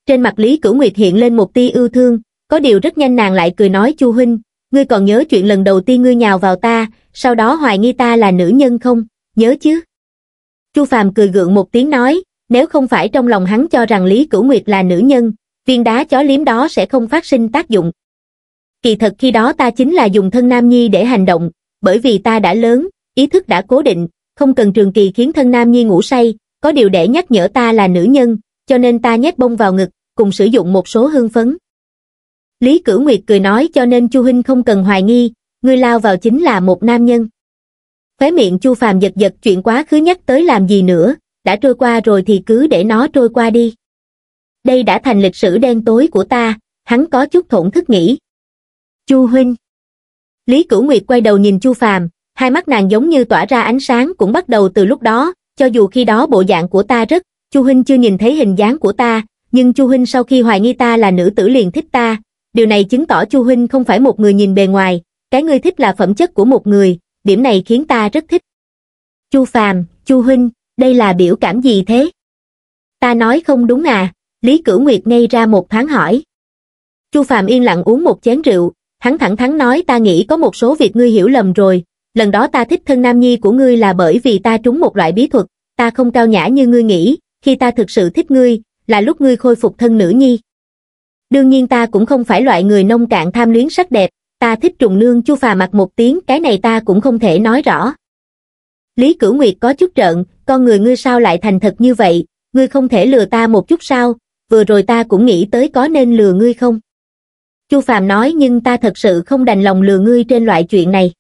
Trên mặt Lý Cửu Nguyệt hiện lên một tia yêu thương, có điều rất nhanh nàng lại cười nói Chu Huynh, ngươi còn nhớ chuyện lần đầu tiên ngươi nhào vào ta, sau đó hoài nghi ta là nữ nhân không, nhớ chứ? Chu Phàm cười gượng một tiếng nói, nếu không phải trong lòng hắn cho rằng Lý Cửu Nguyệt là nữ nhân, viên đá chó liếm đó sẽ không phát sinh tác dụng. Kỳ thật khi đó ta chính là dùng thân Nam Nhi để hành động, bởi vì ta đã lớn, ý thức đã cố định, không cần trường kỳ khiến thân Nam Nhi ngủ say, có điều để nhắc nhở ta là nữ nhân, cho nên ta nhét bông vào ngực, cùng sử dụng một số hương phấn. Lý Cửu Nguyệt cười nói cho nên Chu Huynh không cần hoài nghi, ngươi lao vào chính là một nam nhân khóe miệng chu phàm giật giật chuyện quá khứ nhắc tới làm gì nữa đã trôi qua rồi thì cứ để nó trôi qua đi đây đã thành lịch sử đen tối của ta hắn có chút thổn thức nghĩ chu huynh lý cửu nguyệt quay đầu nhìn chu phàm hai mắt nàng giống như tỏa ra ánh sáng cũng bắt đầu từ lúc đó cho dù khi đó bộ dạng của ta rất chu huynh chưa nhìn thấy hình dáng của ta nhưng chu huynh sau khi hoài nghi ta là nữ tử liền thích ta điều này chứng tỏ chu huynh không phải một người nhìn bề ngoài cái ngươi thích là phẩm chất của một người, điểm này khiến ta rất thích. Chu Phàm, Chu Huynh, đây là biểu cảm gì thế? Ta nói không đúng à, Lý Cửu Nguyệt ngay ra một thoáng hỏi. Chu Phàm yên lặng uống một chén rượu, hắn thẳng thắn nói ta nghĩ có một số việc ngươi hiểu lầm rồi, lần đó ta thích thân nam nhi của ngươi là bởi vì ta trúng một loại bí thuật, ta không cao nhã như ngươi nghĩ, khi ta thực sự thích ngươi, là lúc ngươi khôi phục thân nữ nhi. Đương nhiên ta cũng không phải loại người nông cạn tham luyến sắc đẹp, ta thích trùng nương chu phà mặt một tiếng cái này ta cũng không thể nói rõ. Lý Cửu Nguyệt có chút trợn, con người ngươi sao lại thành thật như vậy, ngươi không thể lừa ta một chút sao, vừa rồi ta cũng nghĩ tới có nên lừa ngươi không. Chu Phàm nói nhưng ta thật sự không đành lòng lừa ngươi trên loại chuyện này.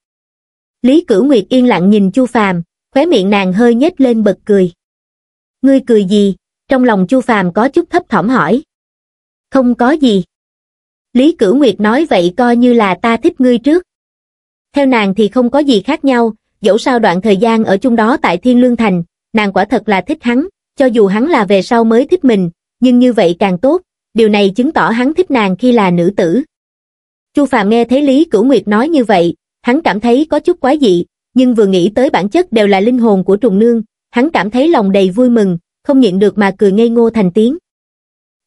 Lý Cửu Nguyệt yên lặng nhìn Chu Phàm, khóe miệng nàng hơi nhếch lên bật cười. Ngươi cười gì? Trong lòng Chu Phàm có chút thấp thỏm hỏi. Không có gì lý cửu nguyệt nói vậy coi như là ta thích ngươi trước theo nàng thì không có gì khác nhau dẫu sao đoạn thời gian ở chung đó tại thiên lương thành nàng quả thật là thích hắn cho dù hắn là về sau mới thích mình nhưng như vậy càng tốt điều này chứng tỏ hắn thích nàng khi là nữ tử chu phàm nghe thấy lý cửu nguyệt nói như vậy hắn cảm thấy có chút quái dị nhưng vừa nghĩ tới bản chất đều là linh hồn của trùng nương hắn cảm thấy lòng đầy vui mừng không nhịn được mà cười ngây ngô thành tiếng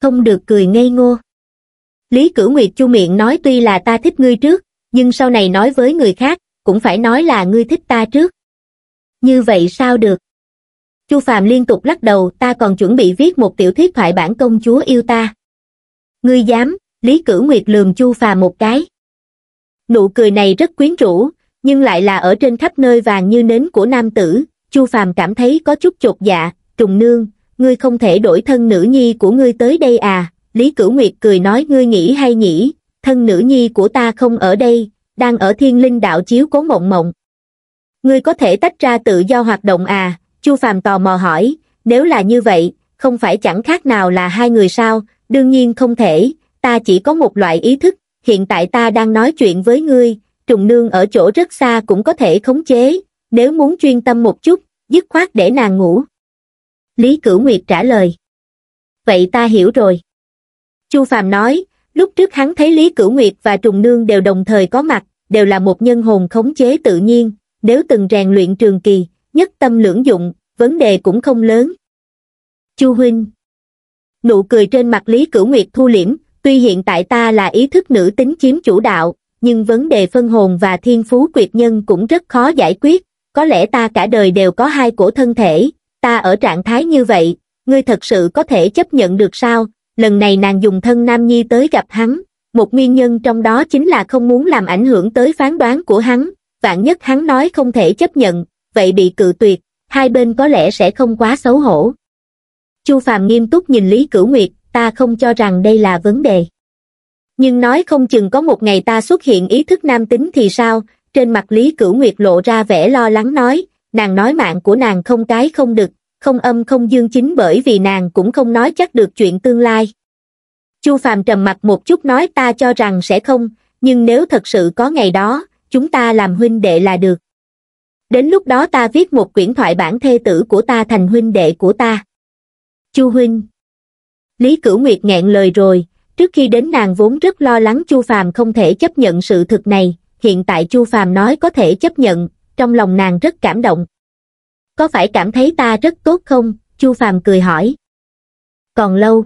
không được cười ngây ngô lý cửu nguyệt chu miệng nói tuy là ta thích ngươi trước nhưng sau này nói với người khác cũng phải nói là ngươi thích ta trước như vậy sao được chu Phạm liên tục lắc đầu ta còn chuẩn bị viết một tiểu thuyết thoại bản công chúa yêu ta ngươi dám lý cửu nguyệt lườm chu Phạm một cái nụ cười này rất quyến rũ nhưng lại là ở trên khắp nơi vàng như nến của nam tử chu Phạm cảm thấy có chút chột dạ trùng nương ngươi không thể đổi thân nữ nhi của ngươi tới đây à Lý Cửu Nguyệt cười nói ngươi nghĩ hay nhỉ, thân nữ nhi của ta không ở đây, đang ở thiên linh đạo chiếu cố mộng mộng. Ngươi có thể tách ra tự do hoạt động à, Chu Phàm tò mò hỏi, nếu là như vậy, không phải chẳng khác nào là hai người sao, đương nhiên không thể, ta chỉ có một loại ý thức, hiện tại ta đang nói chuyện với ngươi, trùng nương ở chỗ rất xa cũng có thể khống chế, nếu muốn chuyên tâm một chút, dứt khoát để nàng ngủ. Lý Cửu Nguyệt trả lời. Vậy ta hiểu rồi. Chu Phạm nói, lúc trước hắn thấy Lý Cửu Nguyệt và Trùng Nương đều đồng thời có mặt, đều là một nhân hồn khống chế tự nhiên, nếu từng rèn luyện trường kỳ, nhất tâm lưỡng dụng, vấn đề cũng không lớn. Chu Huynh Nụ cười trên mặt Lý Cửu Nguyệt thu liễm, tuy hiện tại ta là ý thức nữ tính chiếm chủ đạo, nhưng vấn đề phân hồn và thiên phú quyệt nhân cũng rất khó giải quyết, có lẽ ta cả đời đều có hai cổ thân thể, ta ở trạng thái như vậy, ngươi thật sự có thể chấp nhận được sao, lần này nàng dùng thân Nam Nhi tới gặp hắn, một nguyên nhân trong đó chính là không muốn làm ảnh hưởng tới phán đoán của hắn, vạn nhất hắn nói không thể chấp nhận, vậy bị cự tuyệt, hai bên có lẽ sẽ không quá xấu hổ. Chu Phàm nghiêm túc nhìn Lý Cửu Nguyệt, ta không cho rằng đây là vấn đề. Nhưng nói không chừng có một ngày ta xuất hiện ý thức nam tính thì sao, trên mặt Lý Cửu Nguyệt lộ ra vẻ lo lắng nói, nàng nói mạng của nàng không cái không được, không âm không dương chính bởi vì nàng cũng không nói chắc được chuyện tương lai chu Phạm trầm mặt một chút nói ta cho rằng sẽ không nhưng nếu thật sự có ngày đó chúng ta làm huynh đệ là được đến lúc đó ta viết một quyển thoại bản thê tử của ta thành huynh đệ của ta chu huynh lý cửu nguyệt nghẹn lời rồi trước khi đến nàng vốn rất lo lắng chu Phạm không thể chấp nhận sự thực này hiện tại chu Phạm nói có thể chấp nhận trong lòng nàng rất cảm động có phải cảm thấy ta rất tốt không chu phàm cười hỏi còn lâu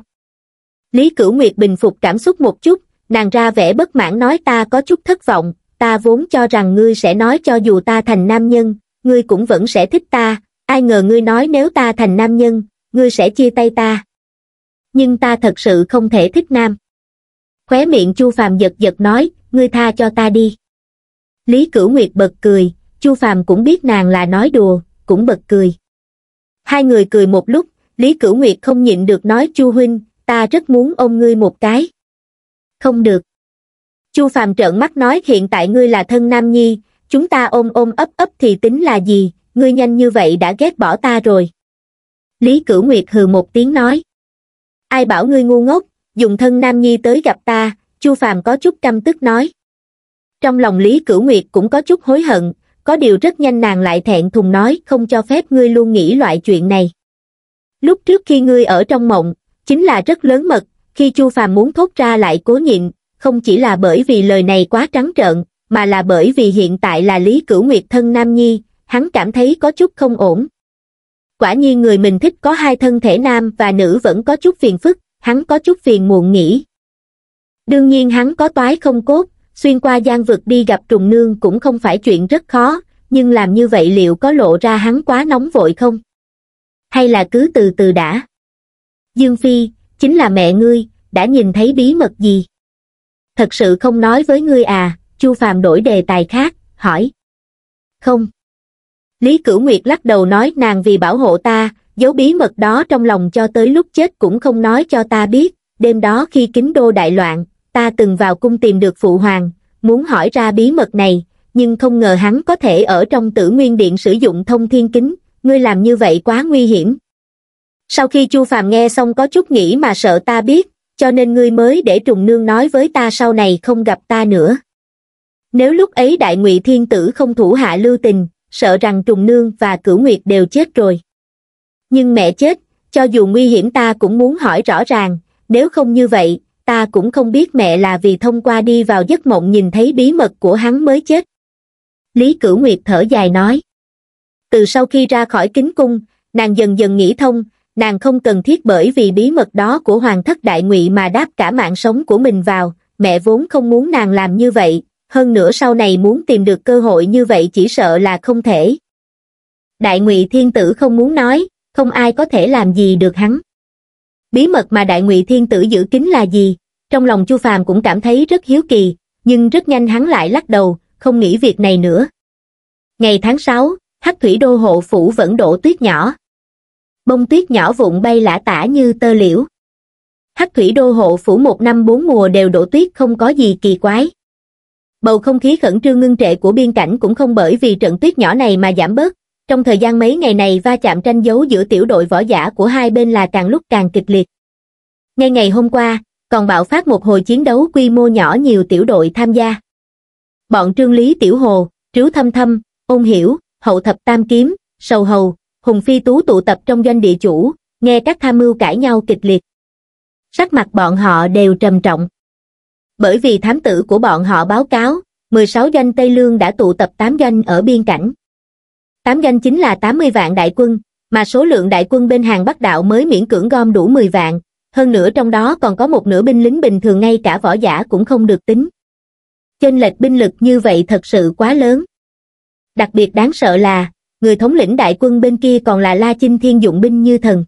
lý cửu nguyệt bình phục cảm xúc một chút nàng ra vẻ bất mãn nói ta có chút thất vọng ta vốn cho rằng ngươi sẽ nói cho dù ta thành nam nhân ngươi cũng vẫn sẽ thích ta ai ngờ ngươi nói nếu ta thành nam nhân ngươi sẽ chia tay ta nhưng ta thật sự không thể thích nam khóe miệng chu phàm giật giật nói ngươi tha cho ta đi lý cửu nguyệt bật cười chu phàm cũng biết nàng là nói đùa cũng bật cười. Hai người cười một lúc, Lý Cửu Nguyệt không nhịn được nói Chu Huynh, ta rất muốn ôm ngươi một cái. Không được. Chu Phàm trợn mắt nói hiện tại ngươi là thân nam nhi, chúng ta ôm ôm ấp ấp thì tính là gì, ngươi nhanh như vậy đã ghét bỏ ta rồi. Lý Cửu Nguyệt hừ một tiếng nói. Ai bảo ngươi ngu ngốc, dùng thân nam nhi tới gặp ta, Chu Phàm có chút căm tức nói. Trong lòng Lý Cửu Nguyệt cũng có chút hối hận, có điều rất nhanh nàng lại thẹn thùng nói không cho phép ngươi luôn nghĩ loại chuyện này. Lúc trước khi ngươi ở trong mộng, chính là rất lớn mật, khi Chu Phàm muốn thốt ra lại cố nhịn, không chỉ là bởi vì lời này quá trắng trợn, mà là bởi vì hiện tại là Lý Cửu Nguyệt thân Nam Nhi, hắn cảm thấy có chút không ổn. Quả nhiên người mình thích có hai thân thể nam và nữ vẫn có chút phiền phức, hắn có chút phiền muộn nghĩ. Đương nhiên hắn có toái không cốt, xuyên qua gian vực đi gặp trùng nương cũng không phải chuyện rất khó, nhưng làm như vậy liệu có lộ ra hắn quá nóng vội không? Hay là cứ từ từ đã? Dương Phi, chính là mẹ ngươi, đã nhìn thấy bí mật gì? Thật sự không nói với ngươi à, Chu Phàm đổi đề tài khác, hỏi. Không. Lý Cửu Nguyệt lắc đầu nói nàng vì bảo hộ ta, giấu bí mật đó trong lòng cho tới lúc chết cũng không nói cho ta biết, đêm đó khi kính đô đại loạn, ta từng vào cung tìm được phụ hoàng, muốn hỏi ra bí mật này, nhưng không ngờ hắn có thể ở trong tử nguyên điện sử dụng thông thiên kính, ngươi làm như vậy quá nguy hiểm. Sau khi Chu Phàm nghe xong có chút nghĩ mà sợ ta biết, cho nên ngươi mới để trùng nương nói với ta sau này không gặp ta nữa. Nếu lúc ấy đại ngụy thiên tử không thủ hạ lưu tình, sợ rằng trùng nương và cửu nguyệt đều chết rồi. Nhưng mẹ chết, cho dù nguy hiểm ta cũng muốn hỏi rõ ràng, nếu không như vậy, ta cũng không biết mẹ là vì thông qua đi vào giấc mộng nhìn thấy bí mật của hắn mới chết. Lý Cửu Nguyệt thở dài nói. Từ sau khi ra khỏi kính cung, nàng dần dần nghĩ thông, nàng không cần thiết bởi vì bí mật đó của Hoàng thất đại ngụy mà đáp cả mạng sống của mình vào, mẹ vốn không muốn nàng làm như vậy, hơn nữa sau này muốn tìm được cơ hội như vậy chỉ sợ là không thể. Đại ngụy thiên tử không muốn nói, không ai có thể làm gì được hắn bí mật mà đại ngụy thiên tử giữ kín là gì, trong lòng Chu Phàm cũng cảm thấy rất hiếu kỳ, nhưng rất nhanh hắn lại lắc đầu, không nghĩ việc này nữa. Ngày tháng 6, Hắc Thủy Đô hộ phủ vẫn đổ tuyết nhỏ. Bông tuyết nhỏ vụn bay lả tả như tơ liễu. Hắc Thủy Đô hộ phủ một năm bốn mùa đều đổ tuyết không có gì kỳ quái. Bầu không khí khẩn trương ngưng trệ của biên cảnh cũng không bởi vì trận tuyết nhỏ này mà giảm bớt, trong thời gian mấy ngày này va chạm tranh dấu giữa tiểu đội võ giả của hai bên là càng lúc càng kịch liệt ngay ngày hôm qua còn bạo phát một hồi chiến đấu quy mô nhỏ nhiều tiểu đội tham gia bọn trương lý tiểu hồ trứ thâm thâm ôn hiểu hậu thập tam kiếm sầu hầu hùng phi tú tụ tập trong doanh địa chủ nghe các tham mưu cãi nhau kịch liệt sắc mặt bọn họ đều trầm trọng bởi vì thám tử của bọn họ báo cáo 16 doanh Tây Lương đã tụ tập 8 doanh ở biên cảnh tám ganh chính là 80 vạn đại quân, mà số lượng đại quân bên hàng Bắc đạo mới miễn cưỡng gom đủ 10 vạn, hơn nữa trong đó còn có một nửa binh lính bình thường ngay cả võ giả cũng không được tính. Chênh lệch binh lực như vậy thật sự quá lớn. Đặc biệt đáng sợ là, người thống lĩnh đại quân bên kia còn là La Chinh Thiên dụng binh như thần.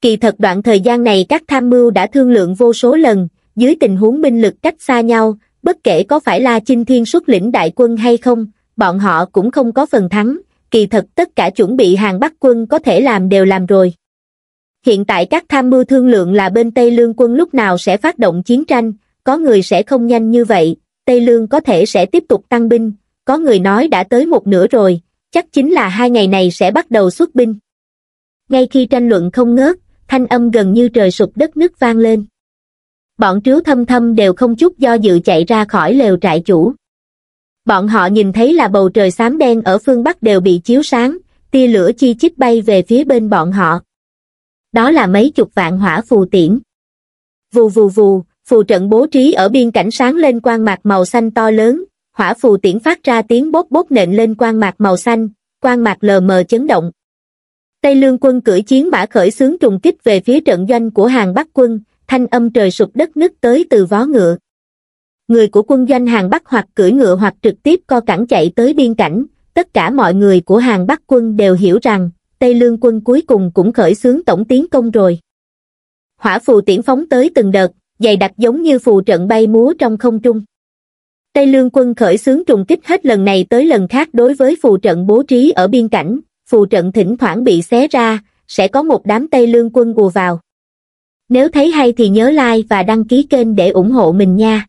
Kỳ thật đoạn thời gian này các tham mưu đã thương lượng vô số lần, dưới tình huống binh lực cách xa nhau, bất kể có phải La Chinh Thiên xuất lĩnh đại quân hay không, bọn họ cũng không có phần thắng, kỳ thật tất cả chuẩn bị hàng Bắc quân có thể làm đều làm rồi. Hiện tại các tham mưu thương lượng là bên Tây Lương quân lúc nào sẽ phát động chiến tranh, có người sẽ không nhanh như vậy, Tây Lương có thể sẽ tiếp tục tăng binh, có người nói đã tới một nửa rồi, chắc chính là hai ngày này sẽ bắt đầu xuất binh. Ngay khi tranh luận không ngớt, thanh âm gần như trời sụp đất nứt vang lên. Bọn trứ thâm thâm đều không chút do dự chạy ra khỏi lều trại chủ bọn họ nhìn thấy là bầu trời xám đen ở phương Bắc đều bị chiếu sáng, tia lửa chi chít bay về phía bên bọn họ. Đó là mấy chục vạn hỏa phù tiễn. Vù vù vù, phù trận bố trí ở biên cảnh sáng lên quang mạc màu xanh to lớn, hỏa phù tiễn phát ra tiếng bốp bốp nện lên quang mạc màu xanh, quang mạc lờ mờ chấn động. Tây lương quân cưỡi chiến mã khởi xướng trùng kích về phía trận doanh của hàng Bắc quân, thanh âm trời sụp đất nứt tới từ vó ngựa người của quân doanh hàng Bắc hoặc cưỡi ngựa hoặc trực tiếp co cẳng chạy tới biên cảnh, tất cả mọi người của hàng Bắc quân đều hiểu rằng, Tây Lương quân cuối cùng cũng khởi xướng tổng tiến công rồi. Hỏa phù tiễn phóng tới từng đợt, dày đặc giống như phù trận bay múa trong không trung. Tây Lương quân khởi xướng trùng kích hết lần này tới lần khác đối với phù trận bố trí ở biên cảnh, phù trận thỉnh thoảng bị xé ra, sẽ có một đám Tây Lương quân ùa vào. Nếu thấy hay thì nhớ like và đăng ký kênh để ủng hộ mình nha.